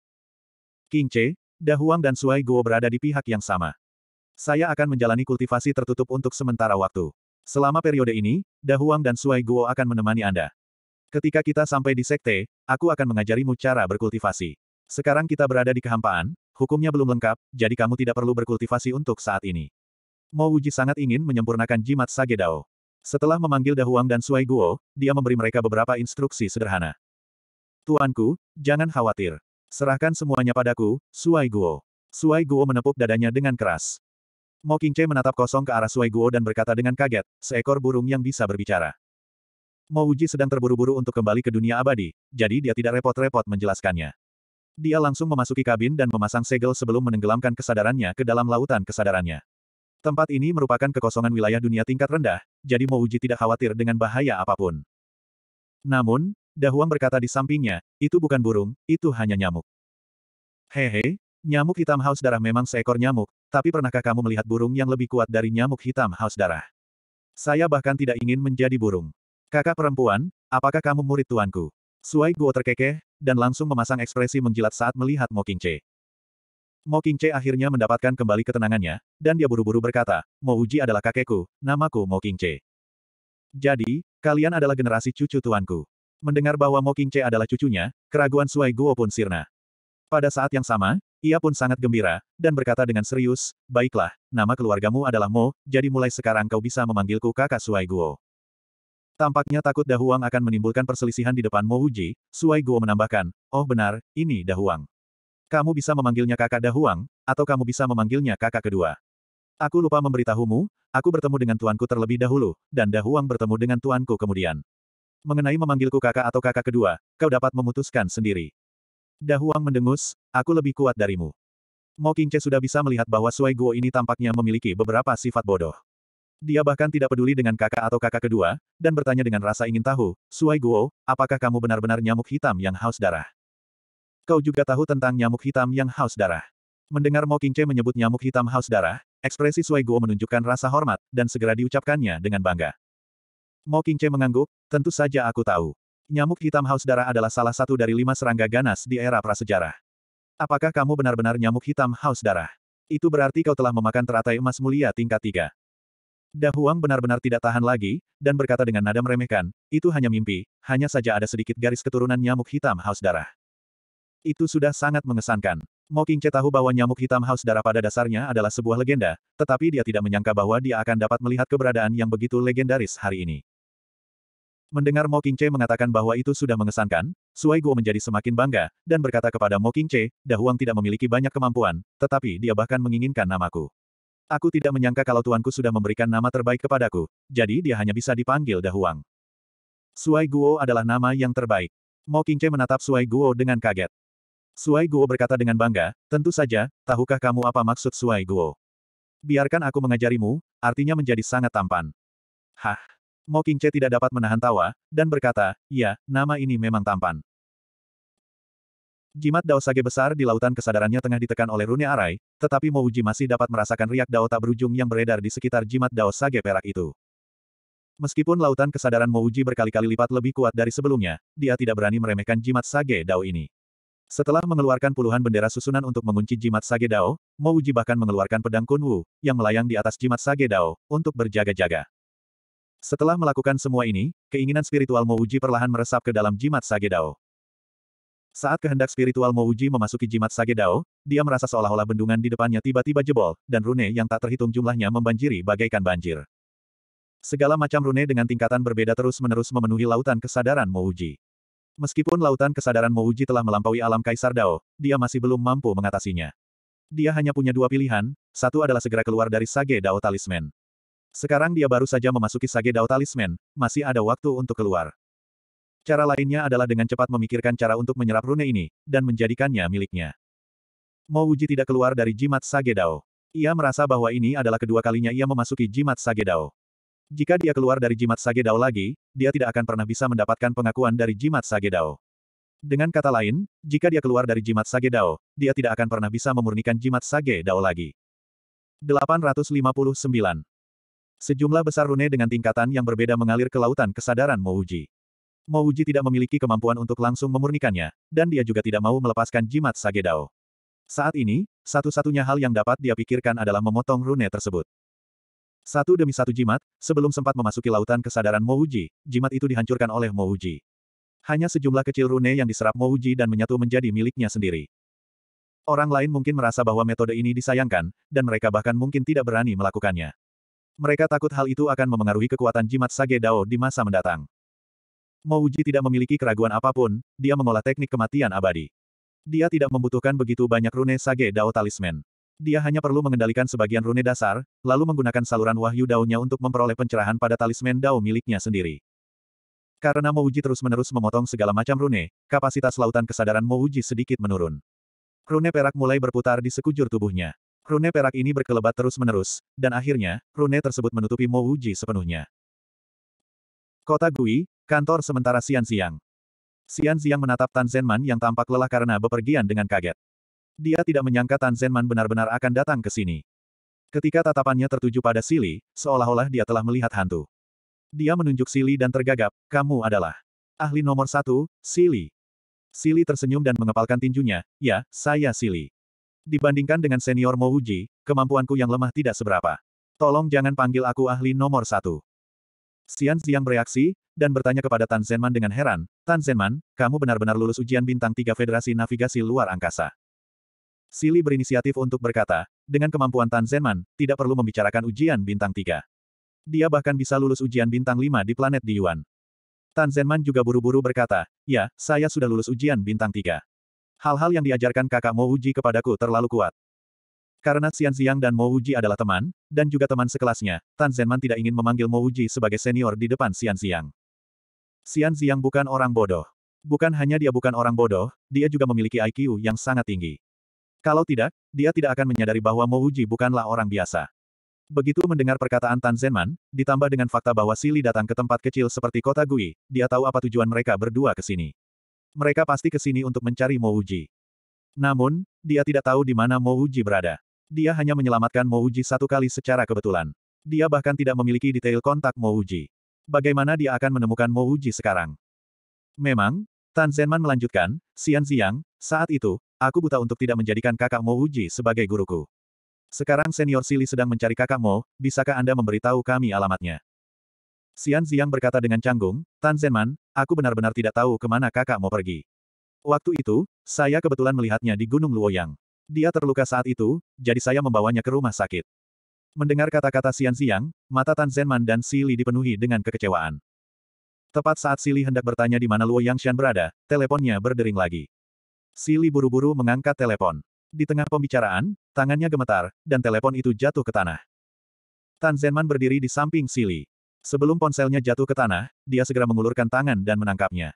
A: King Che, Dahuang dan Sui Guo berada di pihak yang sama. Saya akan menjalani kultivasi tertutup untuk sementara waktu. Selama periode ini, Dahuang dan Sui Guo akan menemani Anda. Ketika kita sampai di sekte, aku akan mengajarimu cara berkultivasi. Sekarang kita berada di kehampaan, hukumnya belum lengkap, jadi kamu tidak perlu berkultivasi untuk saat ini. Mo Wuji sangat ingin menyempurnakan jimat Sage Dao. Setelah memanggil Dahuang dan Suai Guo, dia memberi mereka beberapa instruksi sederhana. Tuanku, jangan khawatir. Serahkan semuanya padaku, Suai Guo. Suai Guo menepuk dadanya dengan keras. Mo Qingche menatap kosong ke arah Suai Guo dan berkata dengan kaget, seekor burung yang bisa berbicara. Mo Wuji sedang terburu-buru untuk kembali ke dunia abadi, jadi dia tidak repot-repot menjelaskannya. Dia langsung memasuki kabin dan memasang segel sebelum menenggelamkan kesadarannya ke dalam lautan kesadarannya. Tempat ini merupakan kekosongan wilayah dunia tingkat rendah, jadi Uji tidak khawatir dengan bahaya apapun. Namun, Dahuang berkata di sampingnya, itu bukan burung, itu hanya nyamuk. Hehe, nyamuk hitam haus darah memang seekor nyamuk, tapi pernahkah kamu melihat burung yang lebih kuat dari nyamuk hitam haus darah? Saya bahkan tidak ingin menjadi burung. Kakak perempuan, apakah kamu murid tuanku? Suai Guo terkekeh, dan langsung memasang ekspresi menjilat saat melihat Mo Qingce. Mo Qingce akhirnya mendapatkan kembali ketenangannya, dan dia buru-buru berkata, Mo Uji adalah kakekku, namaku Mo Qingce. Jadi, kalian adalah generasi cucu tuanku. Mendengar bahwa Mo Qingce adalah cucunya, keraguan Suai Guo pun sirna. Pada saat yang sama, ia pun sangat gembira, dan berkata dengan serius, Baiklah, nama keluargamu adalah Mo, jadi mulai sekarang kau bisa memanggilku kakak Suai Guo. Tampaknya takut Dahuang akan menimbulkan perselisihan di depan Mo Suai Guo menambahkan, oh benar, ini Dahuang. Kamu bisa memanggilnya kakak Dahuang, atau kamu bisa memanggilnya kakak kedua. Aku lupa memberitahumu, aku bertemu dengan tuanku terlebih dahulu, dan Dahuang bertemu dengan tuanku kemudian. Mengenai memanggilku kakak atau kakak kedua, kau dapat memutuskan sendiri. Dahuang mendengus, aku lebih kuat darimu. Mo Qingce sudah bisa melihat bahwa Suai Guo ini tampaknya memiliki beberapa sifat bodoh. Dia bahkan tidak peduli dengan kakak atau kakak kedua, dan bertanya dengan rasa ingin tahu, Suai Guo, apakah kamu benar-benar nyamuk hitam yang haus darah? Kau juga tahu tentang nyamuk hitam yang haus darah. Mendengar Mo Qingche menyebut nyamuk hitam haus darah, ekspresi Suai Guo menunjukkan rasa hormat, dan segera diucapkannya dengan bangga. Mo Qingche mengangguk, tentu saja aku tahu. Nyamuk hitam haus darah adalah salah satu dari lima serangga ganas di era prasejarah. Apakah kamu benar-benar nyamuk hitam haus darah? Itu berarti kau telah memakan teratai emas mulia tingkat tiga. Dahuang benar-benar tidak tahan lagi, dan berkata dengan nada meremehkan, itu hanya mimpi, hanya saja ada sedikit garis keturunan nyamuk hitam haus darah. Itu sudah sangat mengesankan. Mo Qingche tahu bahwa nyamuk hitam haus darah pada dasarnya adalah sebuah legenda, tetapi dia tidak menyangka bahwa dia akan dapat melihat keberadaan yang begitu legendaris hari ini. Mendengar Mo Qingche mengatakan bahwa itu sudah mengesankan, Suai Guo menjadi semakin bangga, dan berkata kepada Mo Qingche, Dahuang tidak memiliki banyak kemampuan, tetapi dia bahkan menginginkan namaku. Aku tidak menyangka kalau tuanku sudah memberikan nama terbaik kepadaku, jadi dia hanya bisa dipanggil Dahuang. Suai Guo adalah nama yang terbaik. Mo Qingche menatap Suai Guo dengan kaget. Suai Guo berkata dengan bangga, tentu saja, tahukah kamu apa maksud Suai Guo? Biarkan aku mengajarimu, artinya menjadi sangat tampan. Hah! Mo Qingche tidak dapat menahan tawa, dan berkata, ya, nama ini memang tampan. Jimat Dao Sage besar di lautan kesadarannya tengah ditekan oleh rune arai, tetapi Mouji masih dapat merasakan riak Dao tak berujung yang beredar di sekitar jimat Dao Sage perak itu. Meskipun lautan kesadaran Mouji berkali-kali lipat lebih kuat dari sebelumnya, dia tidak berani meremehkan jimat Sage Dao ini. Setelah mengeluarkan puluhan bendera susunan untuk mengunci jimat Sage Dao, Mouji bahkan mengeluarkan pedang Kunwu, yang melayang di atas jimat Sage Dao, untuk berjaga-jaga. Setelah melakukan semua ini, keinginan spiritual Mouji perlahan meresap ke dalam jimat Sage Dao. Saat kehendak spiritual Mouji memasuki jimat Sage Dao, dia merasa seolah-olah bendungan di depannya tiba-tiba jebol, dan rune yang tak terhitung jumlahnya membanjiri bagaikan banjir. Segala macam rune dengan tingkatan berbeda terus-menerus memenuhi lautan kesadaran Mouji. Meskipun lautan kesadaran Mouji telah melampaui alam Kaisar Dao, dia masih belum mampu mengatasinya. Dia hanya punya dua pilihan, satu adalah segera keluar dari Sage Dao Talisman. Sekarang dia baru saja memasuki Sage Dao Talisman, masih ada waktu untuk keluar. Cara lainnya adalah dengan cepat memikirkan cara untuk menyerap rune ini, dan menjadikannya miliknya. Mo Wuji tidak keluar dari jimat Sage Dao. Ia merasa bahwa ini adalah kedua kalinya ia memasuki jimat Sage Dao. Jika dia keluar dari jimat Sage Dao lagi, dia tidak akan pernah bisa mendapatkan pengakuan dari jimat Sage Dao. Dengan kata lain, jika dia keluar dari jimat Sage Dao, dia tidak akan pernah bisa memurnikan jimat Sage Dao lagi. 859. Sejumlah besar rune dengan tingkatan yang berbeda mengalir ke lautan kesadaran Mouji. Mo Uji tidak memiliki kemampuan untuk langsung memurnikannya, dan dia juga tidak mau melepaskan jimat Sage Dao. Saat ini, satu-satunya hal yang dapat dia pikirkan adalah memotong rune tersebut. Satu demi satu jimat, sebelum sempat memasuki lautan kesadaran Mo Uji, jimat itu dihancurkan oleh Mo Uji. Hanya sejumlah kecil rune yang diserap Mo Uji dan menyatu menjadi miliknya sendiri. Orang lain mungkin merasa bahwa metode ini disayangkan, dan mereka bahkan mungkin tidak berani melakukannya. Mereka takut hal itu akan memengaruhi kekuatan jimat Sage Dao di masa mendatang. Mouji tidak memiliki keraguan apapun, dia mengolah teknik kematian abadi. Dia tidak membutuhkan begitu banyak rune Sage Dao Talisman. Dia hanya perlu mengendalikan sebagian rune dasar, lalu menggunakan saluran wahyu daunnya untuk memperoleh pencerahan pada talisman dao miliknya sendiri. Karena Mouji terus-menerus memotong segala macam rune, kapasitas lautan kesadaran Mouji sedikit menurun. Rune perak mulai berputar di sekujur tubuhnya. Rune perak ini berkelebat terus-menerus, dan akhirnya, rune tersebut menutupi Mouji sepenuhnya. Kota Gui, Kantor sementara Xian siang Xian Xiang menatap Tan Zenman yang tampak lelah karena bepergian dengan kaget. Dia tidak menyangka Tan Zenman benar-benar akan datang ke sini. Ketika tatapannya tertuju pada Sili, seolah-olah dia telah melihat hantu. Dia menunjuk Sili dan tergagap, kamu adalah ahli nomor satu, Sili. Sili tersenyum dan mengepalkan tinjunya, ya, saya Sili. Dibandingkan dengan senior Mo kemampuanku yang lemah tidak seberapa. Tolong jangan panggil aku ahli nomor satu. Xian Xiang bereaksi, dan bertanya kepada Tan Zenman dengan heran, Tan Zenman, kamu benar-benar lulus ujian bintang tiga Federasi Navigasi Luar Angkasa. Sili berinisiatif untuk berkata, dengan kemampuan Tan Zenman, tidak perlu membicarakan ujian bintang tiga. Dia bahkan bisa lulus ujian bintang lima di planet Diyuan. Tan Zenman juga buru-buru berkata, ya, saya sudah lulus ujian bintang tiga. Hal-hal yang diajarkan kakakmu uji kepadaku terlalu kuat. Karena Xian Ziyang dan Mo Uji adalah teman, dan juga teman sekelasnya, Tan Zenman tidak ingin memanggil Mo Uji sebagai senior di depan Xian Ziyang. Xian Ziyang bukan orang bodoh. Bukan hanya dia bukan orang bodoh, dia juga memiliki IQ yang sangat tinggi. Kalau tidak, dia tidak akan menyadari bahwa Mo Uji bukanlah orang biasa. Begitu mendengar perkataan Tan Zenman, ditambah dengan fakta bahwa Sili datang ke tempat kecil seperti kota Gui, dia tahu apa tujuan mereka berdua ke sini. Mereka pasti ke sini untuk mencari Mo Uji. Namun, dia tidak tahu di mana Mo Uji berada. Dia hanya menyelamatkan Mo Uji satu kali secara kebetulan. Dia bahkan tidak memiliki detail kontak Mo Uji. Bagaimana dia akan menemukan Mo Uji sekarang? Memang, Tan Zenman melanjutkan, Xian Ziyang, saat itu, aku buta untuk tidak menjadikan kakak Mo Uji sebagai guruku. Sekarang senior Sili sedang mencari kakak Mo, bisakah Anda memberitahu kami alamatnya? Xian Ziyang berkata dengan canggung, Tan Zenman, aku benar-benar tidak tahu kemana kakak Mo pergi. Waktu itu, saya kebetulan melihatnya di Gunung Luoyang. Dia terluka saat itu, jadi saya membawanya ke rumah sakit. Mendengar kata-kata siang Siang, mata Tan Zenman dan Sili dipenuhi dengan kekecewaan. Tepat saat Sili hendak bertanya di mana Luo Yangshan berada, teleponnya berdering lagi. Sili buru-buru mengangkat telepon. Di tengah pembicaraan, tangannya gemetar, dan telepon itu jatuh ke tanah. Tan Zenman berdiri di samping Sili. Sebelum ponselnya jatuh ke tanah, dia segera mengulurkan tangan dan menangkapnya.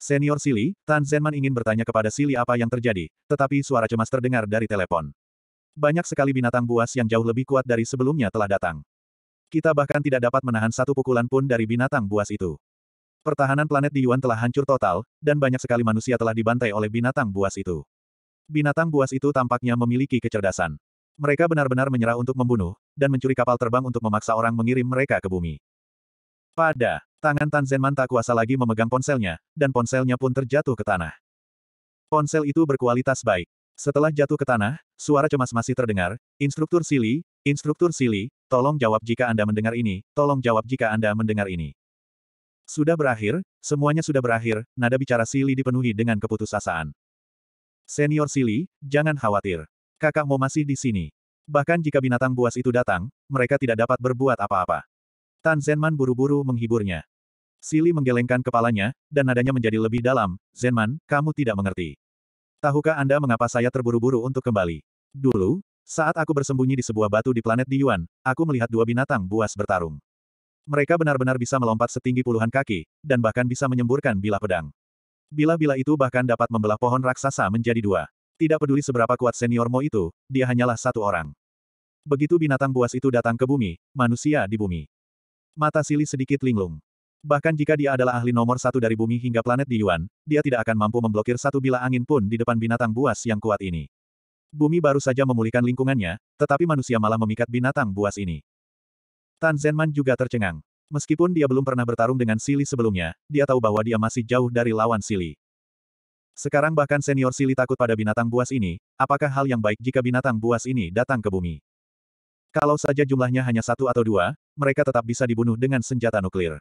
A: Senior Sili, Tan Zenman ingin bertanya kepada Sili apa yang terjadi, tetapi suara cemas terdengar dari telepon. Banyak sekali binatang buas yang jauh lebih kuat dari sebelumnya telah datang. Kita bahkan tidak dapat menahan satu pukulan pun dari binatang buas itu. Pertahanan planet di Yuan telah hancur total, dan banyak sekali manusia telah dibantai oleh binatang buas itu. Binatang buas itu tampaknya memiliki kecerdasan. Mereka benar-benar menyerah untuk membunuh, dan mencuri kapal terbang untuk memaksa orang mengirim mereka ke bumi. Pada Tangan Tan Zenman tak kuasa lagi memegang ponselnya, dan ponselnya pun terjatuh ke tanah. Ponsel itu berkualitas baik. Setelah jatuh ke tanah, suara cemas masih terdengar, Instruktur Sili, Instruktur Sili, tolong jawab jika Anda mendengar ini, tolong jawab jika Anda mendengar ini. Sudah berakhir, semuanya sudah berakhir, nada bicara Sili dipenuhi dengan keputusasaan. Senior Sili, jangan khawatir. Kakakmu masih di sini. Bahkan jika binatang buas itu datang, mereka tidak dapat berbuat apa-apa. Tan Zenman buru-buru menghiburnya. Sili menggelengkan kepalanya, dan nadanya menjadi lebih dalam, Zenman, kamu tidak mengerti. Tahukah Anda mengapa saya terburu-buru untuk kembali? Dulu, saat aku bersembunyi di sebuah batu di planet Yuan, aku melihat dua binatang buas bertarung. Mereka benar-benar bisa melompat setinggi puluhan kaki, dan bahkan bisa menyemburkan bilah pedang. Bilah-bilah itu bahkan dapat membelah pohon raksasa menjadi dua. Tidak peduli seberapa kuat Senior Mo itu, dia hanyalah satu orang. Begitu binatang buas itu datang ke bumi, manusia di bumi. Mata Sili sedikit linglung. Bahkan jika dia adalah ahli nomor satu dari bumi hingga planet di Yuan, dia tidak akan mampu memblokir satu bila angin pun di depan binatang buas yang kuat ini. Bumi baru saja memulihkan lingkungannya, tetapi manusia malah memikat binatang buas ini. Tan Zenman juga tercengang. Meskipun dia belum pernah bertarung dengan Sili sebelumnya, dia tahu bahwa dia masih jauh dari lawan Sili. Sekarang bahkan senior Sili takut pada binatang buas ini, apakah hal yang baik jika binatang buas ini datang ke bumi? Kalau saja jumlahnya hanya satu atau dua, mereka tetap bisa dibunuh dengan senjata nuklir.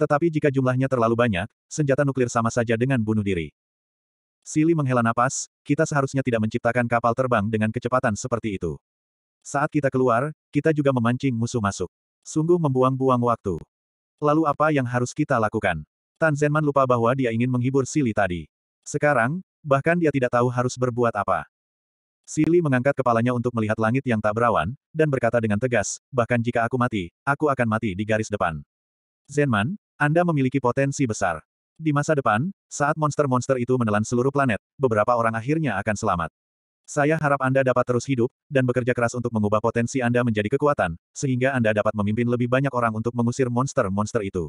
A: Tetapi jika jumlahnya terlalu banyak, senjata nuklir sama saja dengan bunuh diri. Sili menghela napas, kita seharusnya tidak menciptakan kapal terbang dengan kecepatan seperti itu. Saat kita keluar, kita juga memancing musuh masuk. Sungguh membuang-buang waktu. Lalu apa yang harus kita lakukan? Tan Zenman lupa bahwa dia ingin menghibur Sili tadi. Sekarang, bahkan dia tidak tahu harus berbuat apa. Sili mengangkat kepalanya untuk melihat langit yang tak berawan, dan berkata dengan tegas, bahkan jika aku mati, aku akan mati di garis depan. Zenman, anda memiliki potensi besar. Di masa depan, saat monster-monster itu menelan seluruh planet, beberapa orang akhirnya akan selamat. Saya harap Anda dapat terus hidup, dan bekerja keras untuk mengubah potensi Anda menjadi kekuatan, sehingga Anda dapat memimpin lebih banyak orang untuk mengusir monster-monster itu.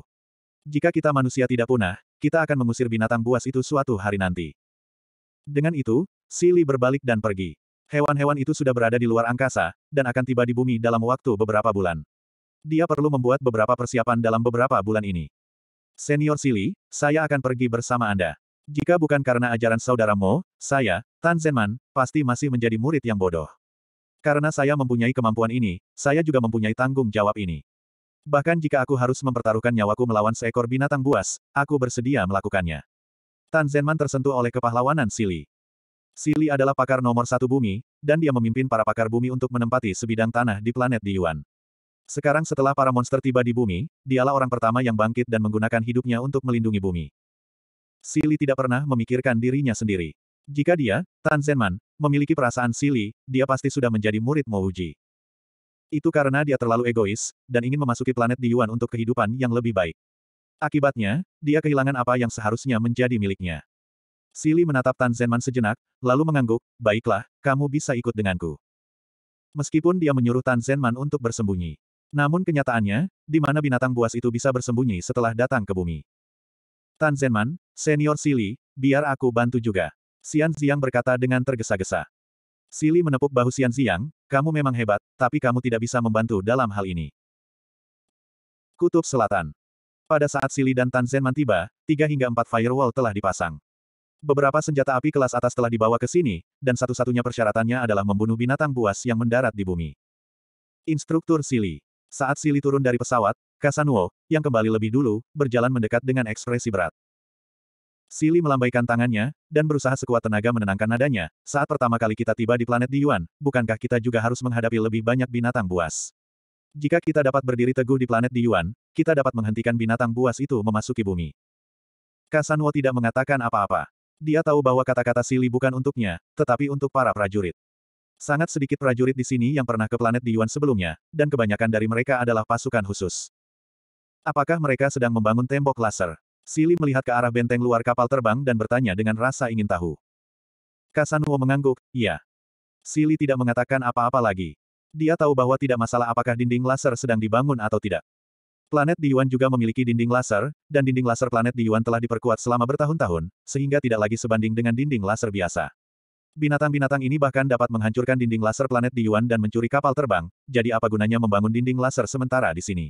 A: Jika kita manusia tidak punah, kita akan mengusir binatang buas itu suatu hari nanti. Dengan itu, Sili berbalik dan pergi. Hewan-hewan itu sudah berada di luar angkasa, dan akan tiba di bumi dalam waktu beberapa bulan. Dia perlu membuat beberapa persiapan dalam beberapa bulan ini. Senior Sili, saya akan pergi bersama Anda. Jika bukan karena ajaran saudara Mo, saya, Tan Zenman, pasti masih menjadi murid yang bodoh. Karena saya mempunyai kemampuan ini, saya juga mempunyai tanggung jawab ini. Bahkan jika aku harus mempertaruhkan nyawaku melawan seekor binatang buas, aku bersedia melakukannya. Tan Zenman tersentuh oleh kepahlawanan Sili. Sili adalah pakar nomor satu bumi, dan dia memimpin para pakar bumi untuk menempati sebidang tanah di planet Di Yuan. Sekarang setelah para monster tiba di bumi, dialah orang pertama yang bangkit dan menggunakan hidupnya untuk melindungi bumi. Sili tidak pernah memikirkan dirinya sendiri. Jika dia, Tan Zenman, memiliki perasaan Sili, dia pasti sudah menjadi murid Mouji. Itu karena dia terlalu egois, dan ingin memasuki planet di Yuan untuk kehidupan yang lebih baik. Akibatnya, dia kehilangan apa yang seharusnya menjadi miliknya. Sili menatap Tan Zenman sejenak, lalu mengangguk, baiklah, kamu bisa ikut denganku. Meskipun dia menyuruh Tan Zenman untuk bersembunyi. Namun kenyataannya, di mana binatang buas itu bisa bersembunyi setelah datang ke bumi. Tan Zenman, senior Sili, biar aku bantu juga. Xian Ziyang berkata dengan tergesa-gesa. Sili menepuk bahu Xian Ziyang, kamu memang hebat, tapi kamu tidak bisa membantu dalam hal ini. Kutub Selatan. Pada saat Sili dan Tan Zenman tiba, tiga hingga empat firewall telah dipasang. Beberapa senjata api kelas atas telah dibawa ke sini, dan satu-satunya persyaratannya adalah membunuh binatang buas yang mendarat di bumi. Instruktur Sili. Saat Sili turun dari pesawat, Kasanuo, yang kembali lebih dulu, berjalan mendekat dengan ekspresi berat. Sili melambaikan tangannya, dan berusaha sekuat tenaga menenangkan nadanya. Saat pertama kali kita tiba di planet Diyuan, bukankah kita juga harus menghadapi lebih banyak binatang buas? Jika kita dapat berdiri teguh di planet Diyuan, kita dapat menghentikan binatang buas itu memasuki bumi. Kasanuo tidak mengatakan apa-apa. Dia tahu bahwa kata-kata Sili bukan untuknya, tetapi untuk para prajurit. Sangat sedikit prajurit di sini yang pernah ke planet di Yuan sebelumnya, dan kebanyakan dari mereka adalah pasukan khusus. Apakah mereka sedang membangun tembok laser? Sili melihat ke arah benteng luar kapal terbang dan bertanya dengan rasa ingin tahu. Kasanuo mengangguk, iya. Sili tidak mengatakan apa-apa lagi. Dia tahu bahwa tidak masalah apakah dinding laser sedang dibangun atau tidak. Planet di Yuan juga memiliki dinding laser, dan dinding laser planet di Yuan telah diperkuat selama bertahun-tahun, sehingga tidak lagi sebanding dengan dinding laser biasa. Binatang-binatang ini bahkan dapat menghancurkan dinding laser planet di Yuan dan mencuri kapal terbang, jadi apa gunanya membangun dinding laser sementara di sini?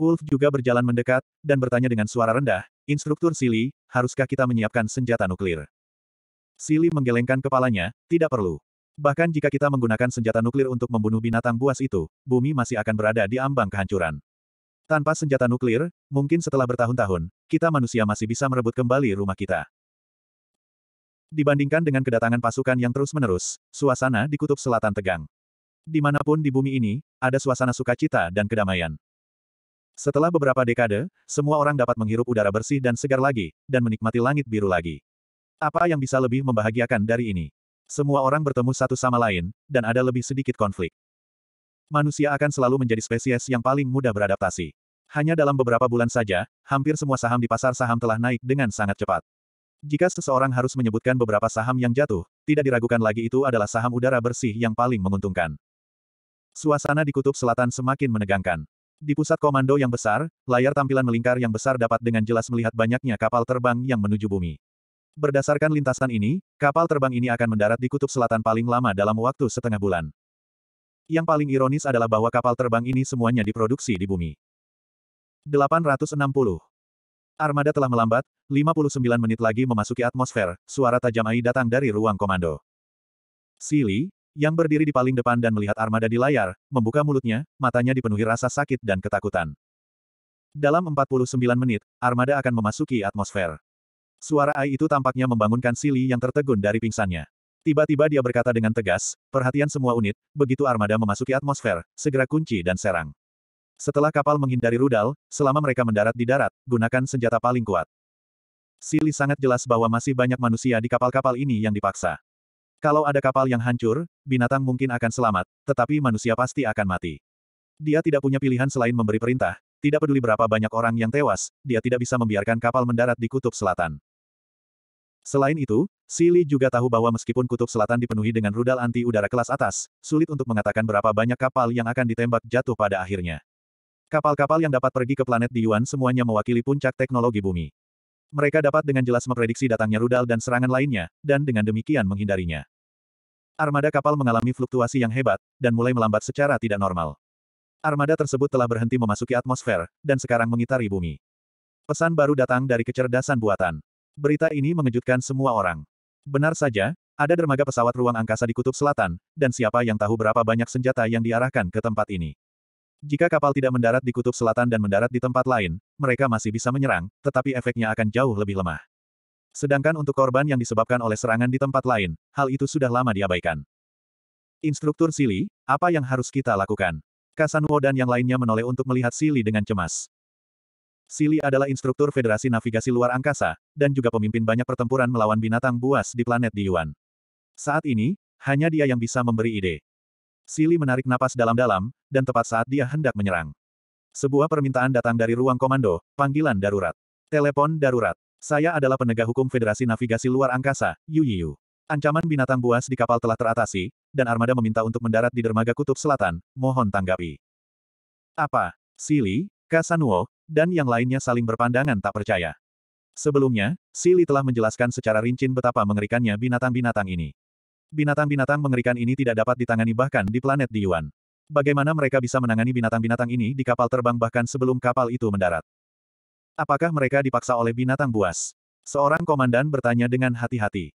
A: Wolf juga berjalan mendekat, dan bertanya dengan suara rendah, Instruktur Sili, haruskah kita menyiapkan senjata nuklir? Sili menggelengkan kepalanya, tidak perlu. Bahkan jika kita menggunakan senjata nuklir untuk membunuh binatang buas itu, bumi masih akan berada di ambang kehancuran. Tanpa senjata nuklir, mungkin setelah bertahun-tahun, kita manusia masih bisa merebut kembali rumah kita. Dibandingkan dengan kedatangan pasukan yang terus-menerus, suasana di kutub selatan tegang. Dimanapun di bumi ini, ada suasana sukacita dan kedamaian. Setelah beberapa dekade, semua orang dapat menghirup udara bersih dan segar lagi, dan menikmati langit biru lagi. Apa yang bisa lebih membahagiakan dari ini? Semua orang bertemu satu sama lain, dan ada lebih sedikit konflik. Manusia akan selalu menjadi spesies yang paling mudah beradaptasi. Hanya dalam beberapa bulan saja, hampir semua saham di pasar saham telah naik dengan sangat cepat. Jika seseorang harus menyebutkan beberapa saham yang jatuh, tidak diragukan lagi itu adalah saham udara bersih yang paling menguntungkan. Suasana di kutub selatan semakin menegangkan. Di pusat komando yang besar, layar tampilan melingkar yang besar dapat dengan jelas melihat banyaknya kapal terbang yang menuju bumi. Berdasarkan lintasan ini, kapal terbang ini akan mendarat di kutub selatan paling lama dalam waktu setengah bulan. Yang paling ironis adalah bahwa kapal terbang ini semuanya diproduksi di bumi. 860 Armada telah melambat, 59 menit lagi memasuki atmosfer, suara tajam AI datang dari ruang komando. Sili, yang berdiri di paling depan dan melihat armada di layar, membuka mulutnya, matanya dipenuhi rasa sakit dan ketakutan. Dalam 49 menit, armada akan memasuki atmosfer. Suara AI itu tampaknya membangunkan Sili yang tertegun dari pingsannya. Tiba-tiba dia berkata dengan tegas, perhatian semua unit, begitu armada memasuki atmosfer, segera kunci dan serang. Setelah kapal menghindari rudal, selama mereka mendarat di darat, gunakan senjata paling kuat. Sili sangat jelas bahwa masih banyak manusia di kapal-kapal ini yang dipaksa. Kalau ada kapal yang hancur, binatang mungkin akan selamat, tetapi manusia pasti akan mati. Dia tidak punya pilihan selain memberi perintah, tidak peduli berapa banyak orang yang tewas, dia tidak bisa membiarkan kapal mendarat di kutub selatan. Selain itu, Sili juga tahu bahwa meskipun kutub selatan dipenuhi dengan rudal anti udara kelas atas, sulit untuk mengatakan berapa banyak kapal yang akan ditembak jatuh pada akhirnya. Kapal-kapal yang dapat pergi ke planet di Yuan semuanya mewakili puncak teknologi bumi. Mereka dapat dengan jelas memprediksi datangnya rudal dan serangan lainnya, dan dengan demikian menghindarinya. Armada kapal mengalami fluktuasi yang hebat, dan mulai melambat secara tidak normal. Armada tersebut telah berhenti memasuki atmosfer, dan sekarang mengitari bumi. Pesan baru datang dari kecerdasan buatan. Berita ini mengejutkan semua orang. Benar saja, ada dermaga pesawat ruang angkasa di Kutub Selatan, dan siapa yang tahu berapa banyak senjata yang diarahkan ke tempat ini. Jika kapal tidak mendarat di kutub selatan dan mendarat di tempat lain, mereka masih bisa menyerang, tetapi efeknya akan jauh lebih lemah. Sedangkan untuk korban yang disebabkan oleh serangan di tempat lain, hal itu sudah lama diabaikan. Instruktur Sili, apa yang harus kita lakukan? Kasanwo dan yang lainnya menoleh untuk melihat Sili dengan cemas. Sili adalah instruktur Federasi Navigasi Luar Angkasa, dan juga pemimpin banyak pertempuran melawan binatang buas di planet di Yuan. Saat ini, hanya dia yang bisa memberi ide. Sili menarik napas dalam-dalam, dan tepat saat dia hendak menyerang. Sebuah permintaan datang dari ruang komando, panggilan darurat. Telepon darurat. Saya adalah penegak hukum Federasi Navigasi Luar Angkasa, Yu Yu. Ancaman binatang buas di kapal telah teratasi, dan armada meminta untuk mendarat di dermaga kutub selatan, mohon tanggapi. Apa? Sili, Kasanuo, dan yang lainnya saling berpandangan tak percaya. Sebelumnya, Sili telah menjelaskan secara rinci betapa mengerikannya binatang-binatang ini. Binatang-binatang mengerikan ini tidak dapat ditangani bahkan di planet Yuan. Bagaimana mereka bisa menangani binatang-binatang ini di kapal terbang bahkan sebelum kapal itu mendarat? Apakah mereka dipaksa oleh binatang buas? Seorang komandan bertanya dengan hati-hati.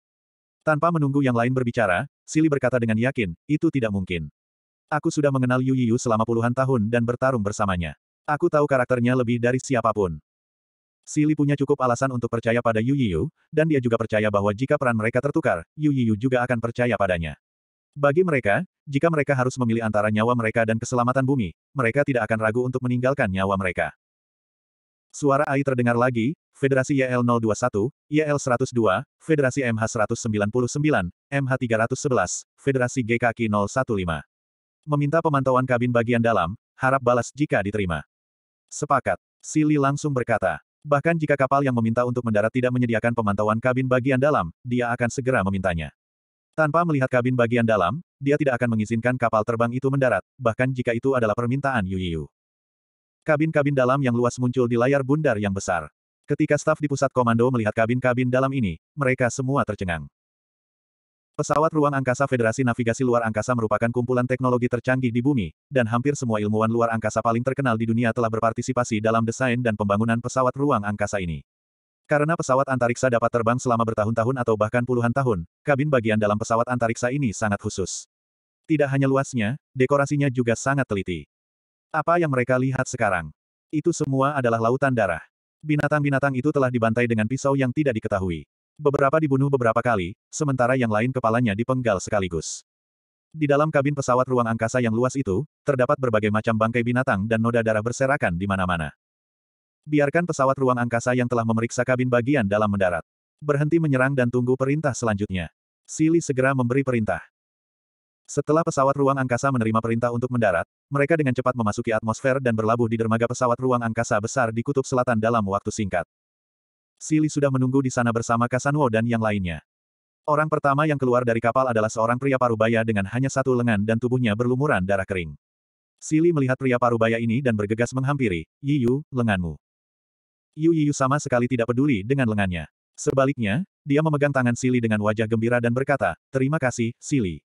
A: Tanpa menunggu yang lain berbicara, Sili berkata dengan yakin, itu tidak mungkin. Aku sudah mengenal Yu Yu selama puluhan tahun dan bertarung bersamanya. Aku tahu karakternya lebih dari siapapun. Sili punya cukup alasan untuk percaya pada Yu Yiyu, dan dia juga percaya bahwa jika peran mereka tertukar, Yu Yiyu juga akan percaya padanya. Bagi mereka, jika mereka harus memilih antara nyawa mereka dan keselamatan bumi, mereka tidak akan ragu untuk meninggalkan nyawa mereka. Suara AI terdengar lagi, Federasi YL-021, YL-102, Federasi MH-199, MH-311, Federasi GKK-015. Meminta pemantauan kabin bagian dalam, harap balas jika diterima. Sepakat, Sili langsung berkata. Bahkan jika kapal yang meminta untuk mendarat tidak menyediakan pemantauan kabin bagian dalam, dia akan segera memintanya. Tanpa melihat kabin bagian dalam, dia tidak akan mengizinkan kapal terbang itu mendarat, bahkan jika itu adalah permintaan Yu Yu. Kabin-kabin dalam yang luas muncul di layar bundar yang besar. Ketika staf di pusat komando melihat kabin-kabin dalam ini, mereka semua tercengang. Pesawat ruang angkasa Federasi Navigasi Luar Angkasa merupakan kumpulan teknologi tercanggih di bumi, dan hampir semua ilmuwan luar angkasa paling terkenal di dunia telah berpartisipasi dalam desain dan pembangunan pesawat ruang angkasa ini. Karena pesawat antariksa dapat terbang selama bertahun-tahun atau bahkan puluhan tahun, kabin bagian dalam pesawat antariksa ini sangat khusus. Tidak hanya luasnya, dekorasinya juga sangat teliti. Apa yang mereka lihat sekarang? Itu semua adalah lautan darah. Binatang-binatang itu telah dibantai dengan pisau yang tidak diketahui. Beberapa dibunuh beberapa kali, sementara yang lain kepalanya dipenggal sekaligus. Di dalam kabin pesawat ruang angkasa yang luas itu, terdapat berbagai macam bangkai binatang dan noda darah berserakan di mana-mana. Biarkan pesawat ruang angkasa yang telah memeriksa kabin bagian dalam mendarat. Berhenti menyerang dan tunggu perintah selanjutnya. Sili segera memberi perintah. Setelah pesawat ruang angkasa menerima perintah untuk mendarat, mereka dengan cepat memasuki atmosfer dan berlabuh di dermaga pesawat ruang angkasa besar di kutub selatan dalam waktu singkat. Sili sudah menunggu di sana bersama Kasanuo dan yang lainnya. Orang pertama yang keluar dari kapal adalah seorang pria parubaya dengan hanya satu lengan dan tubuhnya berlumuran darah kering. Sili melihat pria parubaya ini dan bergegas menghampiri, Yiyu, lenganmu. Yu Yiyu sama sekali tidak peduli dengan lengannya. Sebaliknya, dia memegang tangan Sili dengan wajah gembira dan berkata, Terima kasih, Sili.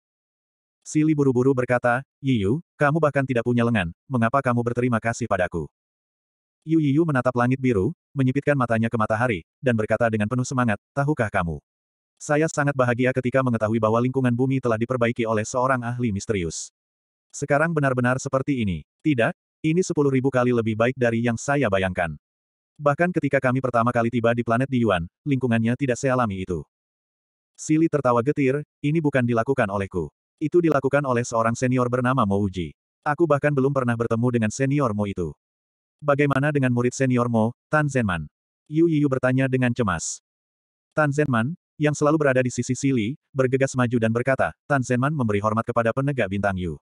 A: Sili buru-buru berkata, Yiyu, kamu bahkan tidak punya lengan, mengapa kamu berterima kasih padaku? Yu Yiyu menatap langit biru, menyipitkan matanya ke matahari, dan berkata dengan penuh semangat, tahukah kamu? Saya sangat bahagia ketika mengetahui bahwa lingkungan bumi telah diperbaiki oleh seorang ahli misterius. Sekarang benar-benar seperti ini. Tidak, ini sepuluh ribu kali lebih baik dari yang saya bayangkan. Bahkan ketika kami pertama kali tiba di planet Yuan, lingkungannya tidak sealami itu. Sili tertawa getir, ini bukan dilakukan olehku. Itu dilakukan oleh seorang senior bernama Mouji. Aku bahkan belum pernah bertemu dengan senior Mo itu. Bagaimana dengan murid seniormu, Tan Zenman? Yu Yu bertanya dengan cemas. Tan Zenman, yang selalu berada di sisi Sili, bergegas maju dan berkata, Tan Zenman memberi hormat kepada penegak bintang Yu.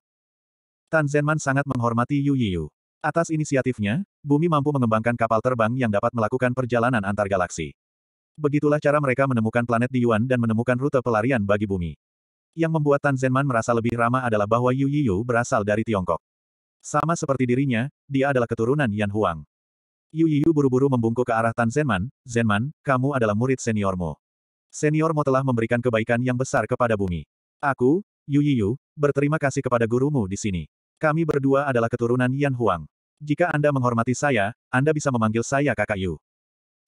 A: Tan Zenman sangat menghormati Yu Yu. Atas inisiatifnya, bumi mampu mengembangkan kapal terbang yang dapat melakukan perjalanan antar galaksi. Begitulah cara mereka menemukan planet di Yuan dan menemukan rute pelarian bagi bumi. Yang membuat Tan Zenman merasa lebih ramah adalah bahwa Yu Yu berasal dari Tiongkok. Sama seperti dirinya, dia adalah keturunan Yan Huang. Yu Yu buru-buru membungkuk ke arah Tan Zenman, Zenman, kamu adalah murid seniormu. Seniormu telah memberikan kebaikan yang besar kepada bumi. Aku, Yu Yu, berterima kasih kepada gurumu di sini. Kami berdua adalah keturunan Yan Huang. Jika Anda menghormati saya, Anda bisa memanggil saya kakak Yu.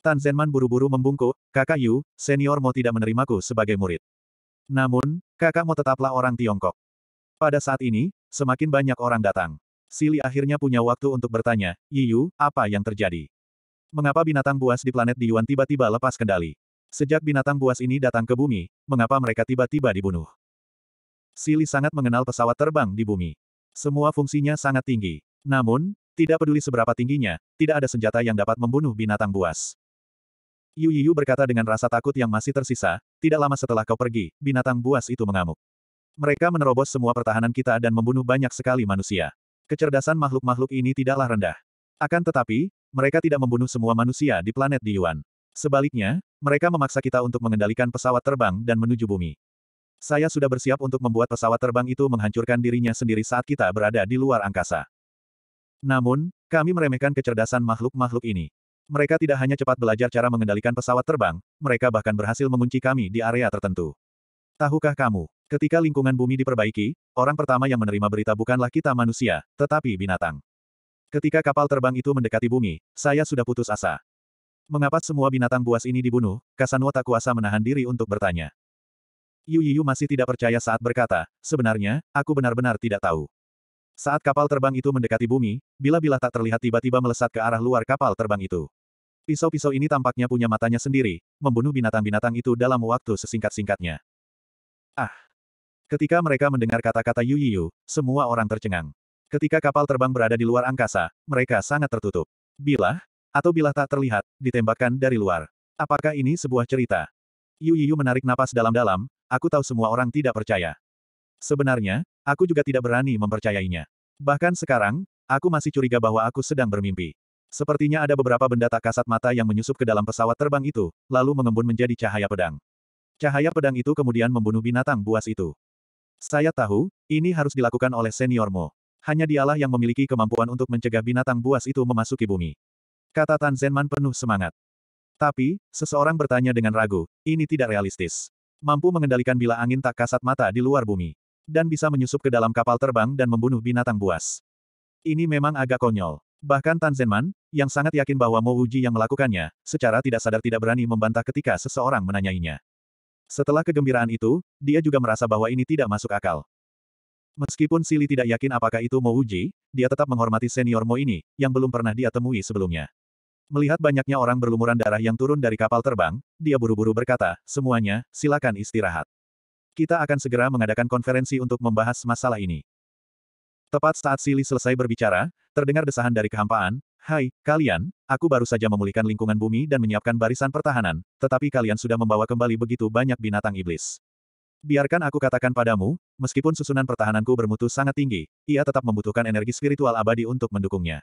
A: Tan Zenman buru-buru membungkuk, kakak Yu, seniormu tidak menerimaku sebagai murid. Namun, kakakmu tetaplah orang Tiongkok. Pada saat ini, semakin banyak orang datang. Sili akhirnya punya waktu untuk bertanya, Yiyu, apa yang terjadi? Mengapa binatang buas di planet Yuan tiba-tiba lepas kendali? Sejak binatang buas ini datang ke bumi, mengapa mereka tiba-tiba dibunuh? Sili sangat mengenal pesawat terbang di bumi. Semua fungsinya sangat tinggi. Namun, tidak peduli seberapa tingginya, tidak ada senjata yang dapat membunuh binatang buas. Yu Yu berkata dengan rasa takut yang masih tersisa, tidak lama setelah kau pergi, binatang buas itu mengamuk. Mereka menerobos semua pertahanan kita dan membunuh banyak sekali manusia. Kecerdasan makhluk-makhluk ini tidaklah rendah. Akan tetapi, mereka tidak membunuh semua manusia di planet Di Yuan. Sebaliknya, mereka memaksa kita untuk mengendalikan pesawat terbang dan menuju bumi. Saya sudah bersiap untuk membuat pesawat terbang itu menghancurkan dirinya sendiri saat kita berada di luar angkasa. Namun, kami meremehkan kecerdasan makhluk-makhluk ini. Mereka tidak hanya cepat belajar cara mengendalikan pesawat terbang, mereka bahkan berhasil mengunci kami di area tertentu. Tahukah kamu, Ketika lingkungan bumi diperbaiki, orang pertama yang menerima berita bukanlah kita manusia, tetapi binatang. Ketika kapal terbang itu mendekati bumi, saya sudah putus asa. Mengapa semua binatang buas ini dibunuh? Kasanwa tak kuasa menahan diri untuk bertanya. Yu Yu masih tidak percaya saat berkata, sebenarnya, aku benar-benar tidak tahu. Saat kapal terbang itu mendekati bumi, bila-bila tak terlihat tiba-tiba melesat ke arah luar kapal terbang itu. Pisau-pisau ini tampaknya punya matanya sendiri, membunuh binatang-binatang itu dalam waktu sesingkat-singkatnya. Ah, Ketika mereka mendengar kata-kata Yu Yu, semua orang tercengang. Ketika kapal terbang berada di luar angkasa, mereka sangat tertutup. Bilah, atau bilah tak terlihat, ditembakkan dari luar. Apakah ini sebuah cerita? Yu Yu menarik napas dalam-dalam, aku tahu semua orang tidak percaya. Sebenarnya, aku juga tidak berani mempercayainya. Bahkan sekarang, aku masih curiga bahwa aku sedang bermimpi. Sepertinya ada beberapa benda tak kasat mata yang menyusup ke dalam pesawat terbang itu, lalu mengembun menjadi cahaya pedang. Cahaya pedang itu kemudian membunuh binatang buas itu. Saya tahu, ini harus dilakukan oleh seniormu. Hanya dialah yang memiliki kemampuan untuk mencegah binatang buas itu memasuki bumi. Kata Tan Zenman penuh semangat. Tapi, seseorang bertanya dengan ragu, ini tidak realistis. Mampu mengendalikan bila angin tak kasat mata di luar bumi. Dan bisa menyusup ke dalam kapal terbang dan membunuh binatang buas. Ini memang agak konyol. Bahkan Tan Zenman, yang sangat yakin bahwa Mo Uji yang melakukannya, secara tidak sadar tidak berani membantah ketika seseorang menanyainya. Setelah kegembiraan itu, dia juga merasa bahwa ini tidak masuk akal. Meskipun Sili tidak yakin apakah itu mau Uji, dia tetap menghormati senior Mo ini, yang belum pernah dia temui sebelumnya. Melihat banyaknya orang berlumuran darah yang turun dari kapal terbang, dia buru-buru berkata, semuanya, silakan istirahat. Kita akan segera mengadakan konferensi untuk membahas masalah ini. Tepat saat Sili selesai berbicara, terdengar desahan dari kehampaan, Hai, kalian, aku baru saja memulihkan lingkungan bumi dan menyiapkan barisan pertahanan, tetapi kalian sudah membawa kembali begitu banyak binatang iblis. Biarkan aku katakan padamu, meskipun susunan pertahananku bermutu sangat tinggi, ia tetap membutuhkan energi spiritual abadi untuk mendukungnya.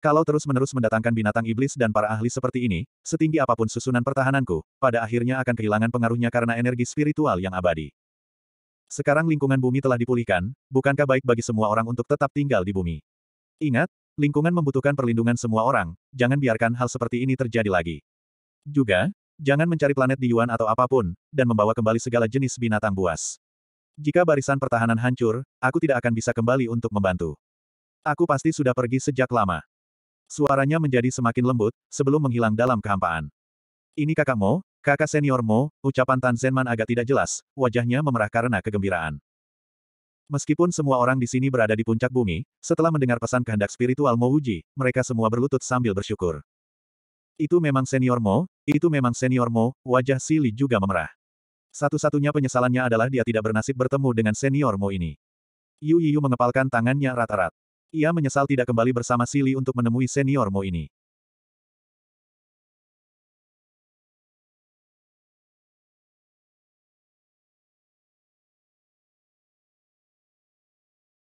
A: Kalau terus-menerus mendatangkan binatang iblis dan para ahli seperti ini, setinggi apapun susunan pertahananku, pada akhirnya akan kehilangan pengaruhnya karena energi spiritual yang abadi. Sekarang lingkungan bumi telah dipulihkan, bukankah baik bagi semua orang untuk tetap tinggal di bumi? Ingat, Lingkungan membutuhkan perlindungan semua orang, jangan biarkan hal seperti ini terjadi lagi. Juga, jangan mencari planet di Yuan atau apapun, dan membawa kembali segala jenis binatang buas. Jika barisan pertahanan hancur, aku tidak akan bisa kembali untuk membantu. Aku pasti sudah pergi sejak lama. Suaranya menjadi semakin lembut, sebelum menghilang dalam kehampaan. Ini kakakmu, kakak seniormu, ucapan Tan Zenman agak tidak jelas, wajahnya memerah karena kegembiraan. Meskipun semua orang di sini berada di puncak bumi, setelah mendengar pesan kehendak spiritual Mo Uji, mereka semua berlutut sambil bersyukur. Itu memang senior Mo, itu memang senior Mo, wajah Sili juga memerah. Satu-satunya penyesalannya adalah dia tidak bernasib bertemu dengan senior Mo ini. Yu Yu mengepalkan tangannya rata-rat. Ia menyesal tidak kembali bersama Sili untuk menemui senior Mo ini.